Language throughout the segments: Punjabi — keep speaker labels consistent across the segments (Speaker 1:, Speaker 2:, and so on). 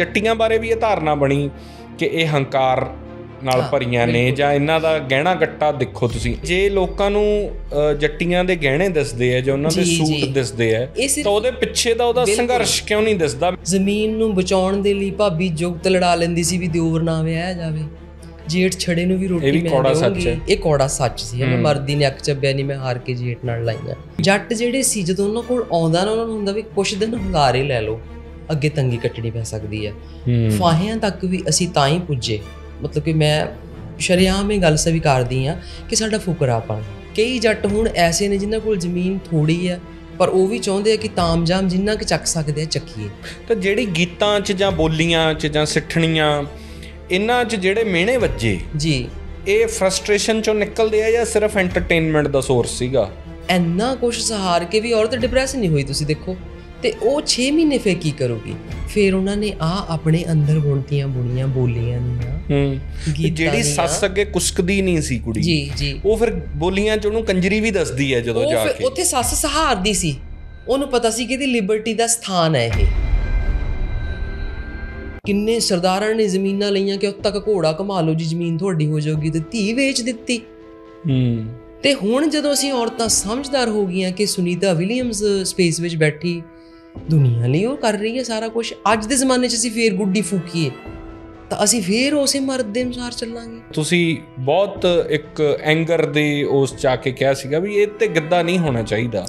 Speaker 1: ਜੱਟੀਆਂ ਬਾਰੇ ਵੀ ਇਹ ਧਾਰਨਾ ਬਣੀ ਕਿ ਇਹ ਹੰਕਾਰ ਨਾਲ ਭਰੀਆਂ ਨੇ ਜਾਂ ਇਹਨਾਂ ਦਾ ਗਹਿਣਾ ਗੱਟਾ ਦੇਖੋ ਤੁਸੀਂ ਜੇ ਲੋਕਾਂ ਨੂੰ ਜੱਟੀਆਂ ਦੇ ਗਹਿਣੇ ਦਿਸਦੇ ਆ ਜਾਂ ਉਹਨਾਂ ਦੇ ਸੂਟ ਦਿਸਦੇ ਆ
Speaker 2: ਤਾਂ ਉਹਦੇ ਪਿੱਛੇ ਦਾ ਉਹਦਾ ਸੰਘਰਸ਼ ਕਿਉਂ ਨਹੀਂ ਦਿਸਦਾ ਜ਼ਮੀਨ ਨੂੰ ਬਚਾਉਣ ਦੇ ਲਈ ਭਾਬੀ ਜੁਗਤ ਲੜਾ ਲੈਂਦੀ ਸੀ ਵੀ ਦਿਓਰ ਨਾ ਵਿਆਹਿਆ ਜਾਵੇ ਜੇਠ ਛੜੇ ਨੂੰ ਵੀ ਰੋਟੀ ਮਿਲਦੀ ਇਹ ਕੋੜਾ ਸੱਚ ਸੀ ਇਹ ਮਰਦੀ ਨੇ ਅੱਖ ਚੱਬਿਆ ਨਹੀਂ ਮੈਂ ਹਾਰ ਕੇ ਜੇਠ ਨਾਲ ਲਾਈਆਂ ਜੱਟ ਜਿਹੜੇ ਸੀ ਜਦੋਂ ਉਹਨਾਂ ਕੋਲ ਆਉਂਦਾ ਨਾ ਉਹਨਾਂ ਨੂੰ ਹੁੰਦਾ ਵੀ ਕੁਛ ਦਿਨ ਹੰਗਾਰੇ ਲੈ ਲਓ ਅੱਗੇ ਤੰਗੀ ਕੱਟਣੀ ਪੈ ਸਕਦੀ ਹੈ ਫਾਹਿਆਂ ਤੱਕ ਵੀ ਅਸੀਂ ਤਾਂ ਹੀ ਪੁੱਜੇ ਮਤਲਬ ਕਿ ਮੈਂ ਸ਼ਰਿਆਮ ਗੱਲ ਸਵੀਕਾਰਦੀ ਆ ਕਿ ਸਾਡਾ ਫੁਕਰਾਪਣ ਕਈ ਜੱਟ ਹੁਣ ਐਸੇ ਨੇ ਜਿਨ੍ਹਾਂ ਕੋਲ ਜ਼ਮੀਨ ਥੋੜੀ ਆ ਪਰ ਉਹ ਵੀ ਚਾਹੁੰਦੇ ਆ ਕਿ ਤਾਮਜਾਮ ਜਿੰਨਾ ਕਿ ਚੱਕ ਸਕਦੇ ਆ ਚੱਕੀਏ
Speaker 1: ਤਾਂ ਜਿਹੜੀ ਗੀਤਾਂ 'ਚ ਜਾਂ ਬੋਲੀਆਂ 'ਚ ਜਾਂ ਸਿੱਠਣੀਆਂ ਇਹਨਾਂ 'ਚ ਜਿਹੜੇ ਮਿਹਣੇ ਵੱਜੇ ਜੀ ਇਹ ਫਰਸਟ੍ਰੇਸ਼ਨ 'ਚੋਂ ਨਿਕਲਦੇ ਆ ਜਾਂ ਸਿਰਫ ਐਂਟਰਟੇਨਮੈਂਟ ਦਾ ਸੋਰਸ ਸੀਗਾ
Speaker 2: ਇੰਨਾ ਕੁਝ ਸਹਾਰ ਕੇ ਵੀ ਔਰਤ ਡਿਪਰੈਸ ਨਹੀਂ ਹੋਈ ਤੁਸੀਂ ਦੇਖੋ ਤੇ ਉਹ 6 ਮਹੀਨੇ ਫੇਰ ਕੀ ਕਰੋਗੀ ਫਿਰ ਉਹਨਾਂ ਨੇ ਆ ਆਪਣੇ ਅੰਦਰ ਬੁਣਤੀਆਂ ਬੁਣੀਆਂ ਬੋਲੀਆਂ ਨੇ ਹੂੰ
Speaker 1: ਜਿਹੜੀ ਸੱਸ ਅੱਗੇ ਕੁਸਕਦੀ ਨਹੀਂ ਸੀ ਕੁੜੀ ਜੀ ਜੀ ਉਹ ਫਿਰ ਬੋਲੀਆਂ ਚ ਉਹਨੂੰ ਕੰਜਰੀ ਵੀ ਦੱਸਦੀ ਹੈ ਜਦੋਂ ਜਾ ਕੇ ਉਹ
Speaker 2: ਉੱਥੇ ਸੱਸ ਸਹਾਰਦੀ ਸੀ ਉਹਨੂੰ ਪਤਾ ਸੀ ਕਿ ਇਹਦੀ ਲਿਬਰਟੀ ਦਾ ਸਥਾਨ ਹੈ ਇਹ ਕਿੰਨੇ ਸਰਦਾਰਾਂ ਨੇ ਜ਼ਮੀਨਾਂ ਲਈਆਂ ਕਿ ਉਹ ਤੱਕ ਘੋੜਾ ਕਮਾ ਲਓ ਜੀ ਜ਼ਮੀਨ ਤੁਹਾਡੀ ਹੋ ਜਾਊਗੀ ਤੇ ਧੀ ਵੇਚ ਦਿੱਤੀ ਹੂੰ ਤੇ ਹੁਣ ਜਦੋਂ ਅਸੀਂ ਔਰਤਾਂ ਸਮਝਦਾਰ ਹੋ ਗਈਆਂ ਕਿ ਸੁਨੀਤਾ ਵਿਲੀਅਮਸ ਸਪੇਸ ਵਿੱਚ ਬੈਠੀ ਦੁਨੀਆ ਲਈ ਉਹ ਕਰ ਰਹੀ ਹੈ ਸਾਰਾ ਕੁਝ ਅੱਜ ਦੇ ਜ਼ਮਾਨੇ 'ਚ ਅਸੀਂ ਫੇਰ ਗੁੱਡੀ ਫੂਕੀਏ ਤਾਂ ਅਸੀਂ ਫੇਰ ਉਸੇ ਮਰਦ ਦੇ ਅਨੁਸਾਰ ਚੱਲਾਂਗੇ
Speaker 1: ਤੁਸੀਂ ਬਹੁਤ ਇੱਕ ਐਂਗਰ ਦੇ ਉਸ ਚਾ ਕੇ ਕਿਹਾ ਸੀਗਾ ਵੀ ਇਹ ਤੇ ਗਿੱਦਾ ਨਹੀਂ ਹੋਣਾ ਚਾਹੀਦਾ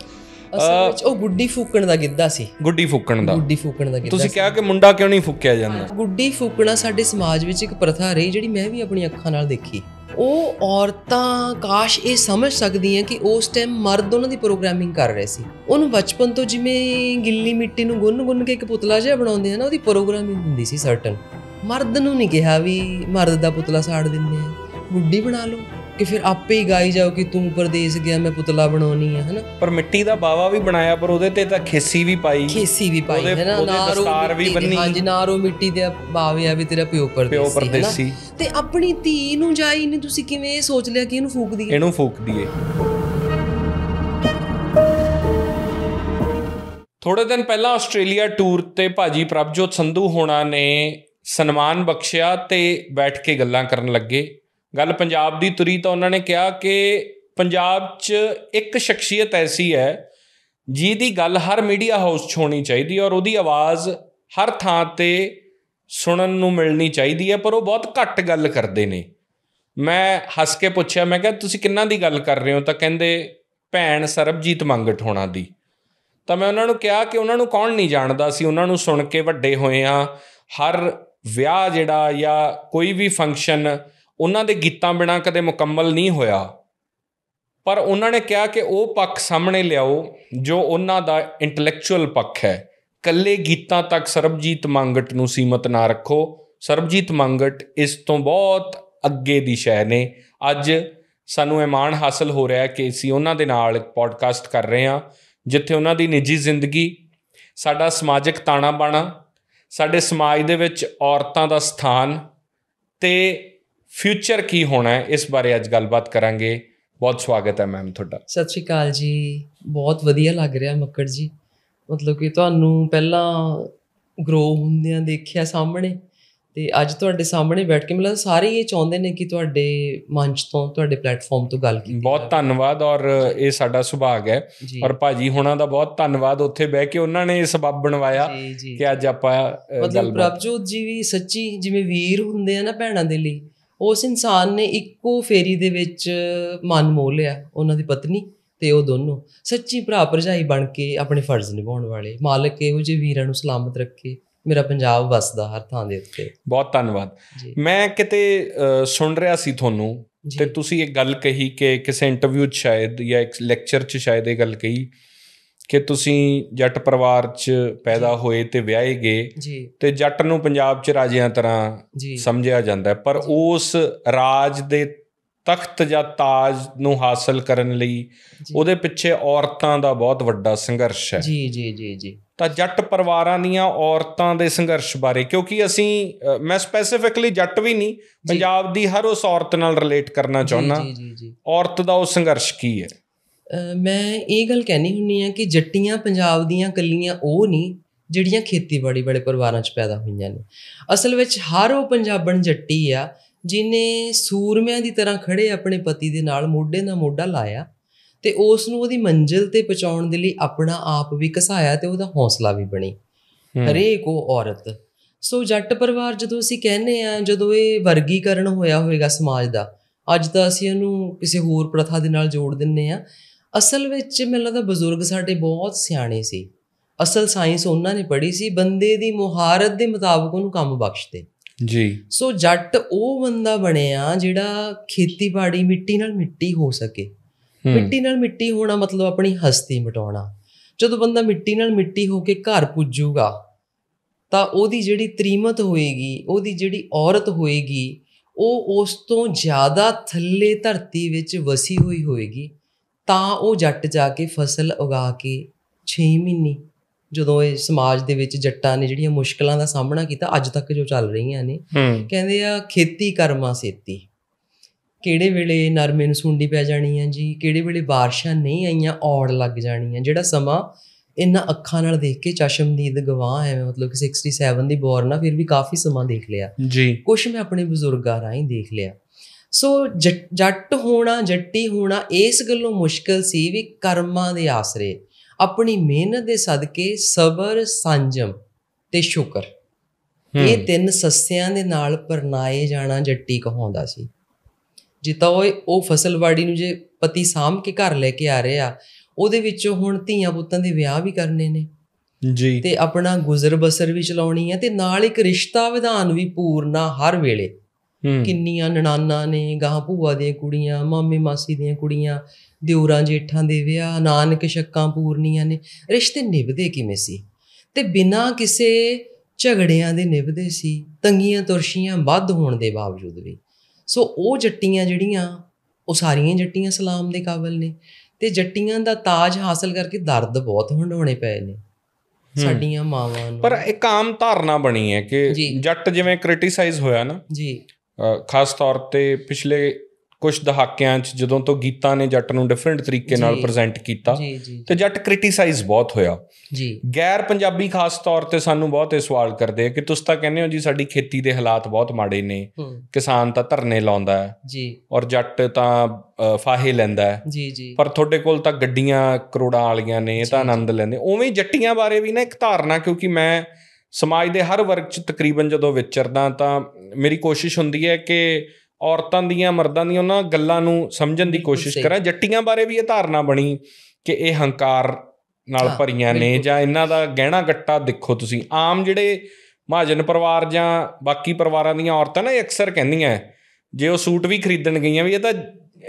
Speaker 1: ਅਸਲ ਵਿੱਚ ਉਹ ਗੁੱਡੀ ਫੂਕਣ ਦਾ ਗਿੱਦਾ ਸੀ ਗੁੱਡੀ ਫੂਕਣ ਦਾ ਗੁੱਡੀ ਫੂਕਣ ਦਾ ਗਿੱਦਾ ਤੁਸੀਂ ਕਿਹਾ ਕਿ ਮੁੰਡਾ ਕਿਉਂ ਨਹੀਂ ਫੂਕਿਆ ਜਾਂਦਾ
Speaker 2: ਗੁੱਡੀ ਫੂਕਣਾ ਸਾਡੇ ਸਮਾਜ ਵਿੱਚ ਇੱਕ ਪ੍ਰਥਾ ਰਹੀ ਜਿਹੜੀ ਮੈਂ ਵੀ ਆਪਣੀ ਅੱਖਾਂ ਨਾਲ ਦੇਖੀ ਉਹ ਔਰਤਾਂ ਕਾਸ਼ ਇਹ ਸਮਝ ਸਕਦੀਆਂ ਕਿ ਉਸ ਟਾਈਮ ਮਰਦ ਉਹਨਾਂ ਦੀ ਪ੍ਰੋਗਰਾਮਿੰਗ ਕਰ ਰਹੇ ਸੀ ਉਹਨੂੰ ਬਚਪਨ ਤੋਂ ਜਿਵੇਂ ਗਿੱਲੀ ਮਿੱਟੀ ਨੂੰ ਗੁੰਨ-ਗੁੰਨ ਕੇ ਇੱਕ ਪੁਤਲਾ ਜਿਹਾ ਬਣਾਉਂਦੇ ਆ ਨਾ ਉਹਦੀ ਪ੍ਰੋਗਰਾਮਿੰਗ ਹੁੰਦੀ ਸੀ ਸਰਟਨ ਮਰਦ ਨੂੰ ਨਹੀਂ ਕਿਹਾ ਵੀ ਮਰਦ ਦਾ ਪੁਤਲਾ ਸਾੜ ਦਿੰਦੇ ਆ ਬੁੱਢੀ ਬਣਾ ਲਓ ਕਿ ਫਿਰ ਆਪੇ ਹੀ ਗਾਈ ਜਾਓ ਕਿ ਤੂੰ ਪਰਦੇਸ ਗਿਆ ਮੈਂ ਪੁਤਲਾ ਬਣਾਉਣੀ ਆ ਹਨਾ ਪਰ ਮਿੱਟੀ ਦਾ ਬਾਵਾ ਵੀ
Speaker 1: ਬਣਾਇਆ ਪਰ ਉਹਦੇ ਤੇ ਤਾਂ ਖੇਸੀ ਵੀ ਪਾਈ ਖੇਸੀ ਵੀ ਪਾਈ ਹੈ ਨਾ ਨਾਰੋ ਵੀ ਬੰਨੀ ਹਾਂਜੀ
Speaker 2: ਨਾਰੋ ਮਿੱਟੀ ਦੇ ਬਾਵੇ ਆ ਵੀ ਤੇਰਾ ਪਿਓ ਪਰਦੇਸੀ ਹੈ ਤੇ ਆਪਣੀ ਧੀ ਨੂੰ ਜਾਈ ਨਹੀਂ ਤੁਸੀਂ ਕਿਵੇਂ ਇਹ ਸੋਚ ਲਿਆ ਕਿ ਇਹਨੂੰ ਫੂਕ ਦਈਏ ਇਹਨੂੰ ਫੂਕ ਦਈਏ
Speaker 1: ਥੋੜੇ ਦਿਨ ਪਹਿਲਾਂ ਆਸਟ੍ਰੇਲੀਆ ਟੂਰ ਤੇ ਭਾਜੀ ਪ੍ਰਭਜੋਤ ਸੰਧੂ ਹੋਣਾ ਨੇ ਸਨਮਾਨ ਬਖਸ਼ਿਆ ਤੇ ਬੈਠ ਕੇ ਗੱਲਾਂ ਕਰਨ ਲੱਗੇ ਗੱਲ ਪੰਜਾਬ ਦੀ ਤੁਰੀ ਤਾਂ ਉਹਨਾਂ ਨੇ ਕਿਹਾ ਕਿ ਪੰਜਾਬ 'ਚ ਇੱਕ ਸ਼ਖਸੀਅਤ ਐਸੀ ਹੈ ਜਿਹਦੀ ਗੱਲ ਹਰ ਮੀਡੀਆ ਹਾਊਸ 'ਚ ਹੋਣੀ ਚਾਹੀਦੀ ਔਰ ਉਹਦੀ ਆਵਾਜ਼ ਹਰ ਥਾਂ ਤੇ ਸੁਣਨ ਨੂੰ ਮਿਲਣੀ ਚਾਹੀਦੀ ਹੈ ਪਰ ਉਹ ਬਹੁਤ ਘੱਟ ਗੱਲ ਕਰਦੇ ਨੇ ਮੈਂ ਹੱਸ ਕੇ ਪੁੱਛਿਆ ਮੈਂ ਕਿਹਾ ਤੁਸੀਂ ਕਿੰਨਾਂ ਦੀ ਗੱਲ ਕਰ ਰਹੇ ਹੋ ਤਾਂ ਕਹਿੰਦੇ ਭੈਣ ਸਰਬਜੀਤ ਮੰਗਟ ਹੋਣਾ ਦੀ ਤਾਂ ਮੈਂ ਉਹਨਾਂ ਨੂੰ ਕਿਹਾ ਕਿ ਉਹਨਾਂ ਨੂੰ ਕੌਣ ਨਹੀਂ ਜਾਣਦਾ ਸੀ ਉਹਨਾਂ ਨੂੰ ਸੁਣ ਕੇ ਵੱਡੇ ਹੋਏ ਆ ਹਰ ਵਿਆਹ ਜਿਹੜਾ ਜਾਂ ਕੋਈ ਵੀ ਫੰਕਸ਼ਨ ਉਹਨਾਂ ਦੇ ਗੀਤਾਂ ਬਿਨਾ ਕਦੇ ਮੁਕੰਮਲ ਨਹੀਂ ਹੋਇਆ ਪਰ ਉਹਨਾਂ ਨੇ ਕਿਹਾ ਕਿ ਉਹ ਪੱਖ ਸਾਹਮਣੇ ਲਿਆਓ ਜੋ ਉਹਨਾਂ ਦਾ ਇੰਟੈਲੈਕਚੁਅਲ ਪੱਖ ਹੈ ਕੱਲੇ ਗੀਤਾਂ ਤੱਕ ਸਰਬਜੀਤ ਮੰਗਟ ਨੂੰ ਸੀਮਤ ਨਾ ਰੱਖੋ ਸਰਬਜੀਤ ਮੰਗਟ ਇਸ ਤੋਂ ਬਹੁਤ ਅੱਗੇ ਦੀ ਸ਼ੈ ਨੇ ਅੱਜ ਸਾਨੂੰ ਇਹ ਮਾਣ ਹਾਸਲ ਹੋ ਰਿਹਾ ਕਿ ਅਸੀਂ ਉਹਨਾਂ ਦੇ ਨਾਲ ਇੱਕ ਪੋਡਕਾਸਟ ਕਰ ਰਹੇ ਹਾਂ ਜਿੱਥੇ ਉਹਨਾਂ ਦੀ ਨਿੱਜੀ ਜ਼ਿੰਦਗੀ ਸਾਡਾ ਸਮਾਜਿਕ ਤਾਣਾ ਬਾਣਾ ਸਾਡੇ ਸਮਾਜ ਦੇ ਵਿੱਚ ਔਰਤਾਂ ਦਾ ਸਥਾਨ ਤੇ ਫਿਊਚਰ ਕੀ ਹੋਣਾ ਹੈ ਇਸ ਬਾਰੇ ਅੱਜ ਗੱਲਬਾਤ ਕਰਾਂਗੇ ਬਹੁਤ ਸਵਾਗਤ ਹੈ ਮੈਮ ਤੁਹਾਡਾ
Speaker 2: ਸਤਿ ਸ਼੍ਰੀ ਅਕਾਲ ਜੀ ਬਹੁਤ ਵਧੀਆ ਲੱਗ ਰਿਹਾ ਮੱਕੜ ਜੀ ਮਤਲਬ ਕਿ ਤੁਹਾਨੂੰ ਪਹਿਲਾਂ ਗਰੋ ਹੁੰਦਿਆਂ ਦੇਖਿਆ ਸਾਹਮਣੇ ਤੇ ਅੱਜ ਤੁਹਾਡੇ ਸਾਹਮਣੇ ਬੈਠ ਕੇ ਮਤਲਬ ਸਾਰੇ ਇਹ ਚਾਹੁੰਦੇ ਨੇ ਕਿ ਤੁਹਾਡੇ ਮੰਚ ਤੋਂ ਤੁਹਾਡੇ ਪਲੇਟਫਾਰਮ ਤੋਂ ਗੱਲ ਕੀਤੀ ਬਹੁਤ ਧੰਨਵਾਦ ਔਰ ਇਹ ਸਾਡਾ ਸੁਭਾਗ ਹੈ ਔਰ ਭਾਜੀ ਹੁਣਾਂ
Speaker 1: ਦਾ ਬਹੁਤ ਧੰਨਵਾਦ ਉੱਥੇ ਬਹਿ ਕੇ ਉਹਨਾਂ ਨੇ ਇਹ ਸਬਬ ਬਣਵਾਇਆ ਕਿ ਅੱਜ ਆਪਾਂ ਮਤਲਬ ਪ੍ਰਭਜੋਤ
Speaker 2: ਜੀ ਵੀ ਸੱਚੀ ਜਿਵੇਂ ਵੀਰ ਹੁੰਦੇ ਆ ਨਾ ਭੈਣਾਂ ਦੇ ਲਈ ਉਸ ਇਨਸਾਨ ਨੇ ਇੱਕੋ ਫੇਰੀ ਦੇ ਵਿੱਚ ਮਨ ਮੋਹ ਲਿਆ ਉਹਨਾਂ ਦੀ ਪਤਨੀ ਤੇ ਉਹ ਦੋਨੋਂ ਸੱਚੀ ਭਰਾ ਭਰਜਾਈ ਬਣ ਕੇ ਆਪਣੇ ਫਰਜ਼ ਨਿਭਾਉਣ ਵਾਲੇ ਮਾਲਕ ਇਹੋ ਜਿਹੇ ਵੀਰਾਂ ਨੂੰ ਸਲਾਮਤ ਰੱਖੇ ਮੇਰਾ ਪੰਜਾਬ ਵਸਦਾ ਹਰ ਥਾਂ ਦੇ ਉੱਤੇ
Speaker 1: ਬਹੁਤ ਧੰਨਵਾਦ ਮੈਂ ਕਿਤੇ ਸੁਣ ਰਿਹਾ ਸੀ ਤੁਹਾਨੂੰ ਤੇ ਤੁਸੀਂ ਇਹ ਗੱਲ ਕਹੀ ਕਿ ਕਿਸੇ ਇੰਟਰਵਿਊ 'ਚ ਸ਼ਾਇਦ ਜਾਂ ਇੱਕ ਲੈਕਚਰ 'ਚ ਸ਼ਾਇਦ ਇਹ ਗੱਲ ਕਹੀ ਕਿ ਤੁਸੀਂ ਜੱਟ ਪਰਿਵਾਰ 'ਚ ਪੈਦਾ ਹੋਏ ਤੇ ਵਿਆਹੇ ਗਏ ਤੇ ਜੱਟ ਨੂੰ ਪੰਜਾਬ 'ਚ ਰਾਜਿਆਂ ਤਰ੍ਹਾਂ ਸਮਝਿਆ ਜਾਂਦਾ ਪਰ ਉਸ ਰਾਜ ਦੇ ਤਖਤ ਜਾਂ ਤਾਜ ਨੂੰ ਹਾਸਲ ਕਰਨ ਲਈ ਉਹਦੇ ਪਿੱਛੇ ਔਰਤਾਂ ਦਾ ਬਹੁਤ ਵੱਡਾ ਸੰਘਰਸ਼ ਹੈ ਜੀ ਜੀ ਜੀ ਜੀ ਤਾਂ ਜੱਟ ਪਰਿਵਾਰਾਂ ਦੀਆਂ ਔਰਤਾਂ ਦੇ ਸੰਘਰਸ਼ ਬਾਰੇ ਕਿਉਂਕਿ ਅਸੀਂ ਮੈਂ ਸਪੈਸੀਫਿਕਲੀ ਜੱਟ ਵੀ ਨਹੀਂ ਪੰਜਾਬ ਦੀ ਹਰ ਉਸ ਔਰਤ ਨਾਲ ਰਿਲੇਟ ਕਰਨਾ ਚਾਹੁੰਦਾ ਔਰਤ ਦਾ ਉਹ ਸੰਘਰਸ਼ ਕੀ ਹੈ
Speaker 2: ਮੈਂ ਇਹ ਗੱਲ ਕਹਿਣੀ ਹੁੰਨੀ ਆ ਕਿ ਜੱਟੀਆਂ ਪੰਜਾਬ ਦੀਆਂ ਕੱਲੀਆਂ ਉਹ ਨਹੀਂ ਜਿਹੜੀਆਂ ਖੇਤੀਬਾੜੀ ਵਾਲੇ ਪਰਿਵਾਰਾਂ 'ਚ ਪੈਦਾ ਹੋਈਆਂ ਨੇ ਅਸਲ ਵਿੱਚ ਹਰ ਉਹ ਪੰਜਾਬਣ ਜੱਟੀ ਆ ਜਿਨੇ ਸੂਰਮਿਆਂ ਦੀ ਤਰ੍ਹਾਂ ਖੜੇ ਆਪਣੇ ਪਤੀ ਦੇ ਨਾਲ ਮੋਢੇ ਨਾਲ ਮੋਢਾ ਲਾਇਆ ਤੇ ਉਸ ਨੂੰ ਉਹਦੀ ਮੰਜ਼ਿਲ ਤੇ ਪਹੁੰਚਾਉਣ ਦੇ ਲਈ ਆਪਣਾ ਆਪ ਵੀ ਘਸਾਇਆ ਤੇ ਉਹਦਾ ਹੌਸਲਾ ਵੀ ਬਣੀ ਹਰੇਕ ਉਹ ਔਰਤ ਸੋ ਜੱਟ ਪਰਿਵਾਰ ਜਦੋਂ ਅਸੀਂ ਕਹਿੰਦੇ ਆ ਜਦੋਂ ਇਹ ਵਰਗੀਕਰਨ ਹੋਇਆ ਹੋਵੇਗਾ ਸਮਾਜ ਦਾ ਅੱਜ ਤਾਂ ਅਸੀਂ ਇਹਨੂੰ ਕਿਸੇ ਹੋਰ ਪ੍ਰਥਾ ਦੇ ਨਾਲ ਜੋੜ ਦਿੰਨੇ ਆ ਅਸਲ ਵਿੱਚ ਮੈਨੂੰ ਲੱਗਦਾ ਬਜ਼ੁਰਗ ਸਾਡੇ ਬਹੁਤ ਸਿਆਣੇ ਸੀ ਅਸਲ ਸਾਇੰਸ ਉਹਨਾਂ ਨੇ ਪੜ੍ਹੀ ਸੀ ਬੰਦੇ ਦੀ ਮੁਹਾਰਤ ਦੇ ਮੁਤਾਬਕ ਉਹਨੂੰ ਕੰਮ ਬਖਸ਼ਦੇ ਜੀ ਸੋ ਜੱਟ ਉਹ ਬੰਦਾ ਬਣਿਆ ਜਿਹੜਾ ਖੇਤੀਬਾੜੀ ਮਿੱਟੀ ਨਾਲ ਮਿੱਟੀ ਹੋ ਸਕੇ ਮਿੱਟੀ ਨਾਲ ਮਿੱਟੀ ਹੋਣਾ ਮਤਲਬ ਆਪਣੀ ਹਸਤੀ ਮਟਾਉਣਾ ਜਦੋਂ ਬੰਦਾ ਮਿੱਟੀ ਨਾਲ ਮਿੱਟੀ ਹੋ ਕੇ ਘਰ ਪੁੱਜੂਗਾ ਤਾਂ ਉਹਦੀ ਜਿਹੜੀ ਤ੍ਰੀਮਤ ਹੋਏਗੀ ਉਹਦੀ ਜਿਹੜੀ ਔਰਤ ਹੋਏਗੀ ਉਹ ਉਸ ਤੋਂ ਜ਼ਿਆਦਾ ਥੱਲੇ ਧਰਤੀ ਵਿੱਚ ਵਸੀ ਹੋਈ ਹੋਏਗੀ ਤਾਂ ਉਹ ਜੱਟ ਜਾ ਕੇ ਫਸਲ ਉਗਾ ਕੇ 6 ਮਹੀਨੇ ਜਦੋਂ ਇਹ ਸਮਾਜ ਦੇ ਵਿੱਚ ਜੱਟਾਂ ਨੇ ਜਿਹੜੀਆਂ ਮੁਸ਼ਕਲਾਂ ਦਾ ਸਾਹਮਣਾ ਕੀਤਾ ਅੱਜ ਤੱਕ ਜੋ ਚੱਲ ਰਹੀਆਂ ਨੇ ਕਹਿੰਦੇ ਆ ਖੇਤੀ ਕਰਮਾ ਸੇਤੀ ਕਿਹੜੇ ਵੇਲੇ ਨਰਮੇ ਨੂੰ ਸੁੰਡੀ ਪੈ ਜਾਣੀ ਆ ਜੀ ਕਿਹੜੇ ਵੇਲੇ ਬਾਰਿਸ਼ਾਂ ਨਹੀਂ ਆਈਆਂ ਔੜ ਲੱਗ ਜਾਣੀ ਆ ਜਿਹੜਾ ਸਮਾਂ ਇਹਨਾਂ ਅੱਖਾਂ ਨਾਲ ਦੇਖ ਕੇ ਚਸ਼ਮਦੀਦ ਗਵਾਹ ਐ ਮਤਲਬ ਕਿ 67 ਦੀ ਬੋਰ ਨਾ ਫਿਰ ਵੀ ਕਾਫੀ ਸਮਾਂ ਦੇਖ ਲਿਆ ਜੀ ਕੁਝ ਮੈਂ ਆਪਣੇ ਬਜ਼ੁਰਗਾਂ ਰਾਹੀਂ ਦੇਖ ਲਿਆ ਸੋ ਜੱਟ ਹੋਣਾ ਜੱਟੀ ਹੋਣਾ ਇਸ ਗੱਲੋਂ ਮੁਸ਼ਕਲ ਸੀ ਵੀ ਕਰਮਾਂ ਦੇ ਆਸਰੇ ਆਪਣੀ ਮਿਹਨਤ ਦੇ ਸਦਕੇ ਸਬਰ ਸੰਜਮ ਤੇ ਸ਼ੁਕਰ ਇਹ ਤਿੰਨ ਸਸਿਆਂ ਦੇ ਨਾਲ ਪਰਨਾਏ ਜਾਣਾ ਜੱਟੀ ਕਹਾਉਂਦਾ ਸੀ ਜਿੱਤਾ ਉਹ ਫਸਲਵਾੜੀ ਨੂੰ ਜੇ ਪਤੀ ਸਾਮ ਕੇ ਘਰ ਲੈ ਕੇ ਆ ਰਿਹਾ ਉਹਦੇ ਵਿੱਚੋਂ ਹੁਣ ਧੀਆਂ ਪੁੱਤਾਂ ਦੇ ਵਿਆਹ ਵੀ ਕਰਨੇ ਨੇ ਜੀ ਤੇ ਆਪਣਾ ਗੁਜ਼ਰ ਬਸਰ ਵੀ ਚਲਾਉਣੀ ਹੈ ਤੇ ਨਾਲ ਇੱਕ ਰਿਸ਼ਤਾ ਵਿਧਾਨ ਵੀ ਪੂਰਨਾ ਹਰ ਵੇਲੇ ਕਿੰਨੀਆਂ ਨਣਾਨਾਂ ਨੇ ਗਾਹ ਭੂਆ ਦੀਆਂ ਕੁੜੀਆਂ ਮਾਮੇ ਮਾਸੀ ਦੀਆਂ ਕੁੜੀਆਂ ਦਿਉਰਾਂ ਜੇਠਾਂ ਦੇ ਵਿਆਹ ਨਾਨਕ ਸ਼ੱਕਾਂ ਪੂਰਨੀਆਂ ਨੇ ਰਿਸ਼ਤੇ ਨਿਭਦੇ ਕਿਵੇਂ ਸੀ ਤੇ ਬਿਨਾ ਕਿਸੇ ਝਗੜਿਆਂ ਦੇ ਨਿਭਦੇ ਸੀ ਤੰਗੀਆਂ ਤੁਰਸ਼ੀਆਂ ਵੱਧ ਹੋਣ ਦੇ ਬਾਵਜੂਦ ਵੀ ਸੋ ਉਹ ਜੱਟੀਆਂ ਜਿਹੜੀਆਂ ਉਹ ਸਾਰੀਆਂ ਜੱਟੀਆਂ ਸਲਾਮ ਦੇ ਕਾਬਲ ਨੇ ਤੇ ਜੱਟੀਆਂ ਦਾ ਤਾਜ ਹਾਸਲ ਕਰਕੇ ਦਰਦ ਬਹੁਤ ਹੰਡਾਉਣੇ ਪਏ ਨੇ ਸਾਡੀਆਂ ਮਾਵਾਂ ਨੂੰ
Speaker 1: ਪਰ ਇੱਕ ਆਮ ਧਾਰਨਾ ਬਣੀ ਹੈ ਕਿ ਜੱਟ ਜਿਵੇਂ ਕ੍ਰਿਟਿਸਾਈਜ਼ ਹੋਇਆ ਨਾ ਜੀ ਖਾਸ ਤੌਰ ਤੇ ਪਿਛਲੇ ਕੁਝ ਦਹਾਕਿਆਂ 'ਚ ਜਦੋਂ ਤੋਂ ਗੀਤਾ ਨੇ ਜੱਟ ਨੂੰ ਡਿਫਰੈਂਟ ਤਰੀਕੇ ਨਾਲ ਪ੍ਰੈਜ਼ੈਂਟ ਕੀਤਾ ਤੇ ਜੱਟ ਕ੍ਰਿਟਿਸਾਈਜ਼ ਬਹੁਤ ਹੋਇਆ ਜੀ ਗੈਰ ਪੰਜਾਬੀ ਖਾਸ ਤੌਰ ਤੇ ਸਾਨੂੰ ਬਹੁਤ ਇਹ ਸਵਾਲ ਕਰਦੇ ਆ ਕਿ ਤੁਸੀਂ ਤਾਂ ਕਹਿੰਦੇ ਹੋ ਜੀ ਸਾਡੀ ਖੇਤੀ ਦੇ ਹਾਲਾਤ ਬਹੁਤ ਮਾੜੇ ਨੇ ਕਿਸਾਨ ਤਾਂ ਧਰਨੇ ਲਾਉਂਦਾ ਹੈ ਜੀ ਔਰ ਜੱਟ ਤਾਂ ਫਾਹੇ ਲੈਂਦਾ ਹੈ ਜੀ ਜੀ ਪਰ ਤੁਹਾਡੇ ਕੋਲ ਤਾਂ ਗੱਡੀਆਂ ਕਰੋੜਾਂ ਵਾਲੀਆਂ ਨੇ ਇਹ ਤਾਂ ਆਨੰਦ ਲੈਂਦੇ ਉਵੇਂ ਜੱਟੀਆਂ ਬਾਰੇ ਵੀ ਨਾ ਇੱਕ ਧਾਰਨਾ ਕਿਉਂਕਿ ਮੈਂ ਸਮਾਜ ਦੇ ਹਰ ਵਰਗ 'ਚ ਤਕਰੀਬਨ ਜਦੋਂ ਵਿਚਰਦਾ ਤਾਂ ਮੇਰੀ ਕੋਸ਼ਿਸ਼ ਹੁੰਦੀ ਹੈ ਕਿ ਔਰਤਾਂ ਦੀਆਂ ਮਰਦਾਂ ਦੀਆਂ ਉਹਨਾਂ ਗੱਲਾਂ ਨੂੰ ਸਮਝਣ ਦੀ ਕੋਸ਼ਿਸ਼ ਕਰਾਂ ਜੱਟੀਆਂ ਬਾਰੇ ਵੀ ਇਹ ਧਾਰਨਾ ਬਣੀ ਕਿ ਇਹ ਹੰਕਾਰ ਨਾਲ ਭਰੀਆਂ ਨੇ ਜਾਂ ਇਹਨਾਂ ਦਾ ਗਹਿਣਾ ਗੱਟਾ ਦੇਖੋ ਤੁਸੀਂ ਆਮ ਜਿਹੜੇ ਮਹਾਜਨ ਪਰਿਵਾਰ ਜਾਂ ਬਾਕੀ ਪਰਿਵਾਰਾਂ ਦੀਆਂ ਔਰਤਾਂ ਨੇ ਅਕਸਰ ਕਹਿੰਦੀਆਂ ਜੇ ਉਹ ਸੂਟ ਵੀ ਖਰੀਦਣ ਗਈਆਂ ਵੀ ਇਹ ਤਾਂ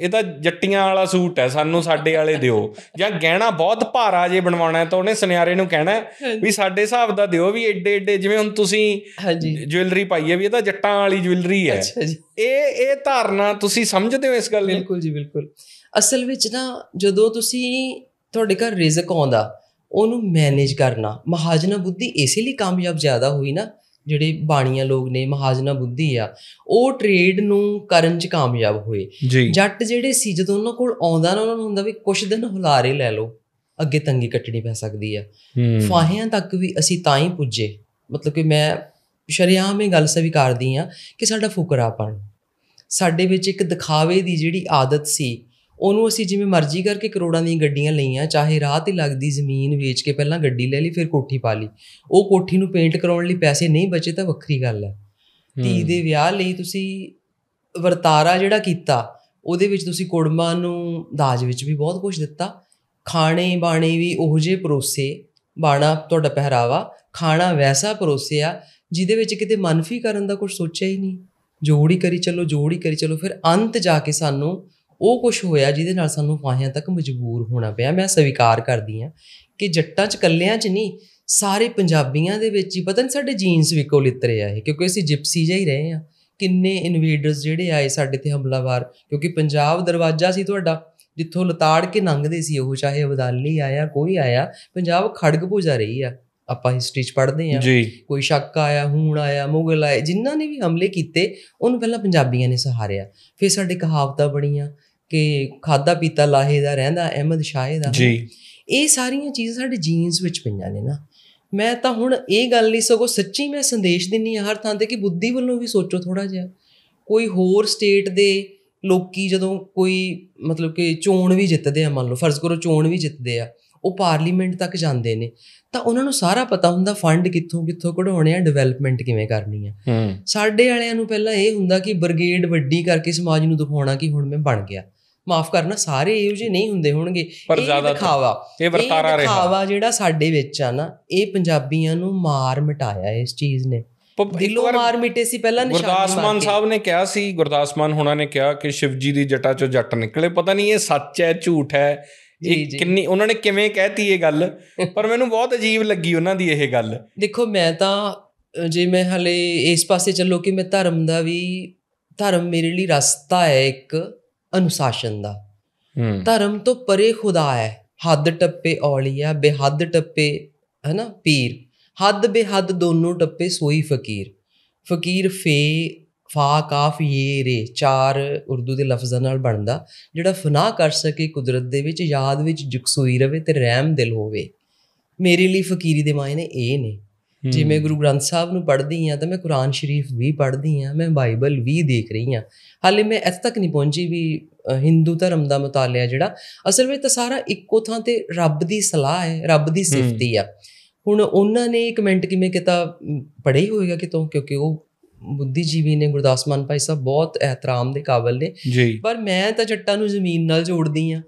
Speaker 1: ਇਹ ਤਾਂ ਜੱਟੀਆਂ ਵਾਲਾ ਸੂਟ ਹੈ ਸਾਨੂੰ ਸਾਡੇ ਵਾਲੇ ਦਿਓ ਜਾਂ ਗਹਿਣਾ ਬਹੁਤ ਭਾਰਾ ਜੇ ਬਣਵਾਉਣਾ ਹੈ ਤਾਂ ਉਹਨੇ ਸੁਨਿਆਰੇ ਨੂੰ ਕਹਿਣਾ ਵੀ ਸਾਡੇ ਹਿਸਾਬ ਦਾ ਦਿਓ ਵੀ ਏਡੇ ਏਡੇ ਜਿਵੇਂ ਹੁਣ ਤੁਸੀਂ ਜੁਐਲਰੀ ਪਾਈ ਹੈ ਵੀ ਇਹ ਤਾਂ ਜੱਟਾਂ ਵਾਲੀ ਜੁਐਲਰੀ ਹੈ
Speaker 2: ਇਹ ਇਹ ਧਾਰਨਾ ਤੁਸੀਂ ਸਮਝਦੇ ਹੋ ਇਸ ਗੱਲ ਨੂੰ ਬਿਲਕੁਲ ਜੀ ਬਿਲਕੁਲ ਅਸਲ ਵਿੱਚ ਨਾ ਜਦੋਂ ਤੁਸੀਂ ਤੁਹਾਡੇ ਘਰ ਰਿਜ਼ਕ ਆਉਂਦਾ ਉਹਨੂੰ ਮੈਨੇਜ ਕਰਨਾ ਮਹਾਜਨਾ ਬੁੱਧੀ ਇਸੇ ਲਈ ਕਾਮਯਾਬ ਜ਼ਿਆਦਾ ਹੋਈ ਨਾ ਜਿਹੜੇ ਬਾਣੀਆਂ ਲੋਕ ਨੇ ਮਹਾਜਨਾ ਬੁੱਧੀ ਆ ਉਹ ਟ੍ਰੇਡ ਨੂੰ ਕਰਨ 'ਚ ਕਾਮਯਾਬ ਹੋਏ ਜੱਟ ਜਿਹੜੇ ਸੀ ਜਦੋਂ ਉਹਨਾਂ ਕੋਲ ਆਉਂਦਾ ਨਾ ਉਹਨਾਂ ਨੂੰ ਹੁੰਦਾ ਵੀ ਕੁਛ ਦਿਨ ਹੁਲਾਰੇ ਲੈ ਲਓ ਅੱਗੇ ਤੰਗੀ ਕੱਟਣੀ ਪੈ ਸਕਦੀ ਆ ਫਾਹਿਆਂ ਤੱਕ ਵੀ ਅਸੀਂ ਤਾਂ ਹੀ ਪੁੱਜੇ ਮਤਲਬ ਕਿ ਮੈਂ ਸ਼ਰਿਆਮ ਇਹ ਗੱਲ ਸਵੀਕਾਰਦੀ ਆ ਕਿ ਸਾਡਾ ਫੁਕਰਾਪਣ ਸਾਡੇ ਵਿੱਚ ਇੱਕ ਦਿਖਾਵੇ ਦੀ ਜਿਹੜੀ ਆਦਤ ਸੀ ਉਹਨੂੰ ਅਸੀਂ ਜਿਵੇਂ ਮਰਜ਼ੀ ਕਰਕੇ ਕਰੋੜਾਂ ਦੀਆਂ ਗੱਡੀਆਂ ਲਈਆਂ ਚਾਹੇ ਰਾਹ ਤੇ ਲੱਗਦੀ ਜ਼ਮੀਨ ਵੇਚ ਕੇ ਪਹਿਲਾਂ ਗੱਡੀ ਲੈ ਲਈ ਫਿਰ ਕੋਠੀ ਪਾ ਲਈ ਉਹ ਕੋਠੀ ਨੂੰ ਪੇਂਟ ਕਰਾਉਣ ਲਈ ਪੈਸੇ ਨਹੀਂ ਬਚੇ ਤਾਂ ਵੱਖਰੀ ਗੱਲ ਹੈ ਧੀ ਦੇ ਵਿਆਹ ਲਈ ਤੁਸੀਂ ਵਰਤਾਰਾ ਜਿਹੜਾ ਕੀਤਾ ਉਹਦੇ ਵਿੱਚ ਤੁਸੀਂ ਕੁੜਮਾਂ ਨੂੰ ਦਾਜ ਵਿੱਚ ਵੀ ਬਹੁਤ ਕੁਝ ਦਿੱਤਾ ਖਾਣੇ ਬਾਣੇ ਵੀ ਉਹ ਜੇ ਪਰੋਸੇ ਬਾਣਾ ਤੁਹਾਡਾ ਪਹਿਰਾਵਾ ਖਾਣਾ ਵੈਸਾ ਪਰੋਸਿਆ ਜਿਹਦੇ ਵਿੱਚ ਕਿਤੇ ਮਨਫੀ ਕਰਨ ਦਾ ਕੁਝ ਸੋਚਿਆ ਹੀ ਨਹੀਂ ਜੋੜੀ ਕਰੀ ਚੱਲੋ ਜੋੜੀ ਕਰੀ ਚੱਲੋ ਫਿਰ ਅੰਤ ਜਾ ਕੇ ਸਾਨੂੰ ਉਹ ਕੁਝ ਹੋਇਆ ਜਿਹਦੇ ਨਾਲ ਸਾਨੂੰ ਫਾਹਿਆਂ ਤੱਕ ਮਜਬੂਰ ਹੋਣਾ ਪਿਆ ਮੈਂ ਸਵੀਕਾਰ ਕਰਦੀ ਆ ਕਿ ਜੱਟਾਂ ਚ ਕੱਲਿਆਂ ਚ ਨਹੀਂ ਸਾਰੇ ਪੰਜਾਬੀਆਂ ਦੇ ਵਿੱਚ ਹੀ ਪਤਾ ਨਹੀਂ ਸਾਡੇ ਜੀਨਸ ਵੀ ਕੋਲ ਇਤਰੇ ਆ ਇਹ ਕਿਉਂਕਿ ਅਸੀਂ ਜਿਪਸੀ ਜਿਹਾ ਹੀ ਰਹੇ ਆ ਕਿੰਨੇ ਇਨਵੇਡਰਸ ਜਿਹੜੇ ਆਏ ਸਾਡੇ ਤੇ ਹਮਲਾਵਰ ਕਿਉਂਕਿ ਪੰਜਾਬ ਦਰਵਾਜ਼ਾ ਸੀ ਤੁਹਾਡਾ ਜਿੱਥੋਂ ਲਤਾੜ ਕੇ ਲੰਘਦੇ ਸੀ ਉਹ ਚਾਹੇ ਅਬਦਾਲੀ ਆਇਆ ਕੋਈ ਆਇਆ ਪੰਜਾਬ ਖੜਗ ਪੂਜਾ ਰਹੀ ਆ ਆਪਾਂ ਹਿਸਟਰੀ ਚ ਪੜ੍ਹਦੇ ਆ ਕੋਈ ਸ਼ੱਕ ਆਇਆ ਹੂਣ ਆਇਆ ਮੁਗਲ ਆਏ ਜਿਨ੍ਹਾਂ ਨੇ ਵੀ ਹਮਲੇ ਕੀਤੇ ਉਹਨੂੰ ਪਹਿਲਾਂ ਪੰਜਾਬੀਆਂ ਨੇ ਸਹਾਰਿਆ ਫਿਰ ਸਾਡੇ ਕਹਾਵਤਾਂ ਬਣੀਆਂ ਕਿ ਖਾਦਾ ਪੀਤਾ ਲਾਹੇ ਦਾ ਰਹਿੰਦਾ ਅਹਿਮਦ ਸ਼ਾਹੇ ਦਾ ਜੀ ਇਹ ਸਾਰੀਆਂ ਚੀਜ਼ਾਂ ਸਾਡੇ ਜੀਨਸ ਵਿੱਚ ਪਈਆਂ ਨੇ ਨਾ ਮੈਂ ਤਾਂ ਹੁਣ ਇਹ ਗੱਲ ਨਹੀਂ ਸਗੋ ਸੱਚੀ ਮੈਂ ਸੰਦੇਸ਼ ਦਿੰਨੀ ਆ ਹਰ ਥਾਂ ਤੇ ਕਿ ਬੁੱਧੀ ਵੱਲੋਂ ਵੀ ਸੋਚੋ ਥੋੜਾ ਜਿਹਾ ਕੋਈ ਹੋਰ ਸਟੇਟ ਦੇ ਲੋਕੀ ਜਦੋਂ ਕੋਈ ਮਤਲਬ ਕਿ ਚੋਣ ਵੀ ਜਿੱਤਦੇ ਆ ਮੰਨ ਲਓ ਫਰਜ਼ ਕਰੋ ਚੋਣ ਵੀ ਜਿੱਤਦੇ ਆ ਉਹ ਪਾਰਲੀਮੈਂਟ ਤੱਕ ਜਾਂਦੇ ਨੇ ਤਾਂ ਉਹਨਾਂ ਨੂੰ ਸਾਰਾ ਪਤਾ ਹੁੰਦਾ ਫੰਡ ਕਿੱਥੋਂ ਕਿੱਥੋਂ ਕਢਾਉਣੇ ਆ ਡਿਵੈਲਪਮੈਂਟ ਕਿਵੇਂ ਕਰਨੀ ਆ ਸਾਡੇ ਵਾਲਿਆਂ ਨੂੰ ਪਹਿਲਾਂ ਇਹ ਹੁੰਦਾ ਕਿ ਬ੍ਰਿਗੇਡ ਵੱਡੀ ਕਰਕੇ ਸਮਾਜ ਨੂੰ ਦਿਖਾਉਣਾ ਕਿ ਹੁਣ ਮੈਂ ਬਣ ਗਿਆ ਮਾਫ ਕਰਨਾ ਸਾਰੇ ਇਹੋ ਜਿਹੇ ਨਹੀਂ ਹੁੰਦੇ ਹੋਣਗੇ ਪਰ ਜ਼ਿਆਦਾ ਖਾਵਾ ਇਹ ਵਰਤਾਰਾ ਰਿਹਾ ਖਾਵਾ ਜਿਹੜਾ ਸਾਡੇ ਵਿੱਚ ਆ ਨਾ ਇਹ ਪੰਜਾਬੀਆਂ ਨੂੰ ਮਾਰ ਮਟਾਇਆ ਇਸ ਚੀਜ਼ ਨੇ ਦਿਲੋਂ ਮਾਰ ਮਿਟੇ ਸੀ ਪਹਿਲਾਂ ਨਿਸ਼ਾਨ ਗੁਰਦਾਸ ਮਾਨ ਸਾਹਿਬ
Speaker 1: ਨੇ ਕਿਹਾ ਸੀ ਗੁਰਦਾਸ ਮਾਨ ਹੋਣਾ ਨੇ ਕਿਹਾ ਕਿ ਸ਼ਿਵਜੀ ਦੀ ਜਟਾ ਚੋਂ ਜੱਟ ਨਿਕਲੇ ਪਤਾ ਨਹੀਂ ਇਹ ਸੱਚ ਹੈ ਝੂਠ ਹੈ ਇਹ ਕਿੰਨੀ ਉਹਨਾਂ ਨੇ ਕਿਵੇਂ ਕਹਿਤੀ ਇਹ ਗੱਲ ਪਰ ਮੈਨੂੰ ਬਹੁਤ ਅਜੀਬ ਲੱਗੀ ਉਹਨਾਂ ਦੀ ਇਹ ਗੱਲ
Speaker 2: ਦੇਖੋ ਮੈਂ ਤਾਂ ਜੇ ਮੈਂ ਹਲੇ ਇਸ ਪਾਸੇ ਚੱਲੋ ਕਿ ਮੈਂ ਧਰਮ ਦਾ ਵੀ ਧਰਮ ਮੇਰੇ ਲਈ ਰਸਤਾ ਹੈ ਇੱਕ ਅਨੁਸ਼ਾਸਨ ਦਾ ਧਰਮ ਤੋਂ ਪਰੇ ਖੁਦਾ ਹੈ ਹੱਦ ਟੱਪੇ ਔਲੀਆ ਬੇਹੱਦ ਟੱਪੇ ਹੈਨਾ ਪੀਰ ਹੱਦ ਬੇਹੱਦ ਦੋਨੋਂ ਟੱਪੇ ਸੋਈ ਫਕੀਰ ਫਕੀਰ ਫੇ ਫਾ ਕਾਫ ਯੇ ਰੇ ਚਾਰ ਉਰਦੂ ਦੇ ਲਫ਼ਜ਼ਾਂ ਨਾਲ ਬਣਦਾ ਜਿਹੜਾ ਫਨਾ ਕਰ ਸਕੇ ਕੁਦਰਤ ਦੇ ਵਿੱਚ ਯਾਦ ਵਿੱਚ ਜੁਕਸੋਈ ਰਵੇ ਤੇ ਰਹਿਮ ਦਿਲ ਹੋਵੇ ਮੇਰੇ ਲਈ ਫਕੀਰੀ ਦੇ ਮਾਇਨੇ ਇਹ ਨੇ ਜੇ ਮੈਂ ਗੁਰੂ ਗ੍ਰੰਥ ਸਾਹਿਬ ਨੂੰ ਪੜ੍ਹਦੀ ਆ ਤਾਂ ਮੈਂ ਕੁਰਾਨ ਸ਼ਰੀਫ ਵੀ ਪੜ੍ਹਦੀ ਆ ਮੈਂ ਬਾਈਬਲ ਵੀ ਦੇਖ ਰਹੀ ਆ ਹਾਲੇ ਮੈਂ ਇਸ ਤੱਕ ਨਹੀਂ ਪਹੁੰਚੀ ਵੀ ਹਿੰਦੂ ਧਰਮ ਦਾ ਮਤਾਲਿਆ ਜਿਹੜਾ ਅਸਲ ਵਿੱਚ ਤਾਂ ਸਾਰਾ ਇੱਕੋ ਥਾਂ ਤੇ ਰੱਬ ਦੀ ਸਲਾਹ ਹੈ ਰੱਬ ਦੀ ਸਿਫਤੀ ਆ ਹੁਣ ਉਹਨਾਂ ਨੇ ਕਮੈਂਟ ਕਿਵੇਂ ਕੀਤਾ ਪੜ੍ਹੇ ਹੋਏਗਾ ਕਿਤੋਂ ਕਿਉਂਕਿ ਉਹ ਬੁੱਧੀਜੀਵੀ ਨੇ ਗੁਰਦਾਸ ਮਾਨ ਭਾਈ ਸਾਹਿਬ ਬਹੁਤ ਇਤਰਾਮ ਦੇ ਕਾਬਲ ਨੇ ਪਰ ਮੈਂ ਤਾਂ ਜੱਟਾਂ ਨੂੰ ਜ਼ਮੀਨ ਨਾਲ ਜੋੜਦੀ ਆ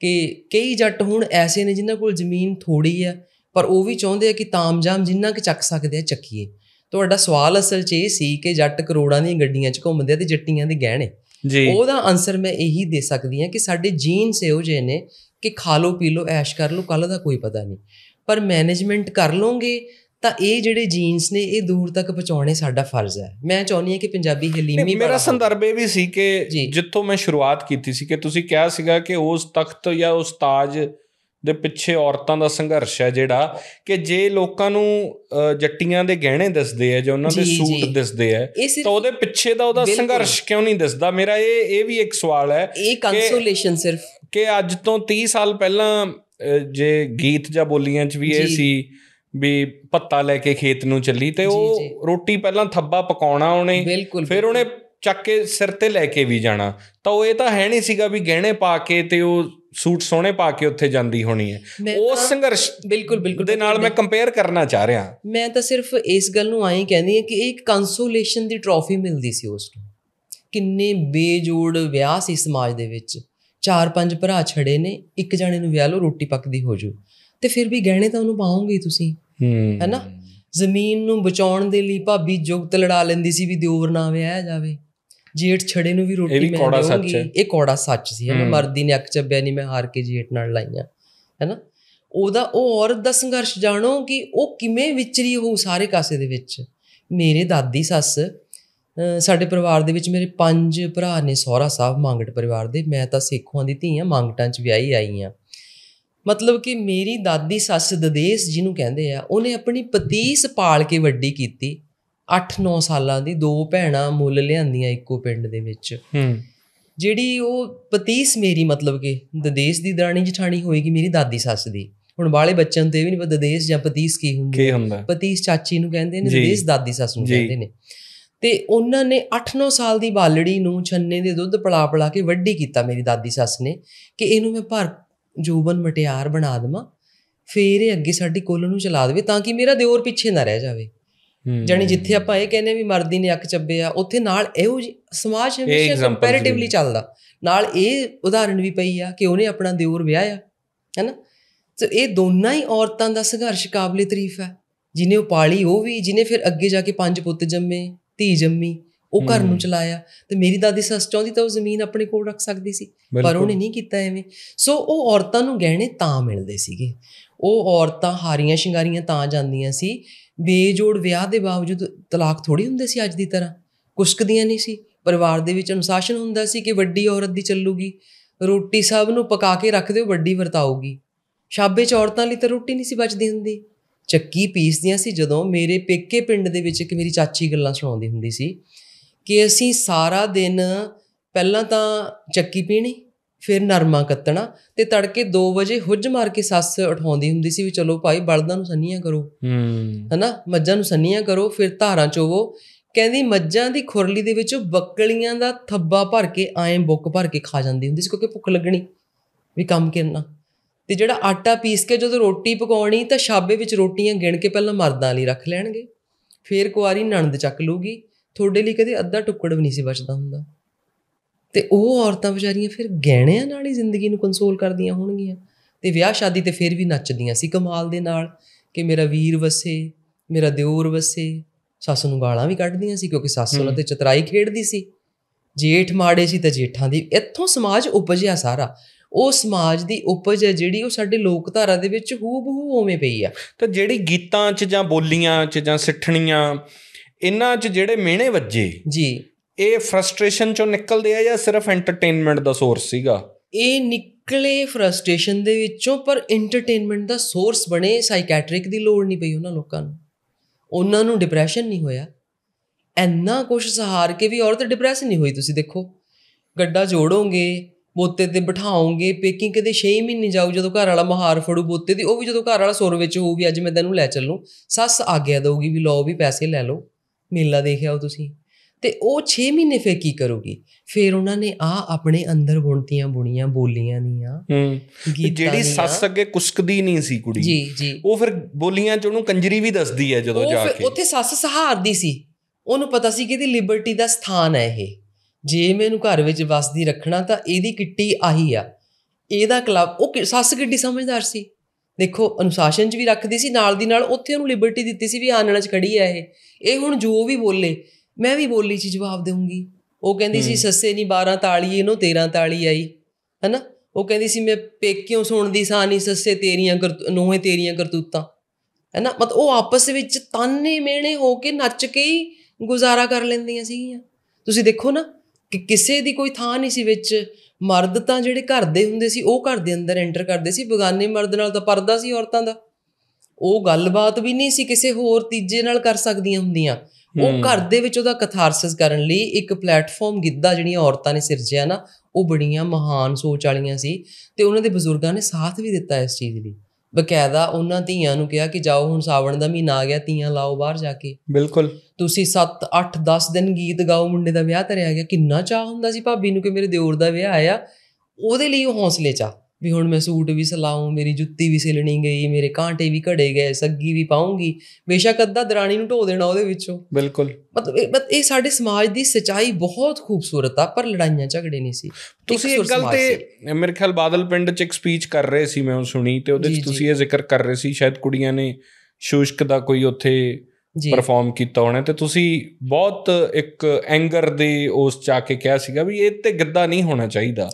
Speaker 2: ਕਿ ਕਈ ਜੱਟ ਹੁਣ ਐਸੇ ਨੇ ਜਿਨ੍ਹਾਂ ਕੋਲ ਜ਼ਮੀਨ ਥੋੜੀ ਆ ਪਰ ਉਹ ਵੀ ਚਾਹੁੰਦੇ ਆ ਕਿ ਤਾਮਜਾਮ ਜਿੰਨਾ ਕਿ ਚੱਕ ਸਕਦੇ ਆ ਚੱਕੀਏ ਤੁਹਾਡਾ ਸਵਾਲ ਅਸਲ 'ਚ ਇਹ ਸੀ ਕਿ ਜੱਟ ਕਰੋੜਾਂ ਦੀਆਂ ਗੱਡੀਆਂ 'ਚ ਘੁੰਮਦੇ ਆ ਤੇ ਜੱਟੀਆਂ ਦੇ ਗਹਿਣੇ ਜੀ ਉਹਦਾ ਆਨਸਰ ਮੈਂ ਇਹੀ ਦੇ ਸਕਦੀ ਆ ਕਿ ਸਾਡੇ ਜੀਨਸ ਹੋ ਜੇ ਨੇ ਕਿ ਖਾ ਲੋ ਪੀ ਲੋ ਐਸ਼ ਕਰ ਲੋ ਕੱਲ ਦਾ ਕੋਈ ਪਤਾ ਨਹੀਂ ਪਰ ਮੈਨੇਜਮੈਂਟ ਕਰ ਲੋਗੇ ਤਾਂ ਇਹ ਜਿਹੜੇ ਜੀਨਸ ਨੇ ਇਹ ਦੂਰ ਤੱਕ ਪਹੁੰਚਾਉਣੇ ਸਾਡਾ ਫਰਜ਼ ਹੈ ਮੈਂ ਚਾਹੁੰਦੀ ਹਾਂ ਕਿ ਪੰਜਾਬੀ ਹਲੀਮੀ ਮੇਰਾ
Speaker 1: ਸੰਦਰਭ ਇਹ ਵੀ ਸੀ ਕਿ ਜਿੱਥੋਂ ਮੈਂ ਸ਼ੁਰੂਆਤ ਕੀਤੀ ਸੀ ਕਿ ਤੁਸੀਂ ਕਿਹਾ ਸੀਗਾ ਕਿ ਉਸ ਤਖਤ ਜਾਂ ਉਸ ਤਾਜ ਦੇ ਪਿੱਛੇ ਔਰਤਾਂ ਦਾ ਸੰਘਰਸ਼ ਹੈ ਜਿਹੜਾ ਕਿ ਜੇ ਲੋਕਾਂ ਨੂੰ ਜੱਟੀਆਂ ਦੇ ਗਹਿਣੇ ਦਿਸਦੇ ਆ ਜਾਂ ਉਹਨਾਂ ਦੇ ਸੂਟ ਦਿਸਦੇ ਆ ਤਾਂ ਉਹਦੇ ਪਿੱਛੇ ਦਾ ਉਹਦਾ ਸੰਘਰਸ਼ ਕਿਉਂ ਨਹੀਂ ਦਿਸਦਾ ਮੇਰਾ ਇਹ ਇਹ ਵੀ ਇੱਕ ਸਵਾਲ ਹੈ ਇਹ
Speaker 2: ਕੰਸੋਲੇਸ਼ਨ ਸਿਰਫ
Speaker 1: ਕਿ ਅੱਜ ਤੋਂ 30 ਸਾਲ ਪਹਿਲਾਂ ਜੇ ਗੀਤ ਜਾਂ ਬੋਲੀਆਂ 'ਚ ਵੀ ਇਹ ਸੀ ਵੀ ਪੱਤਾ ਲੈ ਕੇ ਖੇਤ ਨੂੰ ਚੱਲੀ ਤੇ ਉਹ ਰੋਟੀ ਪਹਿਲਾਂ ਥੱਬਾ ਪਕਾਉਣਾ ਉਹਨੇ ਫਿਰ ਉਹਨੇ ਚੱਕ ਕੇ ਸਿਰ ਤੇ ਲੈ ਕੇ ਵੀ ਜਾਣਾ ਤਾਂ ਉਹ ਇਹ ਤਾਂ ਹੈ ਨਹੀਂ ਸੀਗਾ ਵੀ ਗਹਿਣੇ ਪਾ ਕੇ ਤੇ ਉਹ ਸੂਟ ਸੋਹਣੇ ਪਾ ਕੇ ਉੱਥੇ ਜਾਂਦੀ ਹੋਣੀ ਹੈ ਉਹ ਸੰਘਰਸ਼ ਬਿਲਕੁਲ ਬਿਲਕੁਲ ਦੇ ਨਾਲ ਮੈਂ ਕੰਪੇਅਰ ਕਰਨਾ ਚਾਹ ਰਿਹਾ
Speaker 2: ਮੈਂ ਤਾਂ ਸਿਰਫ ਇਸ ਗੱਲ ਨੂੰ ਆਈ ਕਹਿੰਦੀ ਹਾਂ ਕਿ ਇੱਕ ਕੰਸੋਲੇਸ਼ਨ ਦੀ ਟਰੋਫੀ ਮਿਲਦੀ ਸੀ ਉਸ ਨੂੰ ਕਿੰਨੇ ਬੇਜੋੜ ਵਿਆਹ ਸੀ ਸਮਾਜ ਦੇ ਵਿੱਚ ਚਾਰ ਪੰਜ ਭਰਾ ਛੜੇ ਨੇ ਇੱਕ ਜਾਣੇ ਨੂੰ ਵਿਆਹ ਲੋ ਰੋਟੀ ਪੱਕਦੀ ਹੋ ਜੂ ਤੇ ਫਿਰ ਵੀ ਗਹਿਣੇ ਤਾਂ ਉਹਨੂੰ ਪਾਉਂਗੇ ਤੁਸੀਂ ਹੈਨਾ ਜ਼ਮੀਨ ਨੂੰ ਬਚਾਉਣ ਦੇ ਲਈ ਭਾਬੀ ਜੁਗਤ ਲੜਾ ਲੈਂਦੀ ਸੀ ਵੀ ਦਿਓਰ ਨਾ ਵਿਆਹ ਜਾਵੇ ਜੇਠ ਛੜੇ ਨੂੰ ਵੀ ਰੋਟੀ ਮੈਂ ਦੇਵਾਂਗੀ ਇਹ ਕੋੜਾ ਸੱਚ ਸੀ ਮੈਂ ਮਰਦੀ ਨੇ ਅੱਖ ਚੱਬਿਆ ਨਹੀਂ ਮੈਂ ਹਾਰ ਕੇ ਜੇਠ ਨਾਲ ਲਾਈਆਂ ਹੈਨਾ ਉਹਦਾ ਉਹ ਔਰਤ ਦਾ ਸੰਘਰਸ਼ ਜਾਣੋ ਕਿ ਉਹ ਕਿਵੇਂ ਵਿਚਰੀ ਉਹ ਸਾਰੇ ਕਾਸੇ ਦੇ ਵਿੱਚ ਮੇਰੇ ਦਾਦੀ ਸੱਸ ਸਾਡੇ ਪਰਿਵਾਰ ਦੇ ਵਿੱਚ ਮੇਰੇ ਪੰਜ ਭਰਾ ਨੇ ਸਹੁਰਾ ਸਾਹਿਬ ਮੰਗਟ ਪਰਿਵਾਰ ਦੇ ਮੈਂ ਤਾਂ ਸੇਖੋਆਂ ਦੀ ਧੀ ਆ ਮੰਗਟਾਂ 'ਚ ਵਿਆਹੀ ਆਈ ਆ ਮਤਲਬ ਕਿ ਮੇਰੀ ਦਾਦੀ ਸੱਸ ਦਦੇਸ ਜਿਹਨੂੰ ਕਹਿੰਦੇ ਆ ਉਹਨੇ ਆਪਣੀ ਪਤੀਸ ਪਾਲ ਕੇ ਵੱਡੀ ਕੀਤੀ 8-9 ਸਾਲਾਂ ਦੀ ਦੋ ਭੈਣਾਂ ਮੁੱਲ ਲਿਆਂਦੀਆਂ ਇੱਕੋ ਪਿੰਡ ਦੇ ਵਿੱਚ ਹੂੰ ਜਿਹੜੀ ਉਹ ਪਤੀਸ ਮੇਰੀ ਮਤਲਬ ਕਿ ਦਦੇਸ ਦੀ ਦਰਾਣੀ ਜਠਾਣੀ ਹੋਏਗੀ ਮੇਰੀ ਦਾਦੀ ਸੱਸ ਦੀ ਹੁਣ ਬਾਲੇ ਬੱਚਿਆਂ ਤੇ ਵੀ ਨਹੀਂ ਪਤਾ ਦਦੇਸ ਜਾਂ ਪਤੀਸ ਕੀ ਹੁੰਦੀ ਹੈ ਪਤੀਸ ਚਾਚੀ ਨੂੰ ਕਹਿੰਦੇ ਨੇ ਦਦੇਸ ਦਾਦੀ ਸੱਸ ਨੂੰ ਕਹਿੰਦੇ ਨੇ ਤੇ ਉਹਨਾਂ ਨੇ 8-9 ਸਾਲ ਦੀ ਬਾਲੜੀ ਨੂੰ ਛੰਨੇ ਦੇ ਦੁੱਧ ਪਲਾ-ਪਲਾ ਕੇ ਵੱਡੀ ਕੀਤਾ ਮੇਰੀ ਦਾਦੀ ਸੱਸ ਨੇ ਕਿ ਇਹਨੂੰ ਮੈਂ ਭਰ ਜੋਬਨ ਮਟਿਆਰ ਬਣਾ ਦਵਾਂ ਫੇਰ ਇਹ ਅੱਗੇ ਸਾਡੀ ਕੋਲ ਨੂੰ ਚਲਾ ਦੇਵੇ ਤਾਂ ਕਿ ਮੇਰਾ ਦਿਓਰ ਪਿੱਛੇ ਨਾ ਰਹਿ ਜਾਵੇ ਜਾਨੀ ਜਿੱਥੇ ਆਪਾਂ ਇਹ ਕਹਿੰਦੇ ਵੀ ਮਰਦੀ ਨੇ ਅੱਖ ਚੱਬੇ ਆ ਉੱਥੇ ਨਾਲ ਇਹੋ ਸਮਾਜ ਹਮੇਸ਼ਾ ਕੰਪੈਰੀਟਿਵਲੀ ਚੱਲਦਾ ਨਾਲ ਇਹ ਉਦਾਹਰਣ ਵੀ ਪਈ ਆ ਕਿ ਉਹਨੇ ਆਪਣਾ ਦਿਓਰ ਵਿਆਹਿਆ ਹੈਨਾ ਸੋ ਇਹ ਦੋਨਾਂ ਹੀ ਔਰਤਾਂ ਦਾ ਸੰਘਰਸ਼ ਕਾਬਲੇ ਤਾਰੀਫ ਹੈ ਜਿਨੇ ਉਹ ਪਾਲੀ ਉਹ ਵੀ ਜਿਨੇ ਫਿਰ ਅੱਗੇ ਜਾ ਕੇ ਪੰਜ ਪੁੱਤ ਜੰਮੇ ਧੀ ਜੰਮੀ ਉਹ ਘਰ ਨੂੰ ਚਲਾਇਆ ਤੇ ਮੇਰੀ ਦਾਦੀ ਸੱਸ ਚਾਹੁੰਦੀ ਤਾਂ ਉਹ ਜ਼ਮੀਨ ਆਪਣੇ ਕੋਲ ਰੱਖ ਸਕਦੀ ਸੀ ਪਰ ਉਹਨੇ ਨਹੀਂ ਕੀਤਾ ਐਵੇਂ ਸੋ ਉਹ ਔਰਤਾਂ ਨੂੰ ਗਹਿਣੇ ਤਾਂ ਮਿਲਦੇ ਸੀਗੇ ਉਹ ਔਰਤਾਂ ਹਾਰੀਆਂ ਸ਼ਿੰਗਾਰੀਆਂ ਤਾਂ ਜਾਂਦੀਆਂ ਸੀ ਬੇਜੋੜ ਵਿਆਹ ਦੇ ਬਾਵਜੂਦ ਤਲਾਕ ਥੋੜੀ ਹੁੰਦੇ ਸੀ ਅੱਜ ਦੀ ਤਰ੍ਹਾਂ ਕੁਸ਼ਕਦੀਆਂ ਨਹੀਂ ਸੀ ਪਰਿਵਾਰ ਦੇ ਵਿੱਚ ਅਨੁਸ਼ਾਸਨ ਹੁੰਦਾ ਸੀ ਕਿ ਵੱਡੀ ਔਰਤ ਦੀ ਚੱਲੂਗੀ ਰੋਟੀ ਸਭ ਨੂੰ ਪਕਾ ਕੇ ਰੱਖ ਦਿਓ ਵੱਡੀ ਵਰਤਾਉਗੀ ਸ਼ਾਬੇ ਚ ਔਰਤਾਂ ਲਈ ਤਾਂ ਰੋਟੀ ਨਹੀਂ ਸੀ ਬਚਦੀ ਹੁੰਦੀ ਚੱਕੀ ਪੀਸਦੀਆਂ ਸੀ ਜਦੋਂ ਮੇਰੇ ਪੇਕੇ ਪਿੰਡ ਦੇ ਵਿੱਚ ਇੱਕ ਮੇਰੀ ਚਾਚੀ ਗੱਲਾਂ ਸੁਣਾਉਂਦੀ ਹੁੰਦੀ ਸੀ ਕਿ ਅਸੀਂ ਸਾਰਾ ਦਿਨ ਪਹਿਲਾਂ ਤਾਂ ਚੱਕੀ ਪੀਣੀ ਫਿਰ ਨਰਮਾ ਕੱਤਣਾ ਤੇ ਤੜਕੇ 2 ਵਜੇ ਹੁੱਜ ਮਾਰ ਕੇ ਸੱਸ ਉਠਾਉਂਦੀ ਹੁੰਦੀ ਸੀ ਵੀ ਚਲੋ ਭਾਈ ਬਲਦਾਂ ਨੂੰ ਸੰਨੀਆਂ ਕਰੋ ਹਮ ਹਨਾ ਮੱਝਾਂ ਨੂੰ ਸੰਨੀਆਂ ਕਰੋ ਫਿਰ ਧਾਰਾਂ ਚੋਵੋ ਕਹਿੰਦੀ ਮੱਝਾਂ ਦੀ ਖੁਰਲੀ ਦੇ ਵਿੱਚੋਂ ਬੱਕਲੀਆਂ ਦਾ ਥੱਬਾ ਭਰ ਕੇ ਐਂ ਬੁੱਕ ਭਰ ਕੇ ਖਾ ਜਾਂਦੀ ਹੁੰਦੀ ਸੀ ਕਿਉਂਕਿ ਭੁੱਖ ਲੱਗਣੀ ਵੀ ਕੰਮ ਕਰਨਾ ਤੇ ਜਿਹੜਾ ਆਟਾ ਪੀਸ ਕੇ ਜਦੋਂ ਰੋਟੀ ਪਕਾਉਣੀ ਤਾਂ ਛਾਬੇ ਵਿੱਚ ਰੋਟੀਆਂ ਗਿਣ ਕੇ ਪਹਿਲਾਂ ਮਰਦਾਂ ਲਈ ਰੱਖ ਲੈਣਗੇ ਫੇਰ ਕੁਆਰੀ ਨਣਦ ਚੱਕ ਲੂਗੀ ਤੁਹਾਡੇ ਲਈ ਕਦੇ ਅੱਧਾ ਟੁਕੜ ਵੀ ਨਹੀਂ ਸੀ ਬਚਦਾ ਹੁੰਦਾ ਤੇ ਉਹ ਔਰਤਾਂ ਵਿਚਾਰੀਆਂ ਫਿਰ ਗਹਿਣਿਆਂ ਨਾਲ ਹੀ ਜ਼ਿੰਦਗੀ ਨੂੰ ਕੰਸੋਲ ਕਰਦੀਆਂ ਹੋਣਗੀਆਂ ਤੇ ਵਿਆਹ ਸ਼ਾਦੀ ਤੇ ਫਿਰ ਵੀ ਨੱਚਦੀਆਂ ਸੀ ਕਮਾਲ ਦੇ ਨਾਲ ਕਿ ਮੇਰਾ ਵੀਰ ਵਸੇ ਮੇਰਾ ਦਿਓਰ ਵਸੇ ਸੱਸ ਨੂੰ ਗਾਲਾਂ ਵੀ ਕੱਢਦੀਆਂ ਸੀ ਕਿਉਂਕਿ ਸੱਸ ਉਹਨਾਂ ਤੇ ਚਤਰਾਈ ਖੇਡਦੀ ਸੀ ਜੇਠ ਮਾੜੇ ਸੀ ਤਾਂ ਜੇਠਾਂ ਦੀ ਇੱਥੋਂ ਸਮਾਜ ਉਪਜਿਆ ਸਾਰਾ ਉਹ ਸਮਾਜ ਦੀ ਉਪਜ ਹੈ ਜਿਹੜੀ ਉਹ ਸਾਡੇ ਲੋਕਧਾਰਾ ਦੇ ਵਿੱਚ ਹੂਬਹੂ ਓਵੇਂ ਪਈ ਆ ਤਾਂ ਜਿਹੜੀ ਗੀਤਾਂ 'ਚ ਜਾਂ
Speaker 1: ਬੋਲੀਆਂ 'ਚ ਜਾਂ ਸਿੱਠਣੀਆਂ
Speaker 2: ਇਹਨਾਂ 'ਚ ਜਿਹੜੇ
Speaker 1: ਮਿਹਣੇ ਵੱਜੇ ਜੀ ਇਹ ਫਰਸਟ੍ਰੇਸ਼ਨ ਚੋਂ ਨਿਕਲਦੇ ਆ ਜਾਂ ਸਿਰਫ ਐਂਟਰਟੇਨਮੈਂਟ ਦਾ ਸੋਰਸ ਸੀਗਾ
Speaker 2: ਇਹ ਨਿਕਲੇ ਫਰਸਟ੍ਰੇਸ਼ਨ ਦੇ ਵਿੱਚੋਂ ਪਰ ਐਂਟਰਟੇਨਮੈਂਟ ਦਾ ਸੋਰਸ ਬਣੇ ਸਾਈਕੈਟ੍ਰਿਕ ਦੀ ਲੋੜ ਨਹੀਂ ਪਈ ਉਹਨਾਂ ਲੋਕਾਂ ਨੂੰ ਉਹਨਾਂ ਨੂੰ ਡਿਪਰੈਸ਼ਨ ਨਹੀਂ ਹੋਇਆ ਐਨਾ ਕੁਝ ਸਹਾਰ ਕੇ ਵੀ ਔਰਤ ਡਿਪਰੈਸ ਨਹੀਂ ਹੋਈ ਤੁਸੀਂ ਦੇਖੋ ਗੱਡਾ ਜੋੜੋਗੇ ਬੋਤੇ ਤੇ ਬਿਠਾਓਗੇ ਪੇਕਿੰਗ ਕਦੇ 6 ਮਹੀਨੇ ਜਾਊ ਜਦੋਂ ਘਰ ਵਾਲਾ ਮਹਾਰ ਫੜੂ ਬੋਤੇ ਦੀ ਉਹ ਵੀ ਜਦੋਂ ਘਰ ਵਾਲਾ ਸੁਰ ਵਿੱਚ ਹੋਊ ਵੀ ਅੱਜ ਮੈਂ ਤੈਨੂੰ ਲੈ ਚੱਲੂ ਸੱਸ ਆਗਿਆ ਦਊਗੀ ਵੀ ਲਓ ਵੀ ਪੈਸੇ ਲੈ ਲਓ ਮੇਲਾ ਦੇਖਿਆ ਹੋ ਤੁਸੀਂ ਤੇ ਉਹ 6 ਮਹੀਨੇ ਫਿਰ ਕੀ ਕਰੋਗੀ ਫਿਰ ਉਹਨਾਂ ਨੇ ਆ ਆਪਣੇ ਅੰਦਰ ਬੁਣਤੀਆਂ ਬੁਣੀਆਂ ਬੋਲੀਆਂ ਹੂੰ ਜਿਹੜੀ ਸੱਸ
Speaker 1: ਅੱਗੇ ਕੁਸਕਦੀ ਨਹੀਂ ਸੀ ਕੁੜੀ ਜੀ ਜੀ ਉਹ ਫਿਰ ਬੋਲੀਆਂ ਚ ਉਹਨੂੰ ਕੰਜਰੀ ਵੀ ਦੱਸਦੀ ਹੈ ਜਦੋਂ ਜਾ ਕੇ ਉਹ
Speaker 2: ਉੱਥੇ ਸੱਸ ਸਹਾਰਦੀ ਸੀ ਉਹਨੂੰ ਪਤਾ ਸੀ ਕਿ ਇਹਦੀ ਲਿਬਰਟੀ ਦਾ ਸਥਾਨ ਹੈ ਇਹ ਜੇ ਮੈਂ ਇਹਨੂੰ ਘਰ ਵਿੱਚ ਵਸਦੀ ਰੱਖਣਾ ਤਾਂ ਇਹਦੀ ਕਿੱਟੀ ਆਹੀ ਆ ਇਹਦਾ ਕਲੱਬ ਉਹ ਸੱਸ ਕਿੱਡੀ ਸਮਝਦਾਰ ਸੀ ਦੇਖੋ ਅਨੁਸ਼ਾਸਨ ਚ ਵੀ ਰੱਖਦੀ ਸੀ ਨਾਲ ਦੀ ਨਾਲ ਉੱਥੇ ਉਹਨੂੰ ਲਿਬਰਟੀ ਦਿੱਤੀ ਸੀ ਵੀ ਆਨਣਾ ਚ ਖੜੀ ਆ ਇਹ ਇਹ ਹੁਣ ਜੋ ਵੀ ਬੋਲੇ ਮੈਂ ਵੀ ਬੋਲੀ 'ਚ ਜਵਾਬ ਦੇਵਾਂਗੀ ਉਹ ਕਹਿੰਦੀ ਸੀ ਸੱਸੇ ਨਹੀਂ 12 ਤਾਲੀ ਇਹਨੂੰ 13 ਤਾਲੀ ਆਈ ਹਨਾ ਉਹ ਕਹਿੰਦੀ ਸੀ ਮੈਂ ਪੇਕਿਓਂ ਸੁਣਦੀ ਸਾਂ ਨਹੀਂ ਸੱਸੇ ਤੇਰੀਆਂ ਨੋਹੇ ਤੇਰੀਆਂ ਕਰਤੂਤਾਂ ਹੈਨਾ ਮਤ ਉਹ ਆਪਸ ਵਿੱਚ ਤਾਨੇ ਮੇਣੇ ਹੋ ਕੇ ਨੱਚ ਕੇ ਹੀ ਗੁਜ਼ਾਰਾ ਕਰ ਲੈਂਦੀਆਂ ਸੀਗੀਆਂ ਤੁਸੀਂ ਦੇਖੋ ਨਾ ਕਿ ਕਿਸੇ ਦੀ ਕੋਈ ਥਾਂ ਨਹੀਂ ਸੀ ਵਿੱਚ ਮਰਦ ਤਾਂ ਜਿਹੜੇ ਘਰ ਦੇ ਹੁੰਦੇ ਸੀ ਉਹ ਘਰ ਦੇ ਅੰਦਰ ਐਂਟਰ ਕਰਦੇ ਸੀ ਬਗਾਨੇ ਮਰਦ ਨਾਲ ਤਾਂ ਪਰਦਾ ਸੀ ਔਰਤਾਂ ਦਾ ਉਹ ਗੱਲਬਾਤ ਵੀ ਨਹੀਂ ਸੀ ਕਿਸੇ ਹੋਰ ਤੀਜੇ ਨਾਲ ਕਰ ਸਕਦੀਆਂ ਹੁੰਦੀਆਂ ਉਹ ਘਰ ਦੇ ਵਿੱਚ ਉਹਦਾ ਕਥਾਰਸਿਸ ਕਰਨ ਲਈ ਇੱਕ ਪਲੇਟਫਾਰਮ ਗਿੱਧਾ ਜਿਹੜੀਆਂ ਔਰਤਾਂ ਨੇ ਸਿਰਜਿਆ ਨਾ ਉਹ ਬੜੀਆਂ ਮਹਾਨ ਸੋਚ ਵਾਲੀਆਂ ਸੀ ਤੇ ਉਹਨਾਂ ਦੇ ਬਜ਼ੁਰਗਾਂ ਨੇ ਸਾਥ ਵੀ ਦਿੱਤਾ ਇਸ ਚੀਜ਼ ਲਈ ਬਕਾਇਦਾ ਉਹਨਾਂ ਧੀਆਂ ਨੂੰ ਕਿਹਾ ਕਿ ਜਾਓ ਹੁਣ ਸਾਵਣ ਦਾ ਮਹੀਨਾ ਆ ਗਿਆ ਧੀਆਂ ਲਾਓ ਬਾਹਰ ਜਾ ਕੇ ਬਿਲਕੁਲ ਤੁਸੀਂ 7 8 10 ਦਿਨ ਗੀਤ ਗਾਓ ਮੁੰਡੇ ਦਾ ਵਿਆਹ ਤਰਿਆ ਗਿਆ ਕਿੰਨਾ ਚਾਹ ਹੁੰਦਾ ਸੀ ਭਾਬੀ ਨੂੰ ਕਿ ਮੇਰੇ ਦਿਓਰ ਦਾ ਵਿਆਹ ਆਇਆ ਉਹਦੇ ਲਈ ਉਹ ਹੌਸਲੇ ਚਾ ਵੀ ਹੁਣ ਮੈਂ ਸੂਟ ਵੀ ਸਲਾਉਂ ਮੇਰੀ ਜੁੱਤੀ ਵੀ ਸਿਲਣੀ ਗਈ ਮੇਰੇ ਕਾਂਟੇ ਵੀ ਘੜੇ ਗਏ ਸੱਗੀ ਵੀ ਪਾਉਂਗੀ ਬੇਸ਼ੱਕ ਅੱਧਾ ਦਰਾਣੀ ਨੂੰ ਢੋ ਦੇਣਾ ਉਹਦੇ ਵਿੱਚੋਂ ਬਿਲਕੁਲ ਮਤਲਬ ਇਹ ਸਾਡੇ ਸਮਾਜ ਦੀ ਸਚਾਈ ਬਹੁਤ ਖੂਬਸੂਰਤ ਆ ਪਰ ਲੜਾਈਆਂ ਝਗੜੇ ਨਹੀਂ ਸੀ ਤੁਸੀਂ ਇੱਕ ਗੱਲ ਤੇ
Speaker 1: ਮੇਰੇ ਖਿਆਲ ਬਾਦਲ ਪਿੰਡ ਚ ਇੱਕ ਸਪੀਚ ਕਰ ਰਹੇ ਸੀ ਮੈਂ ਉਹ ਸੁਣੀ ਤੇ ਉਹਦੇ ਵਿੱਚ ਤੁਸੀਂ ਇਹ ਜ਼ਿਕਰ ਕਰ ਰਹੇ ਸੀ ਸ਼ਾਇਦ ਕੁੜੀਆਂ ਨੇ ਸ਼ੂਸ਼ਕ ਦਾ ਕੋਈ ਉੱਥੇ ਪਰਫਾਰਮ ਕੀਤਾ ਹੋਣਾ ਤੇ ਤੁਸੀਂ ਬਹੁਤ ਇੱਕ ਐਂਗਰ ਦੇ ਉਸ ਚ ਆ ਕੇ ਕਿਹਾ ਸੀਗਾ ਵੀ ਇਹ ਤੇ ਗਿੱਧਾ ਨਹੀਂ ਹੋਣਾ ਚਾਹੀਦਾ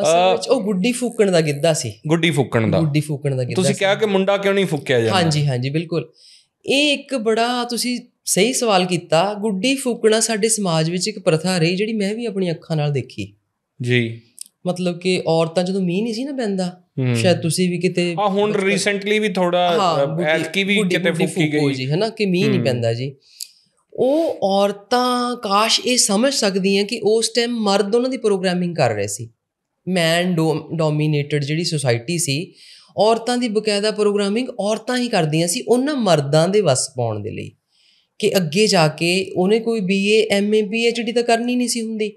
Speaker 1: ਅਸਲ ਵਿੱਚ ਉਹ
Speaker 2: ਗੁੱਡੀ ਫੂਕਣ ਦਾ ਗਿੱਧਾ ਸੀ
Speaker 1: ਗੁੱਡੀ ਫੂਕਣ ਦਾ
Speaker 2: ਗੁੱਡੀ ਫੂਕਣ ਦਾ ਗਿੱਧਾ ਤੁਸੀਂ ਕਿਹਾ
Speaker 1: ਕਿ ਮੁੰਡਾ ਕਿਉਂ ਨਹੀਂ ਫੂਕਿਆ ਜਾਂਦਾ ਹਾਂਜੀ
Speaker 2: ਹਾਂਜੀ ਬਿਲਕੁਲ ਇਹ ਇੱਕ ਬੜਾ ਤੁਸੀਂ ਸਹੀ ਸਵਾਲ ਕੀਤਾ ਗੁੱਡੀ ਫੂਕਣਾ ਸਾਡੇ ਸਮਾਜ ਵਿੱਚ ਇੱਕ ਪ੍ਰਥਾ ਰਹੀ ਜਿਹੜੀ ਮੈਂ ਵੀ ਆਪਣੀ ਅੱਖਾਂ ਨਾਲ ਦੇਖੀ ਜੀ ਮਤਲਬ ਕਿ ਔਰਤਾਂ ਜਦੋਂ ਮੀਂਹ ਨਹੀਂ ਸੀ ਨਾ ਪੈਂਦਾ ਸ਼ਾਇਦ ਤੁਸੀਂ ਵੀ ਕਿਤੇ ਆ ਹੁਣ ਰੀਸੈਂਟਲੀ ਵੀ ਥੋੜਾ ਐਤਕੀ ਵੀ ਕਿਤੇ ਫੂਕੀ ਗਈ ਜੀ ਹਨਾ ਕਿ ਮੀਂਹ ਨਹੀਂ ਪੈਂਦਾ ਜੀ ਉਹ ਔਰਤਾਂ ਕਾਸ਼ ਇਹ ਸਮਝ ਸਕਦੀਆਂ ਕਿ ਉਸ ਟਾਈਮ ਮਰਦ ਉਹਨਾਂ ਦੀ ਪ੍ਰੋਗਰਾਮਿੰਗ ਕਰ ਰਹੇ ਸੀ ਮੈਨ ਡੋਮੀਨੇਟਡ ਜਿਹੜੀ ਸੋਸਾਇਟੀ ਸੀ ਔਰਤਾਂ ਦੀ ਬਕਾਇਦਾ ਪ੍ਰੋਗਰਾਮਿੰਗ ਔਰਤਾਂ ਹੀ ਕਰਦੀਆਂ ਸੀ ਉਹਨਾਂ ਮਰਦਾਂ ਦੇ ਵਸ ਪਾਉਣ ਦੇ ਲਈ ਕਿ ਅੱਗੇ ਜਾ ਕੇ ਉਹਨੇ ਕੋਈ ਬੀਏ ਐਮਏ ਪੀਐਚਡੀ ਤਾਂ ਕਰਨੀ ਨਹੀਂ ਸੀ ਹੁੰਦੀ